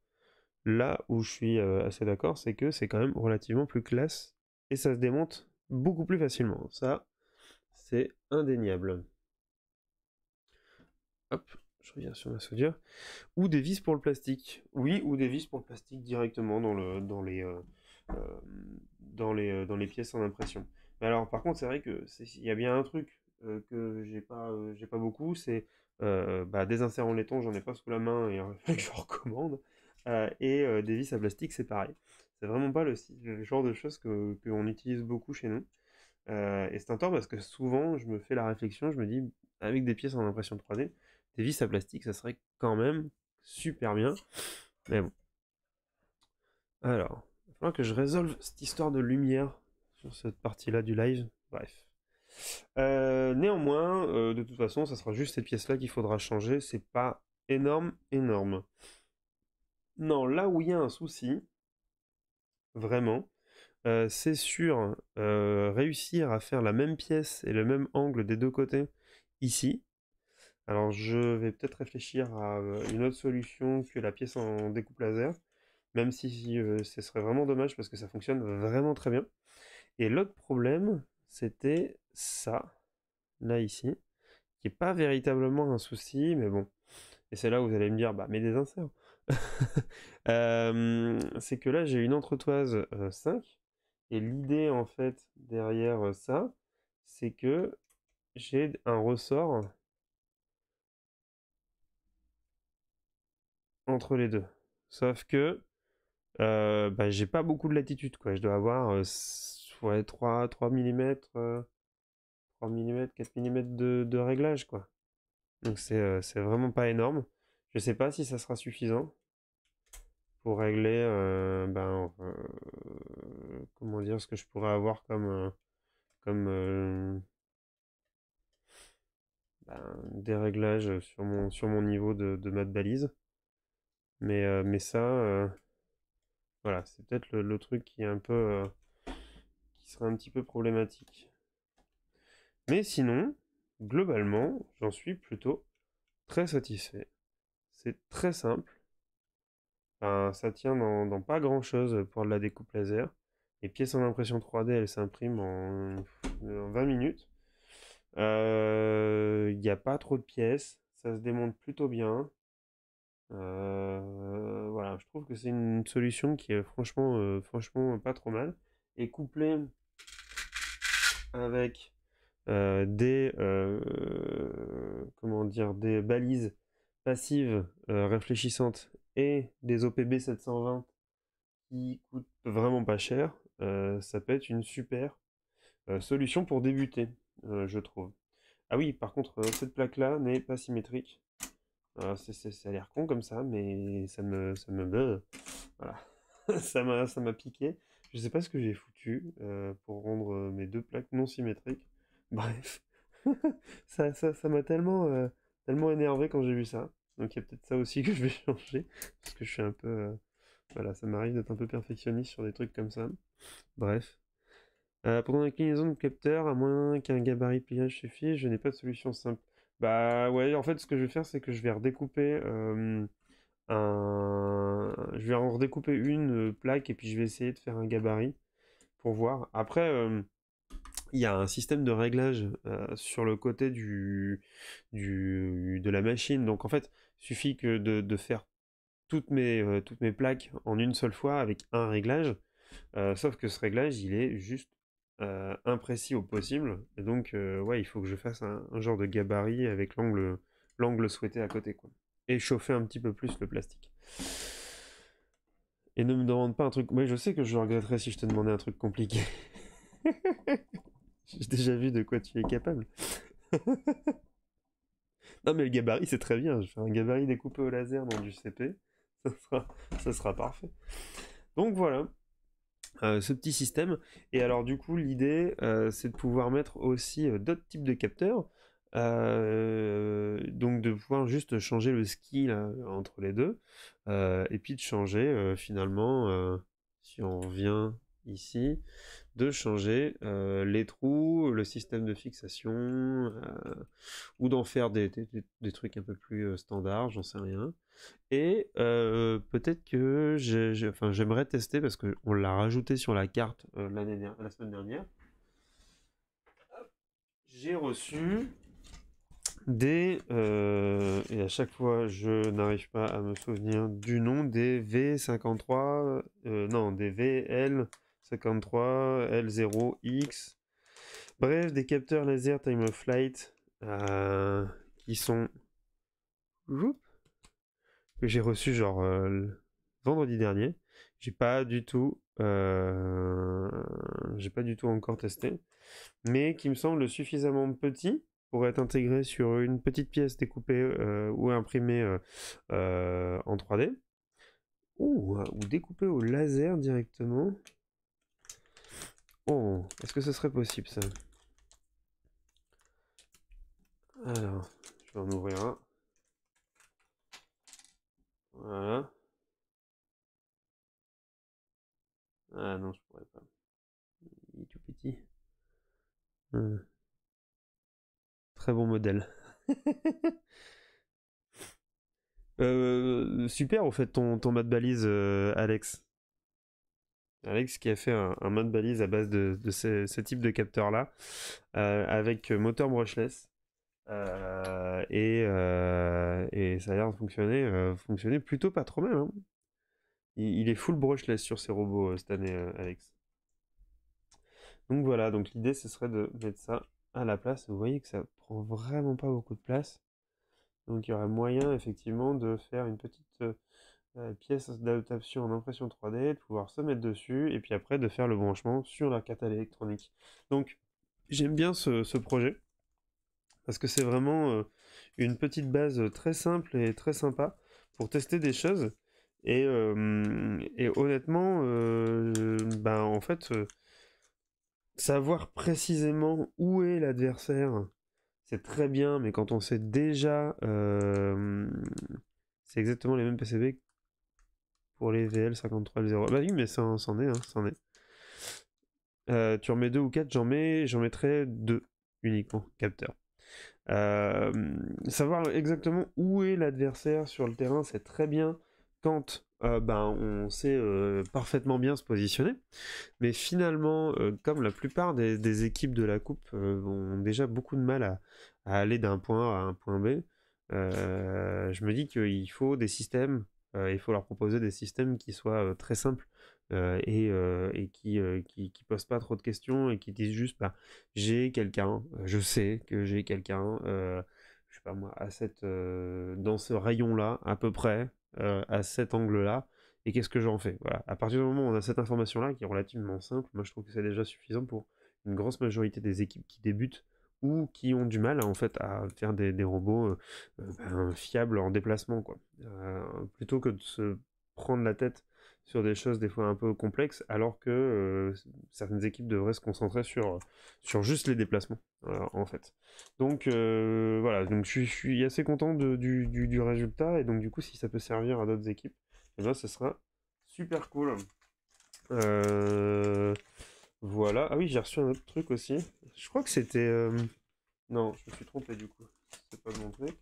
là où je suis assez d'accord, c'est que c'est quand même relativement plus classe et ça se démonte beaucoup plus facilement. Ça, c'est indéniable. Hop, je reviens sur ma soudure. Ou des vis pour le plastique. Oui, ou des vis pour le plastique directement dans, le, dans, les, euh, euh, dans, les, euh, dans les pièces en impression. Mais alors, par contre, c'est vrai qu'il y a bien un truc que j'ai pas, j'ai pas beaucoup, c'est bah, des inserts en laiton, j'en ai pas sous la main et je recommande. et des vis à plastique, c'est pareil. C'est vraiment pas le, genre de choses qu'on utilise beaucoup chez nous. et c'est un tort parce que souvent, je me fais la réflexion, je me dis, avec des pièces en impression 3D, des vis à plastique, ça serait quand même super bien. Mais bon. Alors, il faudra que je résolve cette histoire de lumière sur cette partie-là du live. Bref. Euh, néanmoins, euh, de toute façon, ça sera juste cette pièce-là qu'il faudra changer. C'est pas énorme, énorme. Non, là où il y a un souci, vraiment, euh, c'est sur réussir à faire la même pièce et le même angle des deux côtés ici. Alors je vais peut-être réfléchir à une autre solution que la pièce en découpe laser, même si ce serait vraiment dommage parce que ça fonctionne vraiment très bien. Et l'autre problème, c'était ça, là ici, qui n'est pas véritablement un souci, mais bon. Et c'est là où vous allez me dire, bah mets des inserts. c'est que là j'ai une entretoise 5, et l'idée en fait derrière ça, c'est que j'ai un ressort entre les deux. Sauf que euh, bah, j'ai pas beaucoup de latitude, quoi. Je dois avoir soit 3, 3 mm, 3 mm, 4 mm de, de réglage, quoi. Donc euh, c'est vraiment pas énorme. Je sais pas si ça sera suffisant pour régler euh, ben, comment dire ce que je pourrais avoir comme comme ben, des réglages sur mon sur mon niveau de, de ma balise. Mais, mais ça, voilà, c'est peut-être le, truc qui est un peu. qui serait un petit peu problématique. Mais sinon, globalement, j'en suis plutôt très satisfait. C'est très simple. ça tient dans, pas grand chose pour la découpe laser. Les pièces en impression 3D, elles s'impriment en, euh, en, 20 minutes. Il n'y a pas trop de pièces. Ça se démonte plutôt bien. Euh, voilà, je trouve que c'est une solution qui est franchement, euh, franchement pas trop mal. Et couplée avec euh, des comment dire des balises passives réfléchissantes et des OPB 720 qui coûtent vraiment pas cher, ça peut être une super solution pour débuter, je trouve. Ah oui, par contre, cette plaque là n'est pas symétrique. Alors, ah, c'est ça a l'air con comme ça, mais ça me, ça me, voilà, ça m'a, ça m'a piqué. Je sais pas ce que j'ai foutu euh, pour rendre euh, mes deux plaques non symétriques. Bref, ça, m'a tellement, euh, tellement énervé quand j'ai vu ça. Donc il y a peut-être ça aussi que je vais changer, parce que je suis un peu, voilà, ça m'arrive d'être un peu perfectionniste sur des trucs comme ça. Bref. Pour pendant l'inclinaison de capteur, à moins qu'un gabarit pliage suffise, je n'ai pas de solution simple. Bah ouais, en fait, ce que je vais faire, c'est que je vais redécouper un... Je vais en redécouper une plaque et puis je vais essayer de faire un gabarit pour voir. Après, il y a un système de réglage sur le côté du, du, de la machine. Donc en fait, il suffit que de, de faire toutes mes, toutes mes plaques en une seule fois avec un réglage. sauf que ce réglage, il est juste euh, imprécis au possible. Et donc, euh, ouais, il faut que je fasse un, genre de gabarit avec l'angle, l'angle souhaité à côté. Quoi. Et chauffer un petit peu plus le plastique. Et ne me demande pas un truc. mais je sais que je regretterais si je te demandais un truc compliqué. J'ai déjà vu de quoi tu es capable. non, mais le gabarit, c'est très bien. Je vais faire un gabarit découpé au laser dans du CP. Ça ça sera parfait. Donc voilà. Euh, ce petit système. Et alors du coup, l'idée, euh, c'est de pouvoir mettre aussi euh, d'autres types de capteurs. donc de pouvoir juste changer le ski entre les deux. et puis de changer finalement, si on revient ici, de changer euh, les trous, le système de fixation, euh, ou d'en faire des, trucs un peu plus euh, standards, j'en sais rien. Et peut-être que j'aimerais enfin, tester, parce qu'on l'a rajouté sur la carte la semaine dernière, j'ai reçu des... et à chaque fois, je n'arrive pas à me souvenir du nom des V53... non, des VL... 53, L0, X. Bref, des capteurs laser time of flight euh, qui sont. que j'ai reçu genre euh, vendredi dernier. J'ai pas du tout. Euh, j'ai pas du tout encore testé. Mais qui me semble suffisamment petit pour être intégré sur une petite pièce découpée ou imprimée en 3D. ou ou découpée au laser directement. Oh, est-ce que ce serait possible ça Alors, je vais en ouvrir un. Voilà. Ah non, je pourrais pas. Il est tout petit. Hum. Très bon modèle. Euh, super, au fait, ton, ton mat de balise, euh, Alex. Alex qui a fait un, mode balise à base de, ce, type de capteur là, euh, avec euh, moteur brushless. Euh, et, ça a l'air de fonctionner, plutôt pas trop mal. Hein. Il, est full brushless sur ses robots cette année, Alex. Donc voilà, donc l'idée ce serait de mettre ça à la place. Vous voyez que ça prend vraiment pas beaucoup de place. Donc il y aurait moyen effectivement de faire une petite pièce d'adaptation en impression 3D, de pouvoir se mettre dessus et puis après de faire le branchement sur la carte électronique. Donc j'aime bien ce, projet parce que c'est vraiment euh, une petite base très simple et très sympa pour tester des choses. Et, euh, honnêtement, euh, ben en fait, savoir précisément où est l'adversaire, c'est très bien, mais quand on sait déjà c'est exactement les mêmes PCB pour les vl 53 0 Bah oui, mais ça en est, hein, est. Euh, tu en mets deux ou quatre, j'en mets, j'en mettrai deux uniquement, capteur. Euh, savoir exactement où est l'adversaire sur le terrain, c'est très bien quand euh, ben, on sait parfaitement bien se positionner. Mais finalement, comme la plupart des, équipes de la Coupe ont déjà beaucoup de mal à, à aller d'un point A à un point B, je me dis qu'il faut des systèmes euh, il faut leur proposer des systèmes qui soient très simples et, qui, qui, posent pas trop de questions et qui disent juste bah, j'ai quelqu'un, je sais que j'ai quelqu'un, je sais pas moi, à cette, dans ce rayon-là, à peu près, à cet angle-là et qu'est-ce que j'en fais Voilà. À partir du moment où on a cette information-là, qui est relativement simple, moi je trouve que c'est déjà suffisant pour une grosse majorité des équipes qui débutent ou qui ont du mal en fait à faire des, robots euh, euh, ben, fiables en déplacement quoi. Euh, plutôt que de se prendre la tête sur des choses des fois un peu complexes alors que certaines équipes devraient se concentrer sur sur juste les déplacements en fait. Donc voilà, donc je, suis assez content du, du, résultat et donc du coup si ça peut servir à d'autres équipes, eh bien ce sera super cool. Euh voilà. Ah oui, j'ai reçu un autre truc aussi. Je crois que c'était... Euh, non, je me suis trompé du coup. C'est pas mon truc.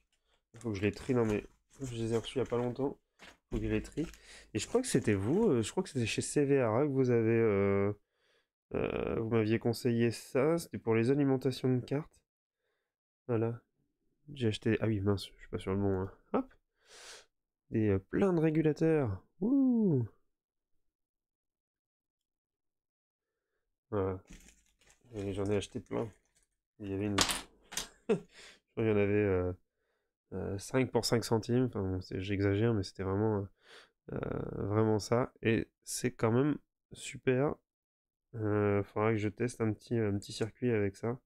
Il faut que je les trie. Non mais je les ai reçus il n'y a pas longtemps. Il faut que je les trie. Et je crois que c'était vous. Euh, je crois que c'était chez CVRA que vous avez... Euh, vous m'aviez conseillé ça. C'était pour les alimentations de cartes. Voilà. J'ai acheté... Ah oui, mince, je suis pas sur le bon. Hein. Hop. Et plein de régulateurs. wouh j'en ai acheté plein. Il y avait une. y en avait 5 euh, euh, pour 5 centimes. Enfin, J'exagère, mais c'était vraiment, euh, vraiment ça. Et c'est quand même super. Il faudra que je teste un petit, un petit circuit avec ça.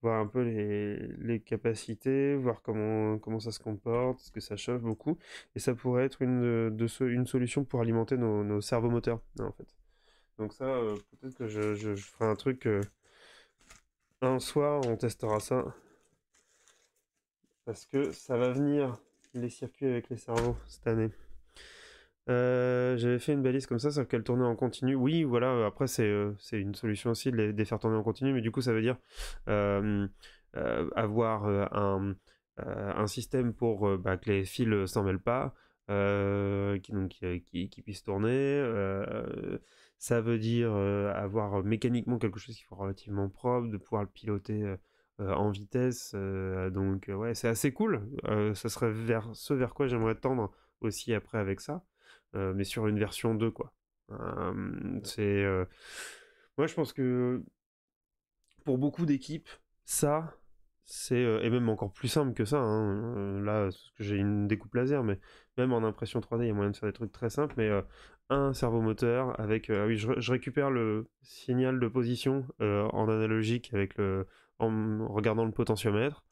Voir un peu les, capacités, voir comment, comment ça se comporte, est-ce que ça chauffe beaucoup. Et ça pourrait être une, de, une solution pour alimenter nos, nos servomoteurs, en fait. Donc ça, euh, peut-être que je, ferai un truc. Euh, un soir, on testera ça. Parce que ça va venir, les circuits avec les cerveaux, cette année. Euh, j'avais fait une balise comme ça, sauf qu'elle tournait en continu. Oui, voilà, après c'est une solution aussi de les, faire tourner en continu, mais du coup ça veut dire avoir un, système pour bah, que les fils s'en mêlent pas, qui, puissent tourner. Ça veut dire avoir mécaniquement quelque chose qui soit relativement propre, de pouvoir le piloter en vitesse. donc ouais, c'est assez cool. ça serait vers ce vers quoi j'aimerais tendre aussi après avec ça, mais sur une version 2 quoi. c'est moi je pense que pour beaucoup d'équipes, ça, c'est euh, et même encore plus simple que ça. Hein, euh, là, j'ai une découpe laser, mais même en impression 3D, il y a moyen de faire des trucs très simples. Mais euh, un servomoteur avec, ah oui, je, récupère le signal de position en analogique avec en regardant le potentiomètre.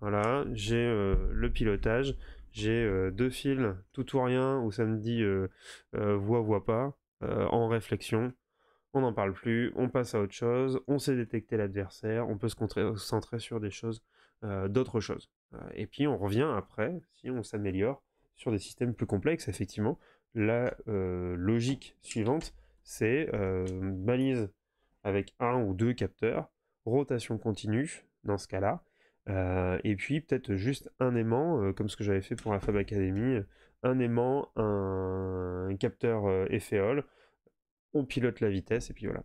Voilà, j'ai le pilotage, j'ai deux fils tout ou rien où ça me dit voix voix pas en réflexion on n'en parle plus, on passe à autre chose, on sait détecter l'adversaire, on peut se concentrer euh, sur des choses, euh, d'autres choses. Euh, et puis on revient après, si on s'améliore, sur des systèmes plus complexes, effectivement, la logique suivante, c'est balise avec un ou deux capteurs, rotation continue, dans ce cas-là, et puis peut-être juste un aimant, comme ce que j'avais fait pour la Fab Academy, un aimant, un, capteur on pilote la vitesse, et puis voilà.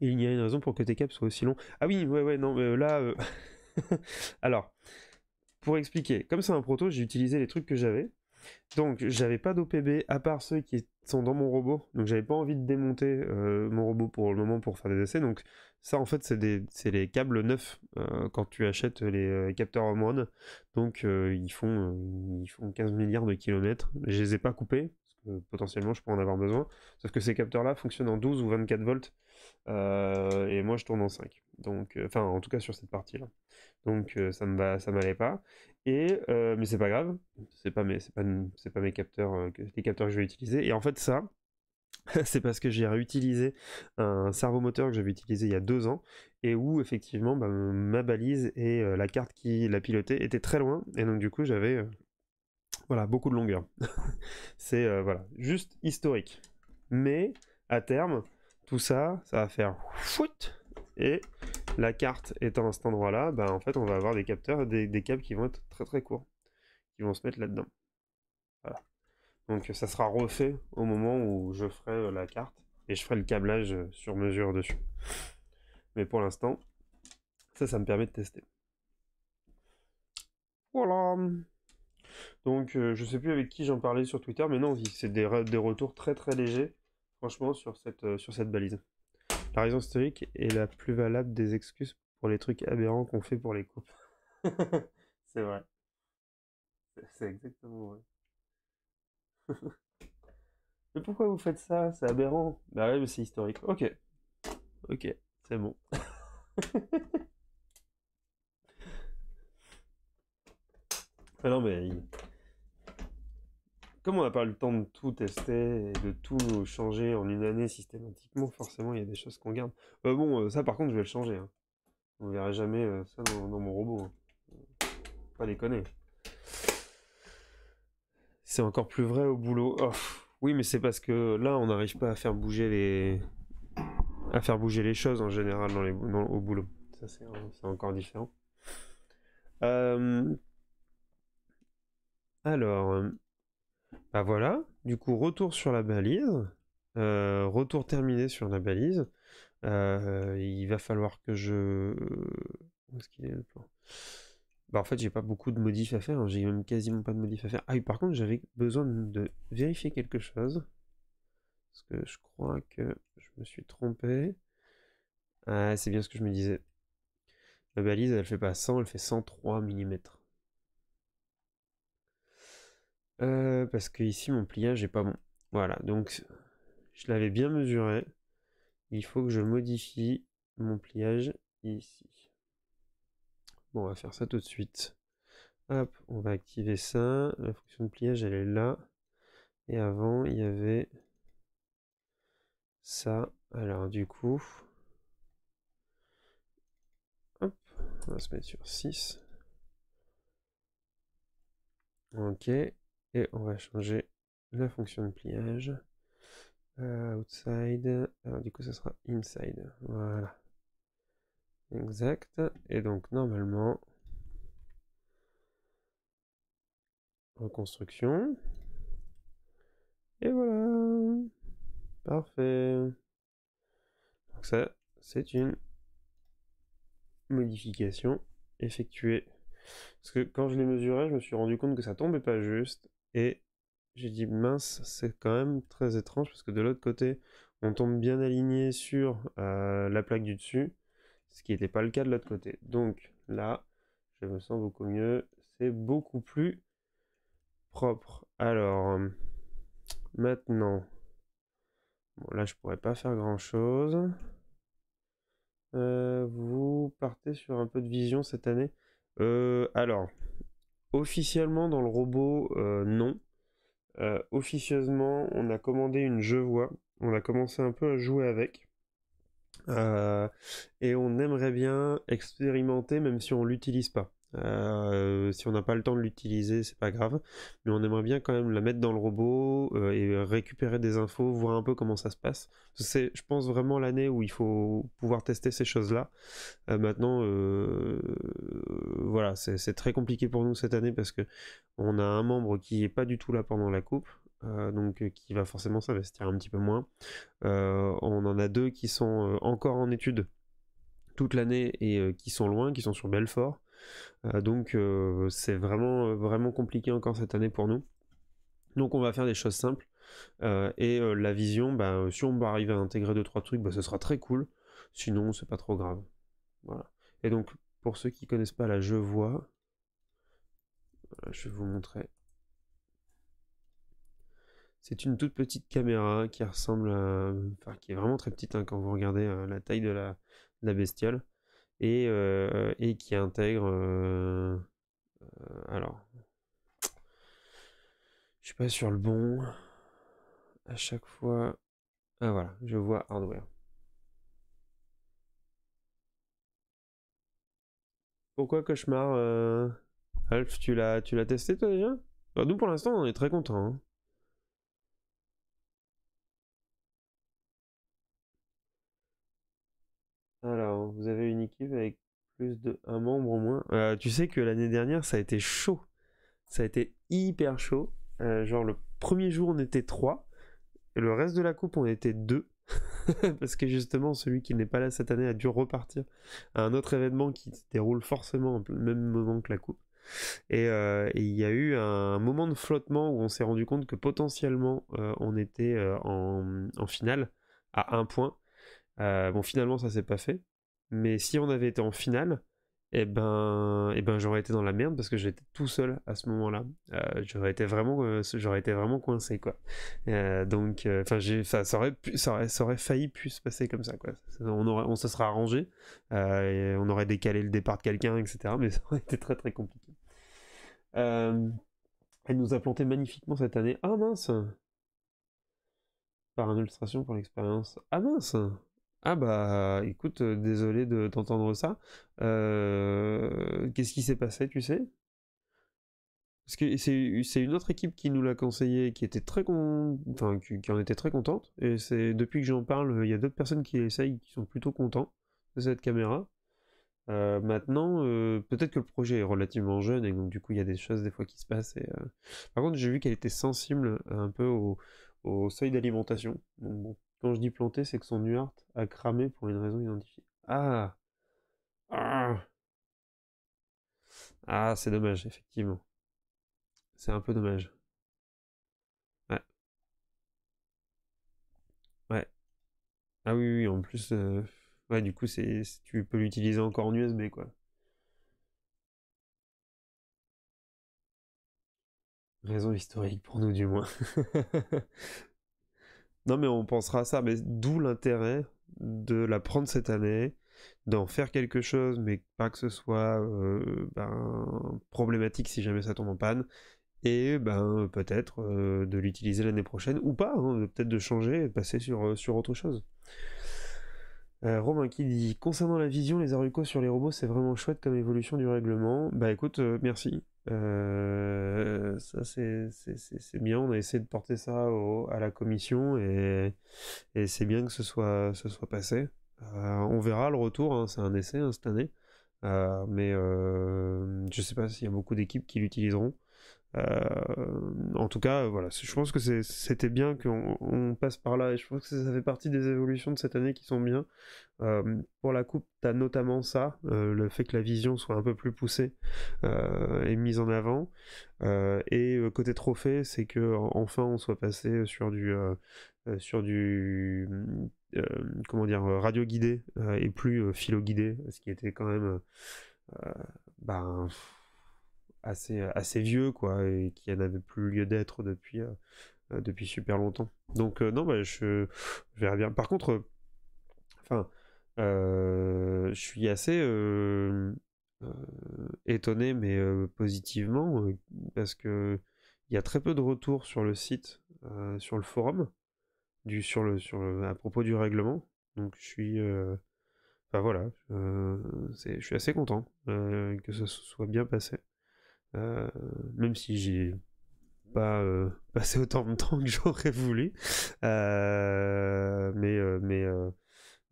il y a une raison pour que tes câbles soient aussi longs. Ah oui, ouais, ouais, non, mais euh, là. Euh, alors, pour expliquer, comme c'est un proto, j'ai utilisé les trucs que j'avais. Donc, j'avais pas d'OPB à part ceux qui sont dans mon robot. Donc, j'avais pas envie de démonter euh, mon robot pour le moment pour faire des essais. Donc, ça, en fait, c'est les câbles neufs quand tu achètes les capteurs home Donc, ils, font, ils font 15 milliards de kilomètres. Je les ai pas coupés potentiellement je pourrais en avoir besoin. Sauf que ces capteurs-là fonctionnent en 12 ou 24 volts, euh, et moi je tourne en 5. Donc, euh, enfin, en tout cas sur cette partie-là. Donc euh, ça me va, ça m'allait pas. Et mais c'est pas grave, c'est pas mes, c'est pas, mes capteurs, les capteurs que je vais utiliser. Et en fait ça, c'est parce que j'ai réutilisé un servomoteur que j'avais utilisé il y a deux ans et où effectivement bah, ma balise et la carte qui la pilotait étaient très loin et donc du coup j'avais voilà, beaucoup de longueur. c'est euh, voilà, juste historique. Mais à terme, tout ça, ça va faire foot et la carte étant à cet endroit-là, bah, en fait, on va avoir des capteurs, des, des câbles qui vont être très très courts, qui vont se mettre là-dedans. Donc ça sera refait au moment où je ferai euh, la carte et je ferai le câblage sur mesure dessus. Mais pour l'instant, ça, ça me permet de tester. Voilà. Donc euh, je sais plus avec qui j'en parlais sur Twitter, mais non, c'est des, retours très très légers, franchement, sur cette, euh, sur cette balise. La raison historique est la plus valable des excuses pour les trucs aberrants qu'on fait pour les coupes. c'est vrai. C'est exactement vrai. mais pourquoi vous faites ça C'est aberrant. Bah ouais, mais c'est historique. Ok. Ok, c'est bon. Ah non, mais comme on n'a pas le temps de tout tester et de tout changer en une année systématiquement, forcément, il y a des choses qu'on garde. Euh, bon, euh, ça par contre, je vais le changer. On hein. On verra jamais euh, ça dans, mon robot. Hein. Pas déconner. C'est encore plus vrai au boulot. Oh, oui, mais c'est parce que là, on n'arrive pas à faire bouger les à faire bouger les choses en général dans les, au boulot. Ça, c'est hein, encore différent. Euh, alors, euh, bah voilà. Du coup, retour sur la balise. Euh, retour terminé sur la balise. Euh, il va falloir que je. Où est-ce qu'il est bah en fait j'ai pas beaucoup de modifs à faire, hein. j'ai même quasiment pas de modifs à faire. Ah oui par contre j'avais besoin de vérifier quelque chose. Parce que je crois que je me suis trompé. Ah c'est bien ce que je me disais. La balise elle fait pas 100, elle fait 103 mm. Euh, parce que ici, mon pliage est pas bon. Voilà, donc je l'avais bien mesuré. Il faut que je modifie mon pliage ici. Bon, on va faire ça tout de suite. Hop, on va activer ça. La fonction de pliage, elle est là. Et avant, il y avait ça. Alors, du coup, hop, on va se mettre sur 6. Ok, et on va changer la fonction de pliage. Euh, outside. Alors, euh, du coup, ça sera inside. Voilà. Exact. Et donc, normalement, reconstruction. Et voilà. Parfait. Donc ça, c'est une modification effectuée. Parce que quand je l'ai mesuré, je me suis rendu compte que ça tombait pas juste. Et j'ai dit mince, c'est quand même très étrange parce que de l'autre côté, on tombe bien aligné sur euh, la plaque du dessus, ce qui n'était pas le cas de l'autre côté. Donc là, je me sens beaucoup mieux, c'est beaucoup plus propre. Alors, maintenant, là je pourrais pas faire grand chose. Euh, vous partez sur un peu de vision cette année euh, Alors, Officiellement dans le robot, euh, non. Euh, officieusement, on a commandé une je vois. On a commencé un peu à jouer avec. Euh, et on aimerait bien expérimenter même si on l'utilise pas. Euh, si on n'a pas le temps de l'utiliser, c'est pas grave. Mais on aimerait bien quand même la mettre dans le robot euh, et récupérer des infos, voir un peu comment ça se passe. C'est, je pense, vraiment l'année où il faut pouvoir tester ces choses-là. Euh, maintenant, voilà, c'est très compliqué pour nous cette année parce que on a un membre qui est pas du tout là pendant la coupe. donc qui va forcément s'investir un petit peu moins. on en a deux qui sont encore en études toute l'année et qui sont loin, qui sont sur Belfort. Euh, donc euh, c'est vraiment, vraiment compliqué encore cette année pour nous. Donc on va faire des choses simples. Euh, et la vision, bah, si on va arriver à intégrer 2-3 trucs, bah, ce sera très cool. Sinon, c'est pas trop grave. Voilà. Et donc, pour ceux qui connaissent pas la je vois, je vais vous montrer. C'est une toute petite caméra qui ressemble à. qui est vraiment très petite hein, quand vous regardez la taille de la, de la bestiole. Euh, et, qui intègre. Euh, euh, alors. Je suis pas sur le bon. À chaque fois. Ah voilà, je vois hardware. Pourquoi cauchemar Alf, tu l'as testé toi déjà bah, Nous pour l'instant on est très content. Hein. avec plus de un membre au moins. Euh, tu sais que l'année dernière, ça a été chaud. Ça a été hyper chaud. Euh, genre le premier jour, on était trois. Et le reste de la coupe, on était deux. Parce que justement, celui qui n'est pas là cette année a dû repartir à un autre événement qui se déroule forcément au même moment que la coupe. Euh, et il y a eu un moment de flottement où on s'est rendu compte que potentiellement on était en, en, finale à un point. bon, finalement, ça s'est pas fait mais si on avait été en finale, eh ben, eh ben j'aurais été dans la merde parce que j'étais tout seul à ce moment-là. Euh, j'aurais été vraiment, euh, j'aurais été vraiment coincé quoi. Euh, donc, enfin, ça, aurait ça aurait, failli pu se passer comme ça quoi. On aurait, on se serait arrangé, on aurait décalé le départ de quelqu'un, etc. Mais ça aurait été très très compliqué. elle nous a planté magnifiquement cette année. Ah mince. Par une illustration pour l'expérience. Ah mince. Ah bah écoute, euh, désolé de t'entendre ça. Euh, qu'est-ce qui s'est passé, tu sais Parce que c'est une autre équipe qui nous l'a conseillé, qui était très qui, en était très contente. Et c'est depuis que j'en parle, il y a d'autres personnes qui essayent, qui sont plutôt contents de cette caméra. Euh, maintenant, peut-être que le projet est relativement jeune et donc du coup il y a des choses des fois qui se passent. Et, Par contre, j'ai vu qu'elle était sensible un peu au, au seuil d'alimentation. bon, quand je dis planté, c'est que son Nuart a cramé pour une raison identifiée. Ah Ah, ah c'est dommage, effectivement. C'est un peu dommage. Ouais. Ouais. Ah oui, oui, en plus... Euh, ouais, du coup, c'est tu peux l'utiliser encore en USB, quoi. Raison historique pour nous, du moins. Non, mais on pensera à ça, mais d'où l'intérêt de la prendre cette année, d'en faire quelque chose, mais pas que ce soit euh, ben, problématique si jamais ça tombe en panne, et ben peut-être euh, de l'utiliser l'année prochaine ou pas, hein, peut-être de changer et de passer sur euh, autre chose. Euh, Romain qui dit Concernant la vision, les arucos sur les robots, c'est vraiment chouette comme évolution du règlement. Bah écoute, euh, merci. Euh, ça, c'est bien. On a essayé de porter ça à la commission et, et c'est bien que ce soit, ce soit passé. on verra le retour, hein. c'est un essai hein, cette année. mais je sais pas s'il y a beaucoup d'équipes qui l'utiliseront. Euh, en tout cas, euh, voilà, je pense que c'était bien qu'on passe par là et je pense que ça, fait partie des évolutions de cette année qui sont bien. Euh, pour la coupe, t'as notamment ça, le fait que la vision soit un peu plus poussée et mise en avant. et côté trophée, c'est que enfin on soit passé sur du sur du comment dire radio guidé et plus philo guidé ce qui était quand même ben assez, euh, assez vieux, quoi, et qui n'avait plus lieu d'être depuis, euh, euh, depuis super longtemps. Donc, non, bah, je, verrai bien. Par contre, enfin, je suis assez. étonné mais positivement parce que il y a très peu de retours sur le site sur le forum du sur le sur à propos du règlement donc je suis enfin voilà je suis assez content que ça se soit bien passé euh, même si j'ai pas euh, passé autant de temps que j'aurais voulu. Euh, mais mais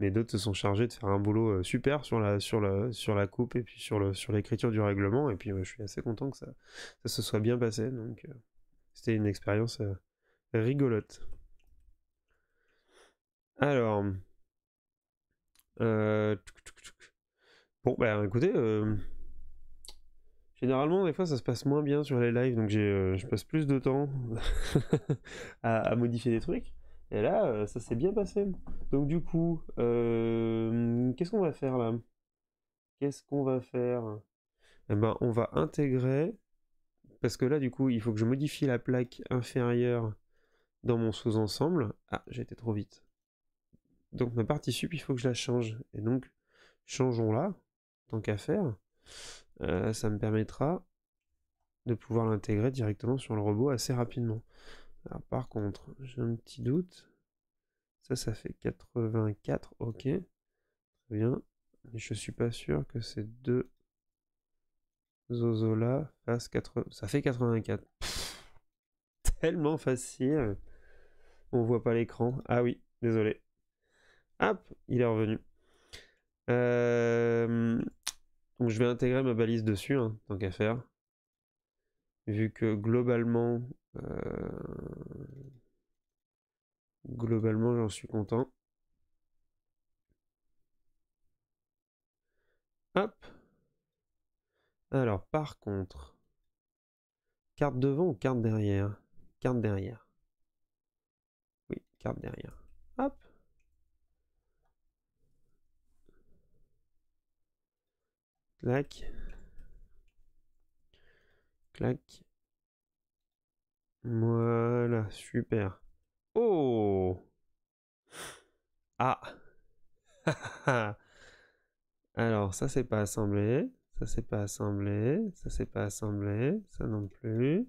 mais d'autres se sont chargés de faire un boulot super sur la sur sur la coupe et puis sur le sur l'écriture du règlement. Et puis je suis assez content que ça, ça se soit bien passé. Donc c'était une expérience rigolote. Alors. Bon, bah écoutez, Généralement, des fois, ça se passe moins bien sur les lives, donc euh, je passe plus de temps à, modifier des trucs. Et là, euh, ça s'est bien passé. Donc du coup, euh, qu'est-ce qu'on va faire là Qu'est-ce qu'on va faire eh ben, on va intégrer, parce que là, du coup, il faut que je modifie la plaque inférieure dans mon sous-ensemble. Ah, j'ai été trop vite. Donc ma partie sup, il faut que je la change. Et donc, changeons-la, tant qu'à faire. Euh, ça me permettra de pouvoir l'intégrer directement sur le robot assez rapidement. par contre, j'ai un petit doute. Ça, ça fait 84, ok. Très bien. je suis pas sûr que ces deux Zozola fassent Ça fait 84. tellement facile. On voit pas l'écran. Ah oui, désolé. Hop, il est revenu. Euh... Donc je vais intégrer ma balise dessus, hein, tant qu'à faire. Vu que globalement, euh, globalement j'en suis content. Hop. Alors par contre, carte devant ou carte derrière Carte derrière. Oui, carte derrière. Clac. Clac. Voilà, super. Oh Ah Alors, ça, c'est pas assemblé. Ça, c'est pas assemblé. Ça, c'est pas assemblé. Ça non plus.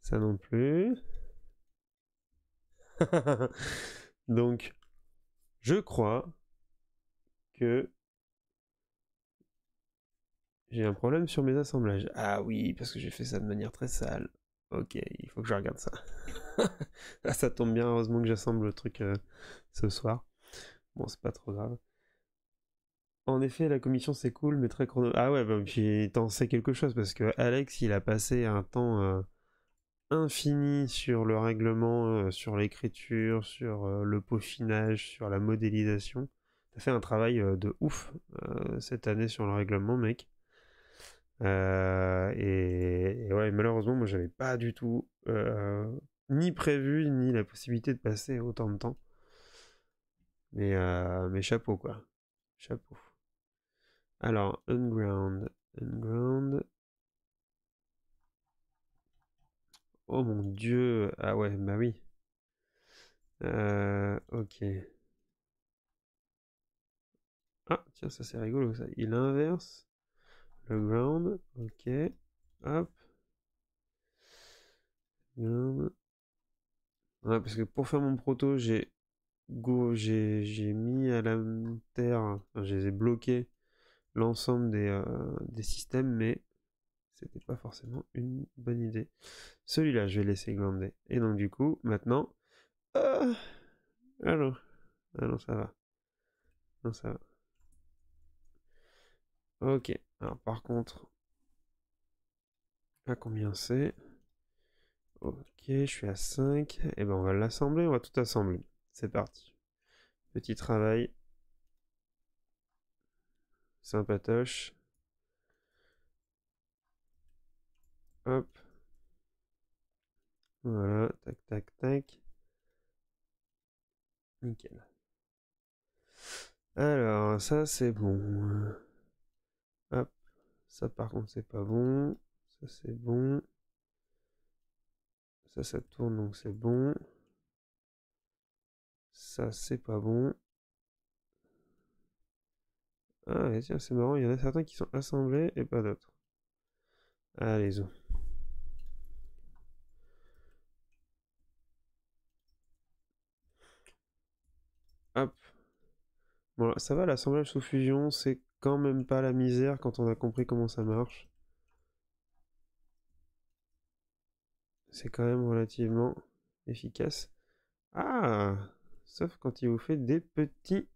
Ça non plus. Donc, je crois que j'ai un problème sur mes assemblages. Ah oui, parce que j'ai fait ça de manière très sale. Ok, il faut que je regarde ça. Ah, ça tombe bien, heureusement que j'assemble le truc euh, ce soir. Bon, c'est pas trop grave. En effet, la commission c'est cool, mais très chrono. Ah ouais, bah, puis t'en quelque chose parce que Alex, il a passé un temps euh, infini sur le règlement, euh, sur l'écriture, sur le peaufinage, sur la modélisation. T'as fait un travail de ouf cette année sur le règlement, mec. Euh, et, ouais, malheureusement, moi, j'avais pas du tout euh, ni prévu ni la possibilité de passer autant de temps. Mais, euh, mais chapeau, quoi. Chapeau. Alors, Unground. Unground. Oh mon dieu. Ah ouais, bah oui. Euh, ok. Ah, tiens, ça c'est rigolo ça. Il inverse le ground, ok, hop, ground, parce que pour faire mon proto, j'ai go, j'ai, j'ai mis à la terre, enfin, je l'ensemble euh, des, systèmes, mais c'était pas forcément une bonne idée. Celui-là, je vais laisser glander. Et donc, du coup, maintenant, euh, alors alors ça va, non, ça va. Ok. Alors par contre, pas combien c'est Ok, je suis à 5. Et eh ben on va l'assembler, on va tout assembler. C'est parti. Petit travail. Sympatoche. Hop. Voilà, tac, tac, tac. Nickel. Alors, ça c'est bon. Ça par contre c'est pas bon. Ça c'est bon. Ça ça tourne donc c'est bon. Ça c'est pas bon. Ah tiens c'est marrant, il y en a certains qui sont assemblés et pas d'autres. Allez-y. Hop. Voilà, ça va, l'assemblage sous fusion, c'est quand même pas la misère quand on a compris comment ça marche. C'est quand même relativement efficace. Ah Sauf quand il vous fait des petits...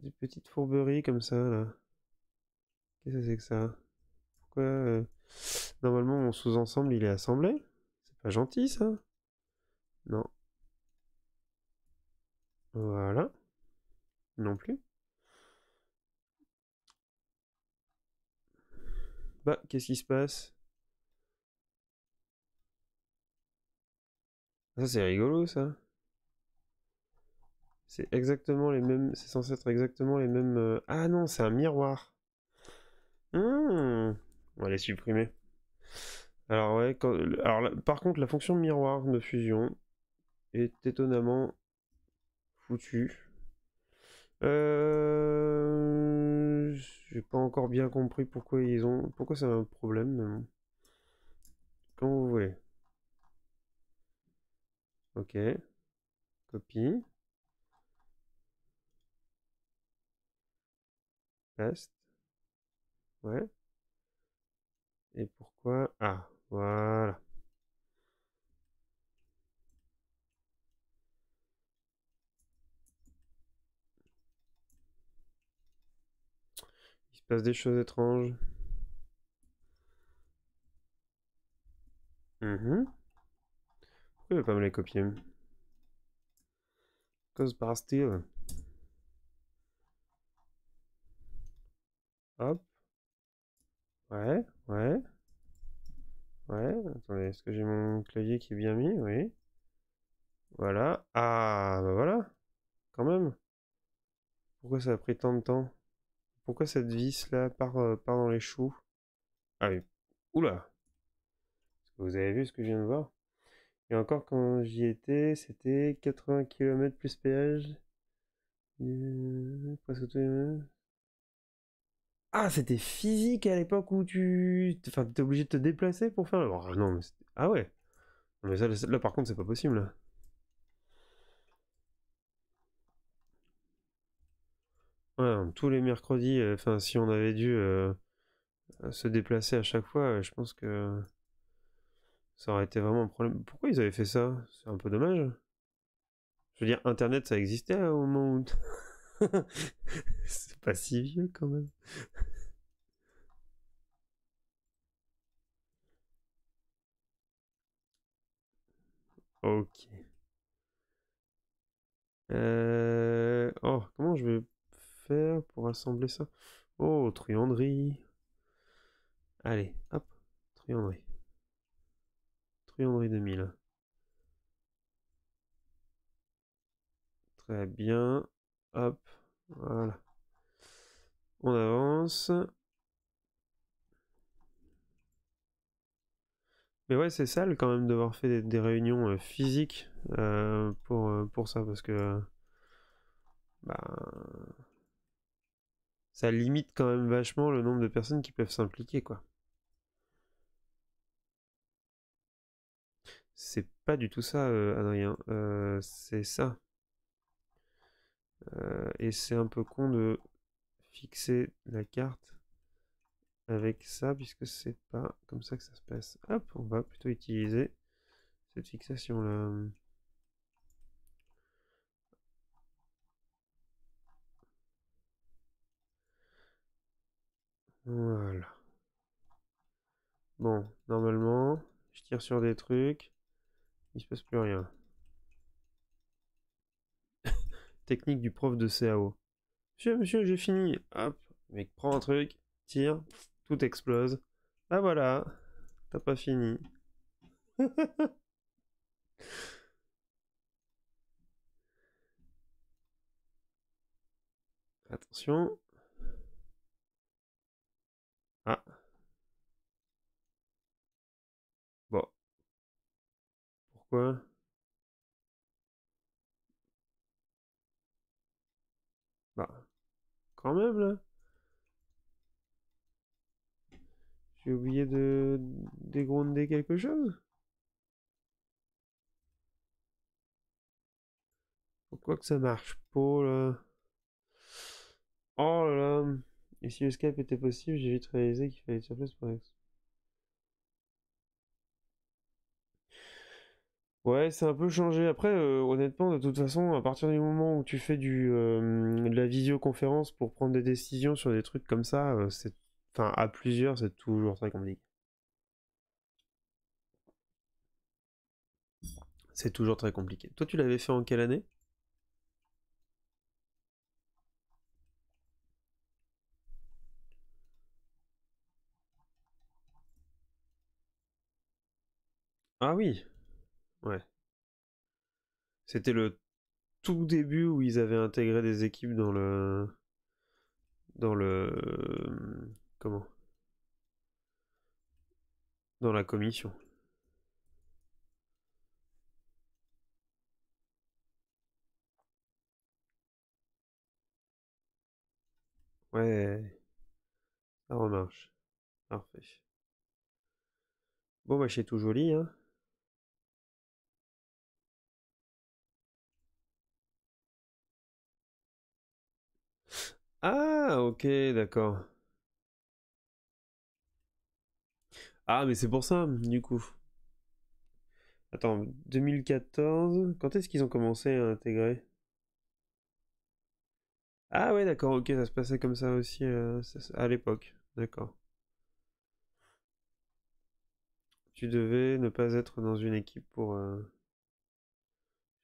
Des petites fourberies comme ça, là. Qu'est-ce que c'est que ça Pourquoi... Euh, normalement, mon sous-ensemble, il est assemblé. C'est pas gentil, ça. Non. Voilà. Non plus. Bah, qu'est-ce qui se passe ah, Ça, c'est rigolo, ça. C'est exactement les mêmes... C'est censé être exactement les mêmes... Euh, ah non, c'est un miroir. Mmh. On va les supprimer. Alors ouais, Alors, par contre, la fonction miroir de fusion est étonnamment foutue. Euh... J'ai pas encore bien compris pourquoi ils ont. Pourquoi c'est un problème, mais Quand vous voulez. Ok. Copie. Paste. Ouais. Et pourquoi Ah, voilà. passe des choses étranges. Mm-hmm. Pourquoi il ne pas me les copier Cause par style. Hop. Ouais, ouais. Ouais, attendez, est-ce que j'ai mon clavier qui est bien mis Oui. Voilà. Ah, bah voilà. Quand même. Pourquoi ça a pris tant de temps pourquoi cette vis là euh, part, dans les choux Ah oui. Oula Vous avez vu ce que je viens de voir Et encore quand j'y étais, c'était 80 km plus péage. Euh, ah, c'était physique à l'époque où tu. Enfin, t'es obligé de te déplacer pour faire. Oh non, mais ah ouais. mais ça, là, par contre, c'est pas possible. Là. Hein. Hein, tous les mercredis, euh, enfin, si on avait dû euh, se déplacer à chaque fois, euh, je pense que ça aurait été vraiment un problème. Pourquoi ils avaient fait ça C'est un peu dommage. Je veux dire, Internet, ça existait hein, au moment où... c'est pas si vieux quand même. ok. Oh, comment je vais pour assembler ça Oh, truanderie. Allez, hop, truanderie. Truanderie 2000. Très bien. Hop, voilà. On avance. Mais ouais, c'est sale quand même d'avoir fait des, réunions euh, physiques euh, pour, euh, pour ça, parce que bah, ça limite quand même vachement le nombre de personnes qui peuvent s'impliquer, quoi. C'est pas du tout ça, euh, Adrien. Euh, c'est ça. Euh, et c'est un peu con de fixer la carte avec ça, puisque c'est pas comme ça que ça se passe. Hop, on va plutôt utiliser cette fixation là. Voilà. Bon, normalement, je tire sur des trucs, il se passe plus rien. Technique du prof de CAO. Monsieur, monsieur, j'ai fini. Hop, mec, prends un truc, tire, tout explose. Ah voilà, t'as pas fini. Attention. Ah. Bon. Pourquoi Bah, quand même là. J'ai oublié de dégronder quelque chose. Pourquoi que ça marche pas là Oh là. Et si le Skype était possible, j'ai vite réalisé qu'il fallait sur place pour Ouais, c'est un peu changé. Après, euh, honnêtement, de toute façon, à partir du moment où tu fais du, euh, de la visioconférence pour prendre des décisions sur des trucs comme ça, euh, c'est, enfin, à plusieurs, c'est toujours très compliqué. C'est toujours très compliqué. Toi, tu l'avais fait en quelle année oui. Ouais. C'était le tout début où ils avaient intégré des équipes dans le. Dans le. Comment Dans la commission. Ouais. Ça remarche. Parfait. Bon, bah, c'est tout joli, hein. Ah, ok, d'accord. Ah, mais c'est pour ça, du coup. Attends, 2014, quand est-ce qu'ils ont commencé à intégrer Ah ouais, d'accord, ok, ça se passait comme ça aussi euh, à l'époque, d'accord. Tu devais ne pas être dans une équipe pour... Euh,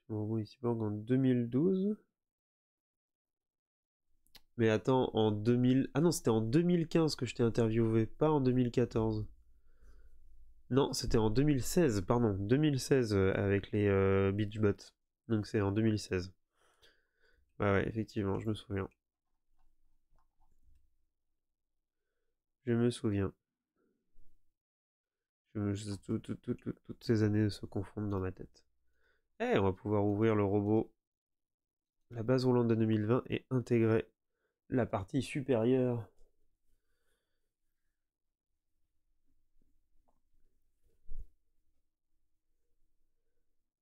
je ici, en 2012. Mais attends, en 2000... Ah non, c'était en 2015 que je t'ai interviewé, pas en 2014. Non, c'était en 2016, pardon, 2016 euh, avec les euh, Beachbots. Donc c'est en 2016. Bah ouais, effectivement, je me souviens. Je me souviens. Je toutes ces années se confondent dans ma tête. Eh, on va pouvoir ouvrir le robot. La base de 2020 est intégrée la partie supérieure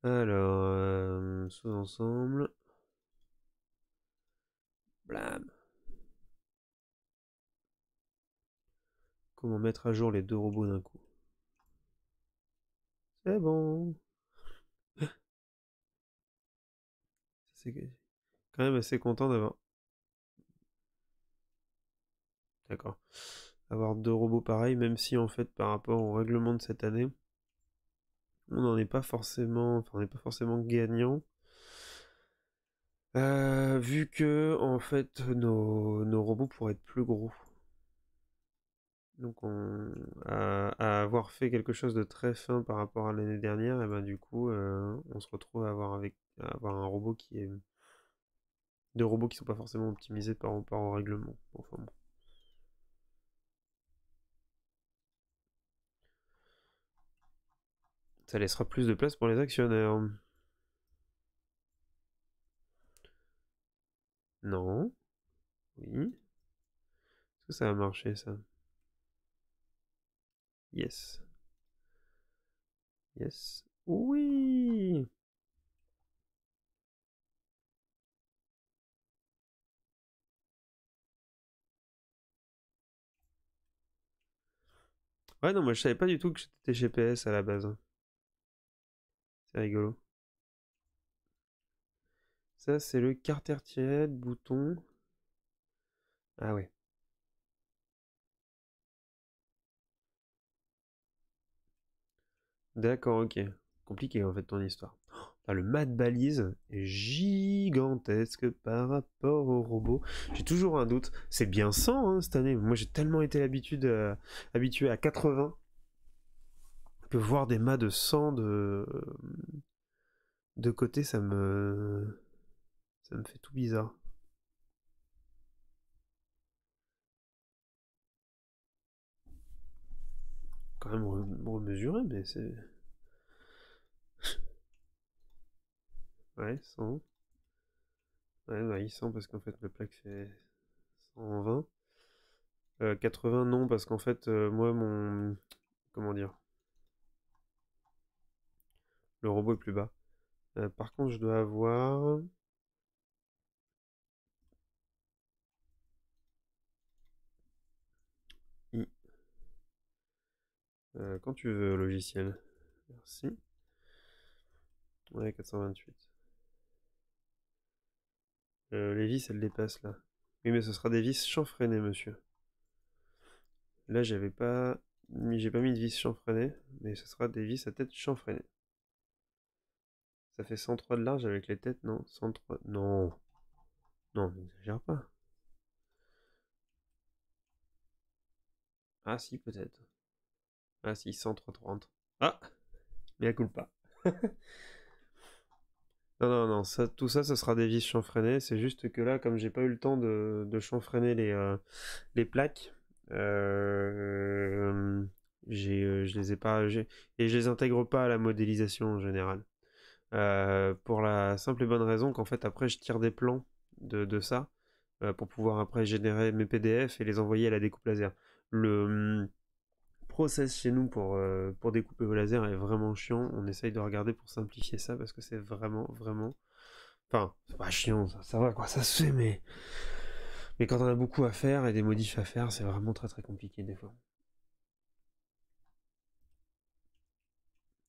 Alors, euh, sous ensemble. Blam. Comment mettre à jour les deux robots d'un coup C'est bon. C'est quand même assez content d'avoir D'accord. Avoir deux robots pareils, même si en fait par rapport au règlement de cette année, on n'en est pas forcément. Enfin, n'est pas forcément gagnant. Euh, vu que en fait nos, robots pourraient être plus gros. Donc à, avoir fait quelque chose de très fin par rapport à l'année dernière, et ben du coup euh, on se retrouve à avoir, avec, avoir un robot qui est deux robots qui sont pas forcément optimisés par rapport au règlement. Enfin bon. Ça laissera plus de place pour les actionnaires. Non. Oui. Est-ce que ça va marcher ça Yes. Yes. Oui. Ouais, non, moi je savais pas du tout que j'étais GPS à la base. Hein. C'est rigolo. Ça, c'est le carter tiède, bouton. Ah ouais. D'accord, ok. Compliqué en fait ton histoire. le mat balise est gigantesque par rapport au robot. J'ai toujours un doute. C'est bien 100 hein, cette année. Moi j'ai tellement été habitué habitué à 80 voir des mâts de sang de de côté, ça me ça me fait tout bizarre. Quand même remesurer, mais c'est ouais, 100. Ouais, il sent parce qu'en fait, le plaque fait 120. 80, non, parce qu'en fait, euh, moi, mon. Comment dire le robot est plus bas. Euh, par contre, je dois avoir... I. Euh, quand tu veux, logiciel. Merci. Ouais, 428. Euh, les vis, elles dépassent là. Oui, mais ce sera des vis chanfreinées, monsieur. Là, j'avais pas j'ai pas mis de vis chanfreinées, mais ce sera des vis à tête chanfreinée. Ça fait 103 de large avec les têtes, non 103... Non Non, n'exagère pas. Ah si, peut-être. Ah si, 130. Ah Mais coule pas. non, non, non, ça, tout ça, ça sera des vis chanfreinées. C'est juste que là, comme j'ai pas eu le temps de, de chanfreiner les, euh, plaques, euh, euh, je les ai pas... Et je les intègre pas à la modélisation en général. Euh, pour la simple et bonne raison qu'en fait après je tire des plans de, de ça euh, pour pouvoir après générer mes PDF et les envoyer à la découpe laser. Le mmh, process chez nous pour, euh, pour découper au laser est vraiment chiant. On essaye de regarder pour simplifier ça parce que c'est vraiment vraiment... Enfin, c'est pas chiant, ça, ça va quoi, ça se fait mais... Mais quand on a beaucoup à faire et des modifs à faire, c'est vraiment très très compliqué des fois.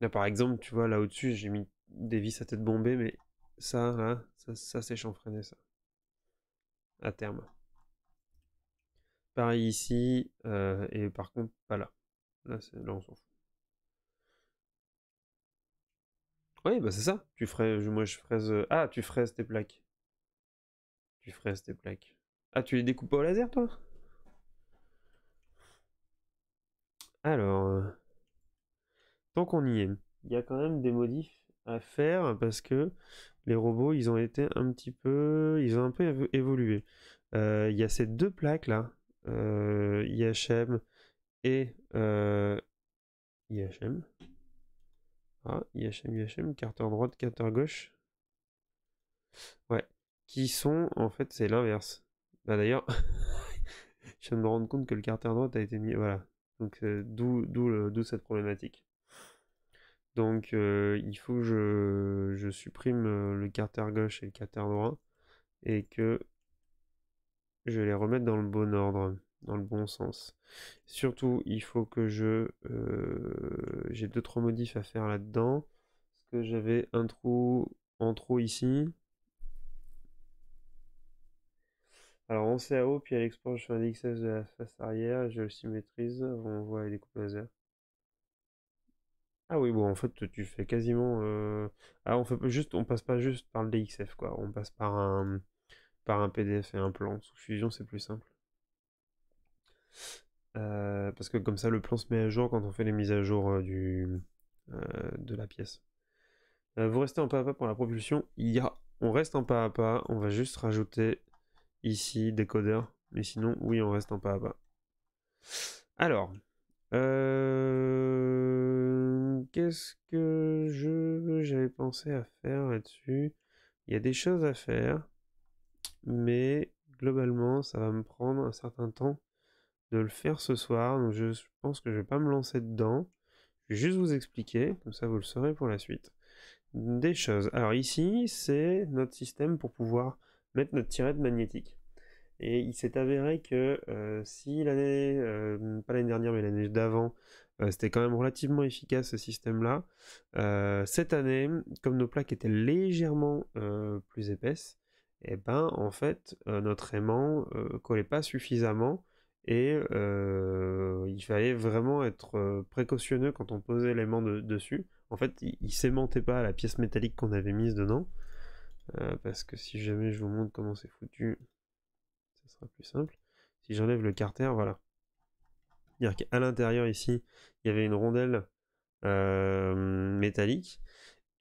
Là par exemple, tu vois là au-dessus, j'ai mis des vis à tête bombée, mais ça, là, ça, ça c'est chanfreiné, ça. À terme. Pareil ici, euh, et par contre, pas là. Là, là on s'en fout. Oui, bah c'est ça. Tu ferais, moi je fraise. Euh, ah, tu fraises tes plaques. Tu fraises tes plaques. Ah, tu les découpes au laser, toi Alors, euh, tant qu'on y est, il y a quand même des modifs à faire parce que les robots, ils ont été un petit peu, ils ont un peu évolué. Euh, il y a ces deux plaques là, euh, IHM et euh, IHM. Ah, IHM, IHM, carter droite, carter gauche. Ouais, qui sont en fait, c'est l'inverse. Bah d'ailleurs, je viens de me rendre compte que le carter droite a été mis, voilà. Donc d'où d'où cette problématique. Donc il faut que je, supprime le carter gauche et le carter droit et que je les remette dans le bon ordre, dans le bon sens. Surtout, il faut que je... J'ai deux trois modifs à faire là-dedans. Parce que j'avais un trou en trop ici. Alors en CAO, puis à l'export, je fais un de la face arrière, je le symétrise, on voit les coups laser. Ah oui, bon, en fait, tu fais quasiment. Euh, ah, on fait juste, on passe pas juste par le DXF, quoi. On passe par un, par un PDF et un plan. Sous Fusion, c'est plus simple. Euh, parce que comme ça, le plan se met à jour quand on fait les mises à jour euh, du, de la pièce. vous restez en pas à pas pour la propulsion. Il y On reste en pas à pas. On va juste rajouter ici décodeur. Mais sinon, oui, on reste en pas à pas. Alors, euh, qu'est-ce que je j'avais pensé à faire là-dessus Il y a des choses à faire, mais globalement, ça va me prendre un certain temps de le faire ce soir. Donc je pense que je vais pas me lancer dedans. Je vais juste vous expliquer, comme ça vous le saurez pour la suite. Des choses. Alors ici, c'est notre système pour pouvoir mettre notre tirette magnétique. Et il s'est avéré que euh, si l'année, euh, pas l'année dernière, mais l'année d'avant, euh, c'était quand même relativement efficace ce système-là, cette année, comme nos plaques étaient légèrement plus épaisses, et eh ben en fait notre aimant ne collait pas suffisamment et il fallait vraiment être précautionneux quand on posait l'aimant dessus. En fait, il, ne s'aimantait pas à la pièce métallique qu'on avait mise dedans. parce que si jamais je vous montre comment c'est foutu, sera plus simple. Si j'enlève le carter, voilà. C'est-à-dire qu'à l'intérieur ici, il y avait une rondelle euh, métallique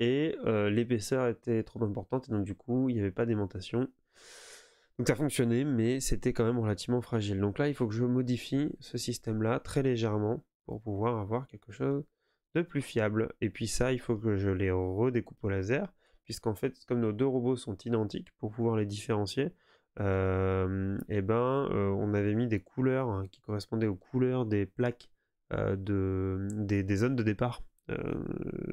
et euh, l'épaisseur était trop importante et donc du coup il n'y avait pas d'aimantation. Donc ça fonctionnait mais c'était quand même relativement fragile. Donc là il faut que je modifie ce système là très légèrement pour pouvoir avoir quelque chose de plus fiable. Et puis ça il faut que je les redécoupe au laser puisqu'en fait comme nos deux robots sont identiques pour pouvoir les différencier, eh ben, on avait mis des couleurs hein, qui correspondaient aux couleurs des plaques de, mmh, des, zones de départ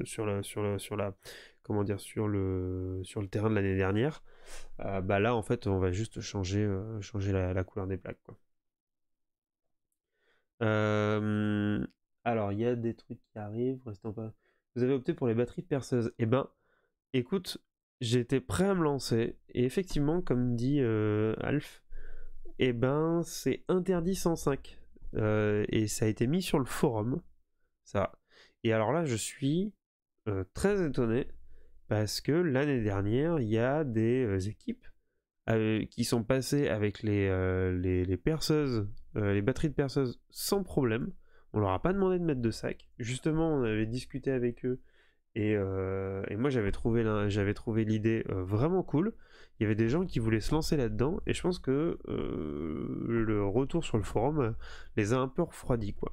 sur, la, sur, sur la comment dire sur le sur le terrain de l'année dernière. bah là en fait on va juste changer changer la, couleur des plaques alors il y a des trucs qui arrivent, restons pas vous avez opté pour les batteries perceuses. et eh ben, écoute, j'étais prêt à me lancer. Et effectivement, comme dit euh, Alf, eh ben, c'est interdit 105. Euh, et ça a été mis sur le forum. Ça. Et alors là, je suis euh, très étonné parce que l'année dernière, il y a des euh, équipes qui sont passées avec les, les, les perceuses, les batteries de perceuses sans problème. On leur a pas demandé de mettre de sac. Justement, on avait discuté avec eux euh, et, moi j'avais trouvé, j'avais trouvé l'idée euh, vraiment cool. Il y avait des gens qui voulaient se lancer là-dedans et je pense que euh, le retour sur le forum les a un peu refroidis quoi.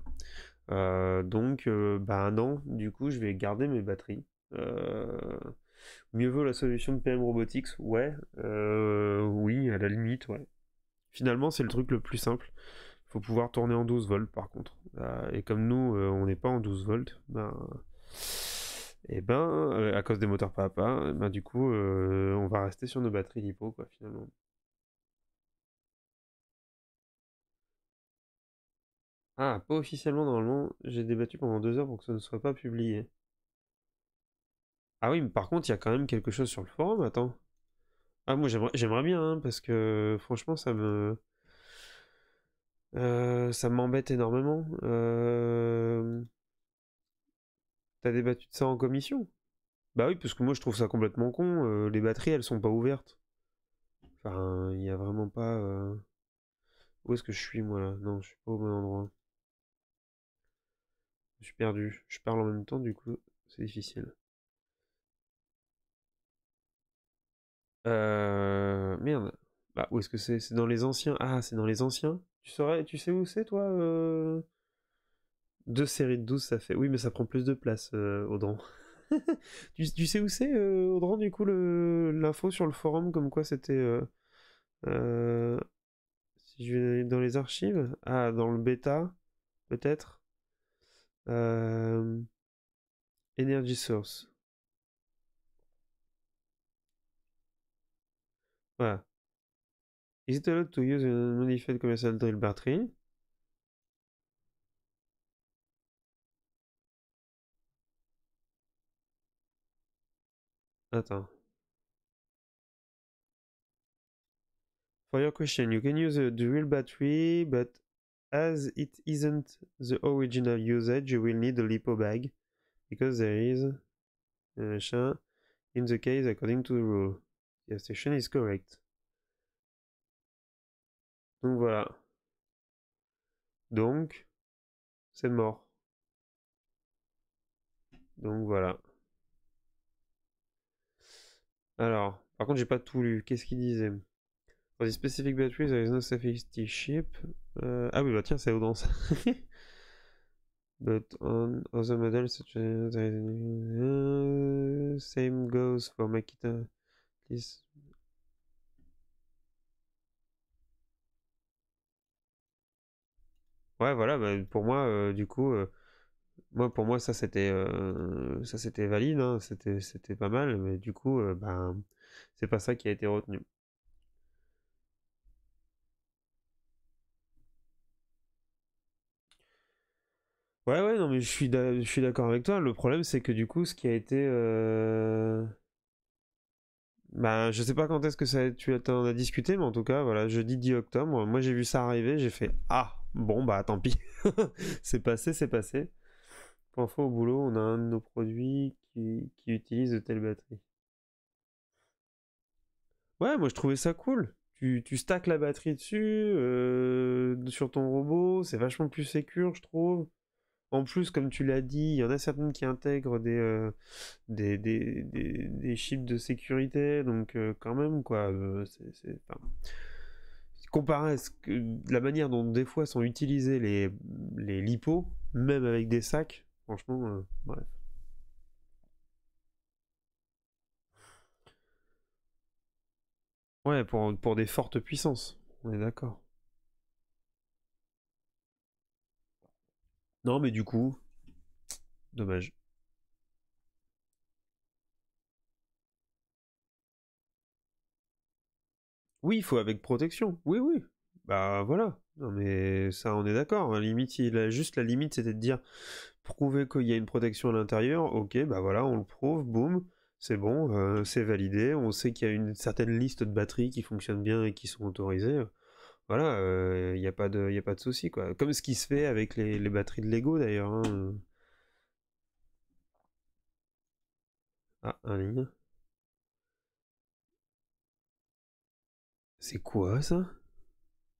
donc bah non, du coup je vais garder mes batteries. Mieux vaut la solution de PM Robotics Ouais, oui, à la limite, ouais. Finalement, c'est le truc le plus simple. Il faut pouvoir tourner en 12 volts, par contre. et comme nous, on n'est pas en 12 volts, ben et eh ben euh, à cause des moteurs pas à pas, euh, ben du coup euh, on va rester sur nos batteries lipo quoi finalement. Ah, pas officiellement, normalement, j'ai débattu pendant deux heures pour que ce ne soit pas publié. Ah oui, mais par contre, il y a quand même quelque chose sur le forum, attends. Ah, moi, j'aimerais bien, hein, parce que franchement, ça me. ça m'embête énormément. Euh... T'as débattu de ça en commission Bah oui, parce que moi je trouve ça complètement con. Euh, les batteries, elles sont pas ouvertes. Enfin, il y a vraiment pas. Euh, où est-ce que je suis moi là Non, je suis pas au bon endroit. Je suis perdu. Je parle en même temps, du coup, c'est difficile. Euh... Merde. Bah, où est-ce que c'est C'est dans les anciens. Ah, c'est dans les anciens. Tu saurais, tu sais où c'est, toi euh deux séries de 12, ça fait. Oui, mais ça prend plus de place, euh, Audran. tu, sais où c'est, euh, Audran, du coup, l'info sur le forum, comme quoi c'était. Euh, si je vais dans les archives. Ah, dans le bêta, peut-être. Energy Source. Voilà. Is it allowed to use a modified commercial drill battery? Attends. For your question, you can use a dual battery, but as it isn't the original usage, you will need a lipo bag because there is machin uh, in the case according to the rule. The station is correct. Donc voilà. Donc, c'est mort. Donc voilà. Alors, par contre, j'ai pas tout lu. Qu'est-ce qu'il disait For the specific batteries, there is no safety chip. Euh, ah oui, bah tiens, c'est Audence. But on other models, such as... Uh, same goes for Makita. Please. Ouais, voilà, bah, pour moi, euh, du coup, euh, moi, pour moi, ça c'était, euh, ça c'était valide, hein. c'était, pas mal, mais du coup, euh, ben, c'est pas ça qui a été retenu. Ouais, ouais, non, mais je suis, je suis d'accord avec toi. Le problème, c'est que du coup, ce qui a été, euh, ben, je sais pas quand est-ce que ça, tu en as discuté, mais en tout cas, voilà, jeudi 10 octobre, moi j'ai vu ça arriver, j'ai fait ah, bon bah tant pis, c'est passé, c'est passé parfois au boulot, on a un de nos produits qui, utilise de telles batteries. Ouais, moi je trouvais ça cool. Tu, tu stacks la batterie dessus, euh, sur ton robot, c'est vachement plus sécur je trouve. En plus, comme tu l'as dit, il y en a certaines qui intègrent des, euh, des, chips de sécurité, donc euh, quand même, quoi. comparé à ce que, la manière dont des fois sont utilisés les, les lipos, même avec des sacs, Franchement, euh, bref. Ouais, pour, pour des fortes puissances, on est d'accord. Non, mais du coup, dommage. Oui, il faut avec protection. Oui, oui. Bah voilà. Non, mais ça, on est d'accord. La hein. limite, il a juste la limite, c'était de dire prouver qu'il y a une protection à l'intérieur, ok, ben voilà, on le prouve, boum, c'est bon, euh, c'est validé, on sait qu'il y a une certaine liste de batteries qui fonctionnent bien et qui sont autorisées. Voilà, il euh, n'y a pas de, y a pas de souci, quoi. Comme ce qui se fait avec les, batteries de Lego, d'ailleurs. Hein. Ah, un ligne. C'est quoi, ça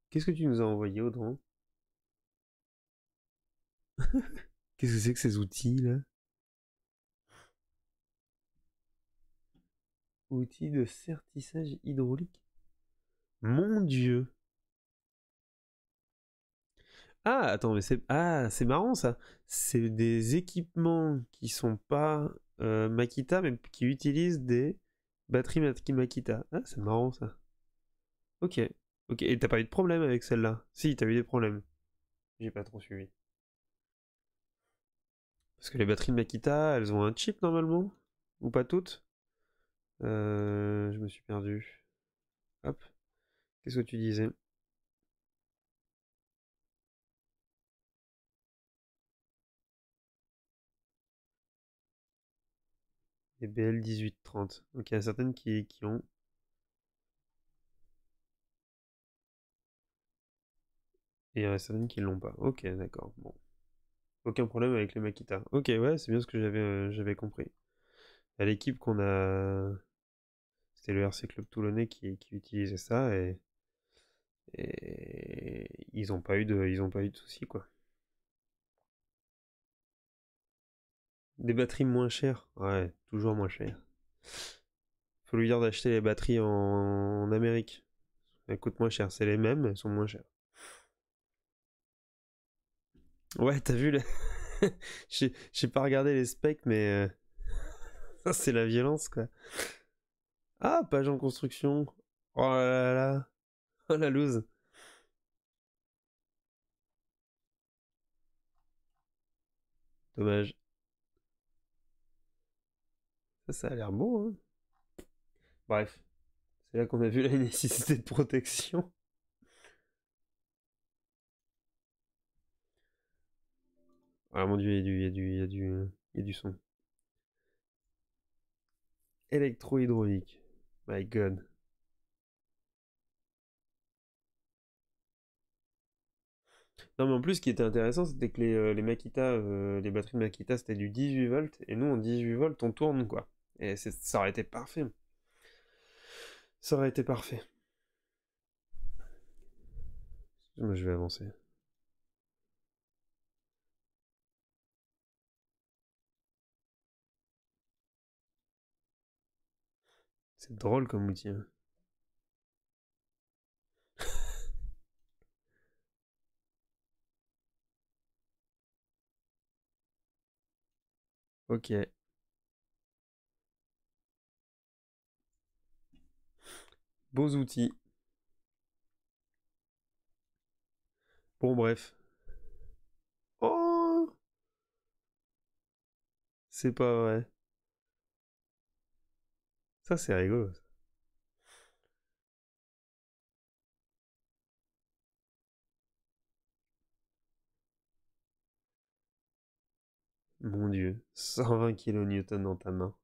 Qu'est-ce que tu nous as envoyé, Audran Qu'est-ce que c'est que ces outils là Outils de sertissage hydraulique Mon dieu Ah, attends, mais c'est ah, marrant ça. C'est des équipements qui sont pas euh, Makita, mais qui utilisent des batteries Makita. Ah, c'est marrant ça. Ok, ok. Et t'as pas eu de problème avec celle-là Si, t'as eu des problèmes. J'ai pas trop suivi. Parce que les batteries de Makita, elles ont un chip normalement Ou pas toutes euh, Je me suis perdu. Hop. Qu'est-ce que tu disais Les BL 1830. Donc il y a certaines qui, qui ont. Et il y en a certaines qui l'ont pas. Ok, d'accord. Bon. Aucun problème avec les Makita. Ok, ouais, c'est bien ce que j'avais euh, compris. À bah, l'équipe qu'on a. C'était le RC Club Toulonnais qui, utilisait ça et. ils n'ont pas eu de, pas eu de soucis quoi. Des batteries moins chères, ouais, toujours moins chères. Faut lui dire d'acheter les batteries en, en Amérique. Elles coûtent moins cher, c'est les mêmes, elles sont moins chères. Ouais, t'as vu, le... j'ai pas regardé les specs, mais ça, euh, c'est la violence, quoi. Ah, page en construction. Oh là là Oh la loose. Dommage. Ça, ça a l'air beau, hein. Bref, c'est là qu'on a vu la nécessité de protection. Ah mon dieu, il y a du, du, il euh, du, son. électro My god. Non, mais en plus, ce qui était intéressant, c'était que les, euh, les Makita, euh, les batteries de Makita, c'était du 18 volts. Et nous, en 18 volts, on tourne, quoi. Et ça aurait été parfait. Ça aurait été parfait. je vais avancer. C'est drôle comme outil. Hein. ok. Beaux outils. Bon, bref. Oh C'est pas vrai. Ça, c'est rigolo. Mon Dieu, 120 kN dans ta main.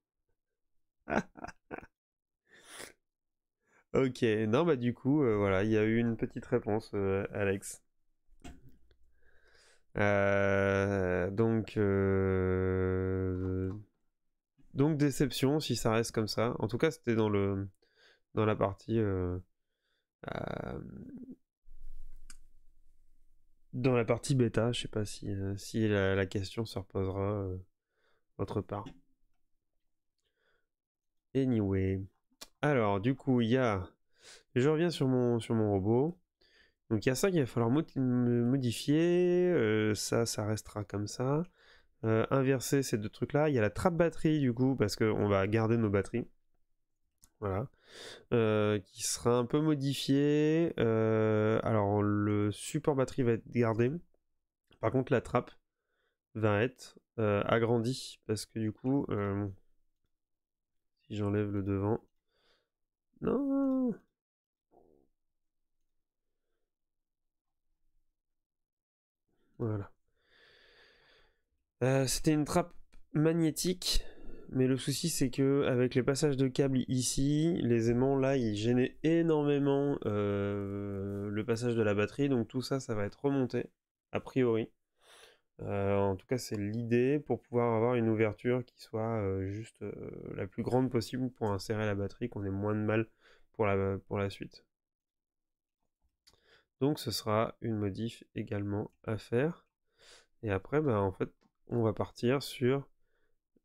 ok, non bah du coup, euh, voilà, il y a eu une petite réponse, euh, Alex. Euh, donc... Donc déception si ça reste comme ça. En tout cas, c'était dans dans la partie euh, euh, dans la partie bêta. Je sais pas si euh, la, question se reposera autre part. Anyway, alors du coup il y a je reviens sur mon sur mon robot. Donc il y a ça qu'il va falloir modifier. ça ça restera comme ça. Euh, inverser ces deux trucs-là. Il y a la trappe batterie, du coup, parce qu'on va garder nos batteries. Voilà. Euh, qui sera un peu modifié. Euh, alors, le support batterie va être gardé. Par contre, la trappe va être agrandie, parce que du coup, si j'enlève le devant. Non! Voilà. Euh, c'était une trappe magnétique, mais le souci c'est que avec les passages de câbles ici, les aimants là, ils gênaient énormément euh, le passage de la batterie, donc tout ça, ça va être remonté, a priori. Euh, en tout cas, c'est l'idée pour pouvoir avoir une ouverture qui soit juste la plus grande possible pour insérer la batterie, qu'on ait moins de mal pour la, pour la suite. Donc ce sera une modif également à faire. Et après, bah, en fait, on va partir sur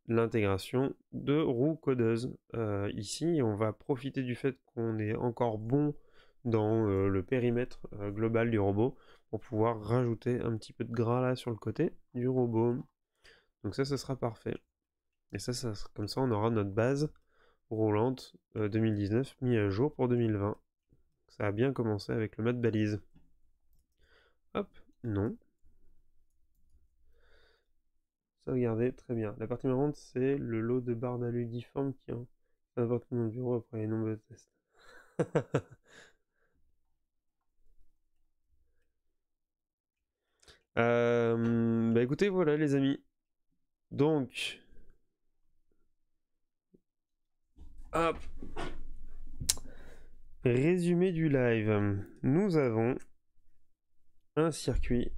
l'intégration de roues codeuse euh, ici. On va profiter du fait qu'on est encore bon dans euh, le périmètre euh, global du robot pour pouvoir rajouter un petit peu de gras là sur le côté du robot. Donc ça, ça sera parfait. Et ça, ça comme ça, on aura notre base roulante 2019 mise à jour pour 2020. Ça a bien commencé avec le mode balise. Hop, non. Regardez, très bien. La partie marrante, c'est le lot de barres d'alu difforme qui en dans mon bureau après les nombreux tests. Euh, bah, écoutez, voilà les amis. Donc... Résumé du live. Nous avons un circuit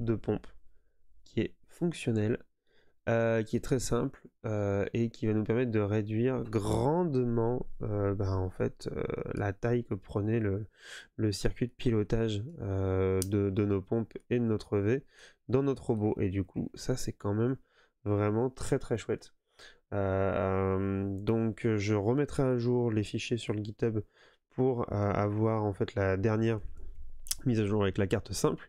de pompe qui est fonctionnel euh, qui est très simple euh, et qui va nous permettre de réduire grandement euh, bah, en fait, la taille que prenait le, circuit de pilotage de, nos pompes et de notre V dans notre robot. Et du coup, ça c'est quand même vraiment très très chouette. donc je remettrai à jour les fichiers sur le GitHub pour avoir en fait la dernière mise à jour avec la carte simple.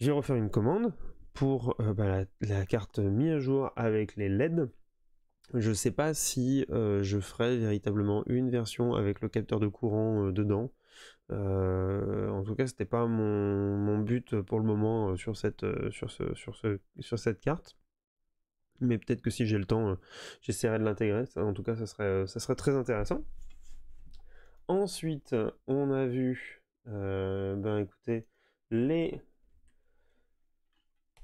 Je vais refaire une commande, pour euh, bah, la, carte mise à jour avec les LED. Je ne sais pas si euh, je ferai véritablement une version avec le capteur de courant euh, dedans. en tout cas, ce n'était pas mon, but pour le moment sur, cette, sur, ce, sur, ce, sur cette carte mais peut-être que si j'ai le temps, j'essaierai de l'intégrer. En tout cas, ça serait, ça serait très intéressant. Ensuite, on a vu, ben écoutez, les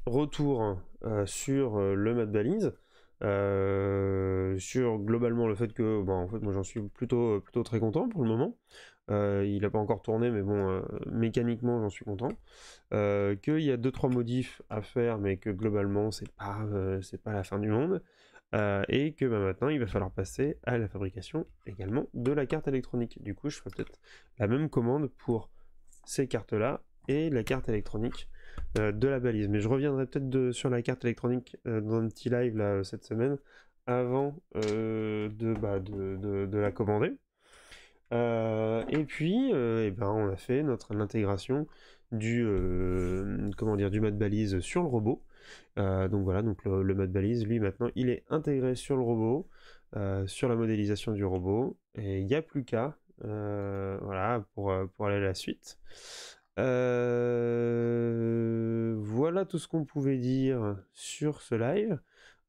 retour euh, sur euh, le mat balise, euh, sur globalement le fait que, bon, bah, en fait, moi j'en suis plutôt, plutôt très content pour le moment. il n'a pas encore tourné, mais bon, mécaniquement j'en suis content. Qu'il y a 2-3 modifs à faire, mais que globalement c'est pas, c'est pas la fin du monde. et que bah, maintenant il va falloir passer à la fabrication également de la carte électronique. Du coup, je ferai peut-être la même commande pour ces cartes-là et la carte électronique euh, de la balise. Mais je reviendrai peut-être sur la carte électronique euh, dans un petit live là, euh, cette semaine avant de, bah, de, la commander. et puis, eh ben, on a fait notre l'intégration du comment dire du balise sur le robot. donc voilà, donc le, mode balise, lui maintenant, il est intégré sur le robot. sur la modélisation du robot. Et il n'y a plus qu'à. voilà, pour, pour aller à la suite. Euh, voilà tout ce qu'on pouvait dire sur ce live.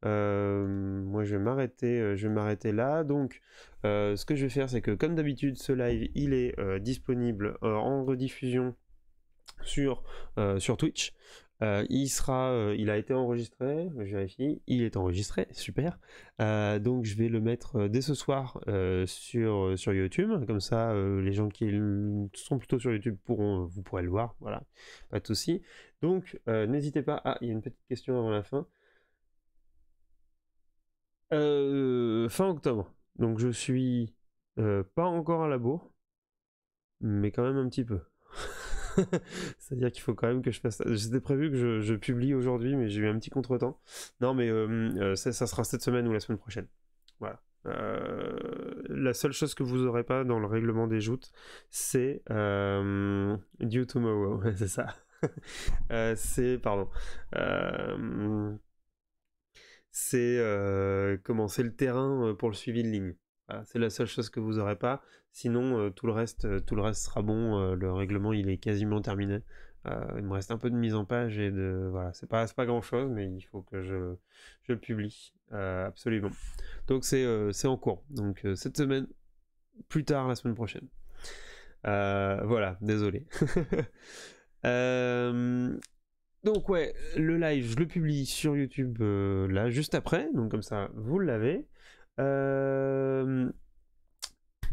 Euh, moi, je vais m'arrêter, euh, je vais m'arrêter là. Donc, ce que je vais faire, c'est que comme d'habitude, ce live, il est disponible en rediffusion sur Twitch. Euh, il sera, euh, il a été enregistré, je vérifie, il est enregistré, super. Euh, donc je vais le mettre dès ce soir sur, YouTube, comme ça les gens qui sont plutôt sur YouTube pourront, vous pourrez le voir, voilà, pas de souci. Donc n'hésitez pas. Ah, il y a une petite question avant la fin. fin octobre, donc je suis pas encore à la bourre, mais quand même un petit peu. C'est-à-dire qu'il faut quand même que je fasse. J'étais prévu que je, publie aujourd'hui, mais j'ai eu un petit contretemps. Non, mais euh, euh, ça, ça, sera cette semaine ou la semaine prochaine. Voilà. Euh, la seule chose que vous n'aurez pas dans le règlement des joutes, c'est euh, due tomorrow. c'est ça. c'est pardon. c'est commencer le terrain pour le suivi de ligne. c'est la seule chose que vous n'aurez pas. Sinon, euh, tout, le reste, euh, tout le reste sera bon. Euh, le règlement, il est quasiment terminé. il me reste un peu de mise en page et de. Voilà, c'est pas, pas grand chose, mais il faut que je, le publie. absolument. Donc, c'est en cours. Donc, cette semaine, plus tard la semaine prochaine. voilà, désolé. donc ouais, le live, je le publie sur YouTube là juste après, donc comme ça, vous l'avez.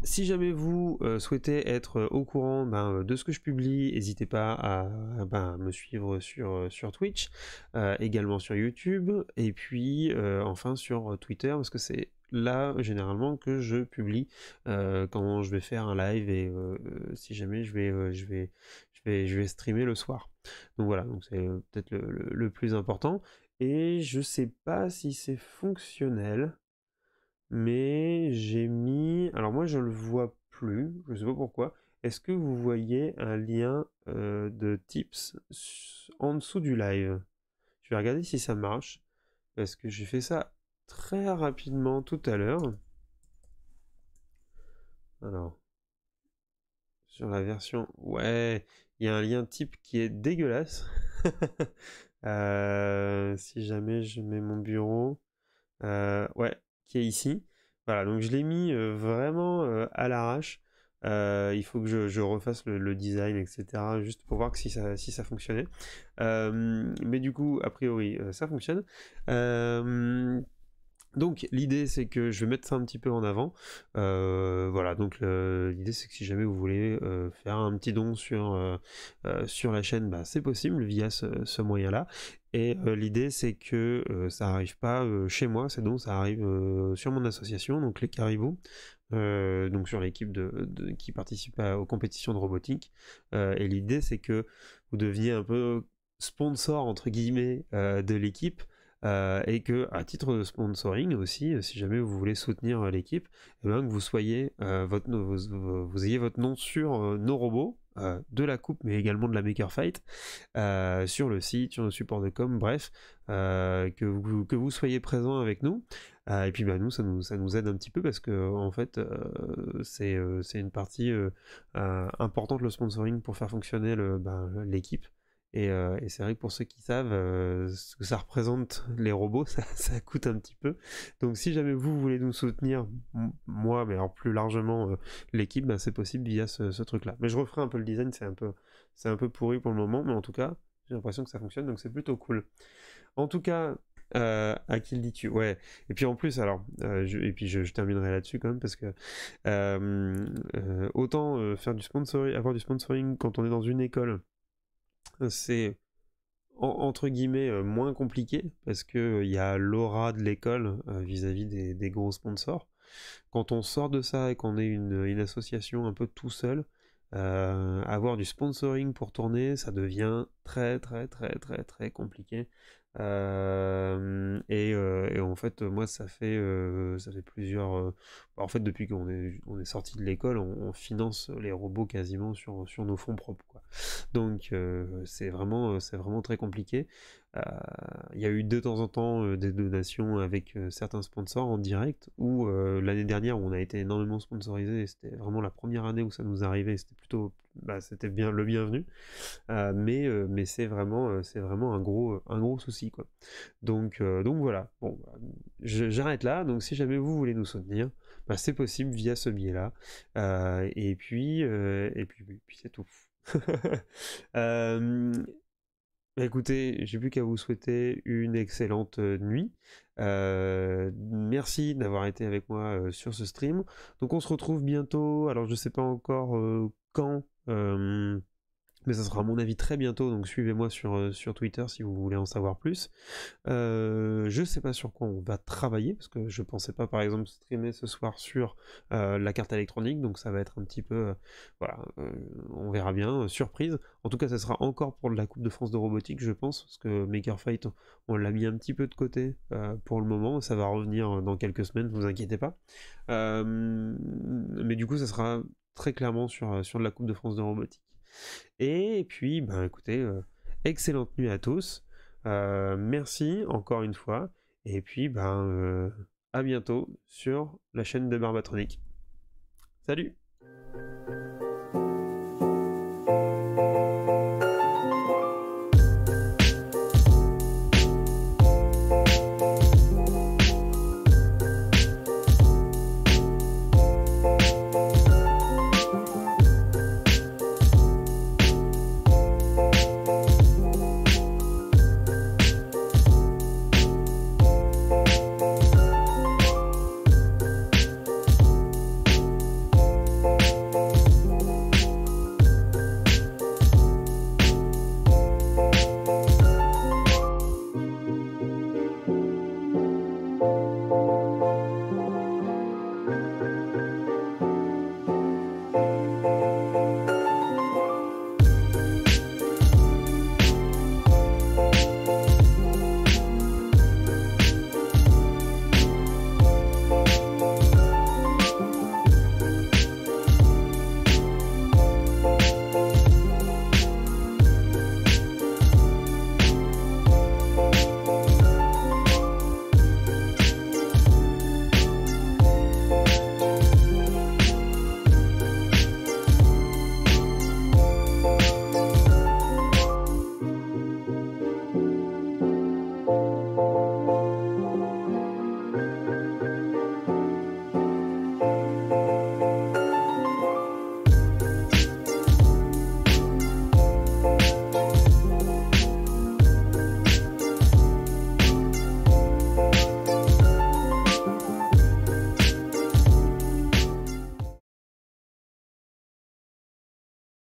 Si jamais vous euh, souhaitez être euh, au courant ben, euh, de ce que je publie, n'hésitez pas à, ben, me suivre sur, Twitch, également sur YouTube, et puis enfin sur Twitter, parce que c'est là généralement que je publie quand je vais faire un live et si jamais je vais, vais, je, vais, streamer le soir. Donc voilà, donc c'est peut-être le, le plus important. Et je sais pas si c'est fonctionnel mais j'ai mis... Alors moi je le vois plus, je sais pas pourquoi. Est-ce que vous voyez un lien euh, de tips en dessous du live Je vais regarder si ça marche, parce que j'ai fait ça très rapidement tout à l'heure. Alors, sur la version... Ouais, il y a un lien type qui est dégueulasse. Euh, si jamais je mets mon bureau... Euh, ouais, qui est ici. Voilà, donc je l'ai mis euh, vraiment euh, à l'arrache. Euh, il faut que je, refasse le, design, etc. Juste pour voir que si ça, si ça fonctionnait. mais du coup, a priori, ça fonctionne. donc l'idée c'est que je vais mettre ça un petit peu en avant. voilà, donc l'idée c'est que si jamais vous voulez faire un petit don sur, sur la chaîne, bah, c'est possible via ce moyen-là. Et euh, l'idée, c'est que euh, ça arrive pas euh, chez moi, c'est donc ça arrive sur mon association, donc les Caribous, donc sur l'équipe de, qui participe aux compétitions de robotique. et l'idée, c'est que vous deveniez un peu sponsor entre guillemets de l'équipe. et que à titre de sponsoring aussi, si jamais vous voulez soutenir l'équipe, eh ben, que vous soyez votre, vous, ayez votre nom sur nos robots euh, de la coupe, mais également de la Maker Fight, euh, sur le site, sur le support de com, bref, euh, que, vous, soyez présent avec nous. et puis bah, nous, ça nous, ça nous aide un petit peu parce que en fait, c'est une partie importante le sponsoring pour faire fonctionner bah, l'équipe. Euh, et, c'est vrai que pour ceux qui savent euh, ce que ça représente les robots, ça, coûte un petit peu. Donc si jamais vous voulez nous soutenir, moi, mais alors plus largement euh, l'équipe, ben, c'est possible via ce, truc-là. Mais je referai un peu le design, c'est un peu, un peu pourri pour le moment, mais en tout cas, j'ai l'impression que ça fonctionne, donc c'est plutôt cool. En tout cas, à qui le dis-tu Ouais. Et puis en plus, alors, et puis je, terminerai là-dessus quand même parce que autant faire du sponsoring, avoir du sponsoring quand on est dans une école euh, c'est entre guillemets euh, moins compliqué parce que il y a l'aura de l'école euh, vis-à-vis des, gros sponsors. Quand on sort de ça et qu'on est une association un peu tout seul, avoir du sponsoring pour tourner, ça devient très très très très très compliqué et, en fait, moi, ça fait, ça fait plusieurs. Bah, en fait, depuis qu'on est, on est sorti de l'école, on, finance les robots quasiment sur, sur nos fonds propres. Quoi. Donc, c'est vraiment, c'est vraiment très compliqué. Il y a eu de temps en temps des donations avec certains sponsors en direct, ou l'année dernière, on a été énormément sponsorisé. C'était vraiment la première année où ça nous arrivait. C'était plutôt bah, c'était bien le bienvenu. Euh, mais euh, mais c'est vraiment euh, c'est vraiment un gros un gros souci quoi. Donc donc voilà. Bon, j'arrête là. Donc si jamais vous voulez nous soutenir, bah, c'est possible via ce biais là. et puis et puis puis c'est tout. Écoutez, j'ai plus qu'à vous souhaiter une excellente nuit. merci d'avoir été avec moi sur ce stream. Donc on se retrouve bientôt. Alors je ne sais pas encore quand. Euh, mais ça sera à mon avis très bientôt, donc suivez-moi sur, euh, sur Twitter si vous voulez en savoir plus. Euh, je sais pas sur quoi on va travailler, parce que je ne pensais pas par exemple streamer ce soir sur euh, la carte électronique, donc ça va être un petit peu, voilà, on verra bien, surprise. En tout cas, ça sera encore pour la Coupe de France de robotique, je pense, parce que Maker Fight, on l'a mis un petit peu de côté pour le moment, ça va revenir dans quelques semaines, ne vous inquiétez pas. mais du coup, ça sera très clairement sur, euh, sur la Coupe de France de robotique. Et puis, ben écoutez, euh, excellente nuit à tous. Euh, merci encore une fois. Et puis, ben, à bientôt sur la chaîne de Barbatronic. Salut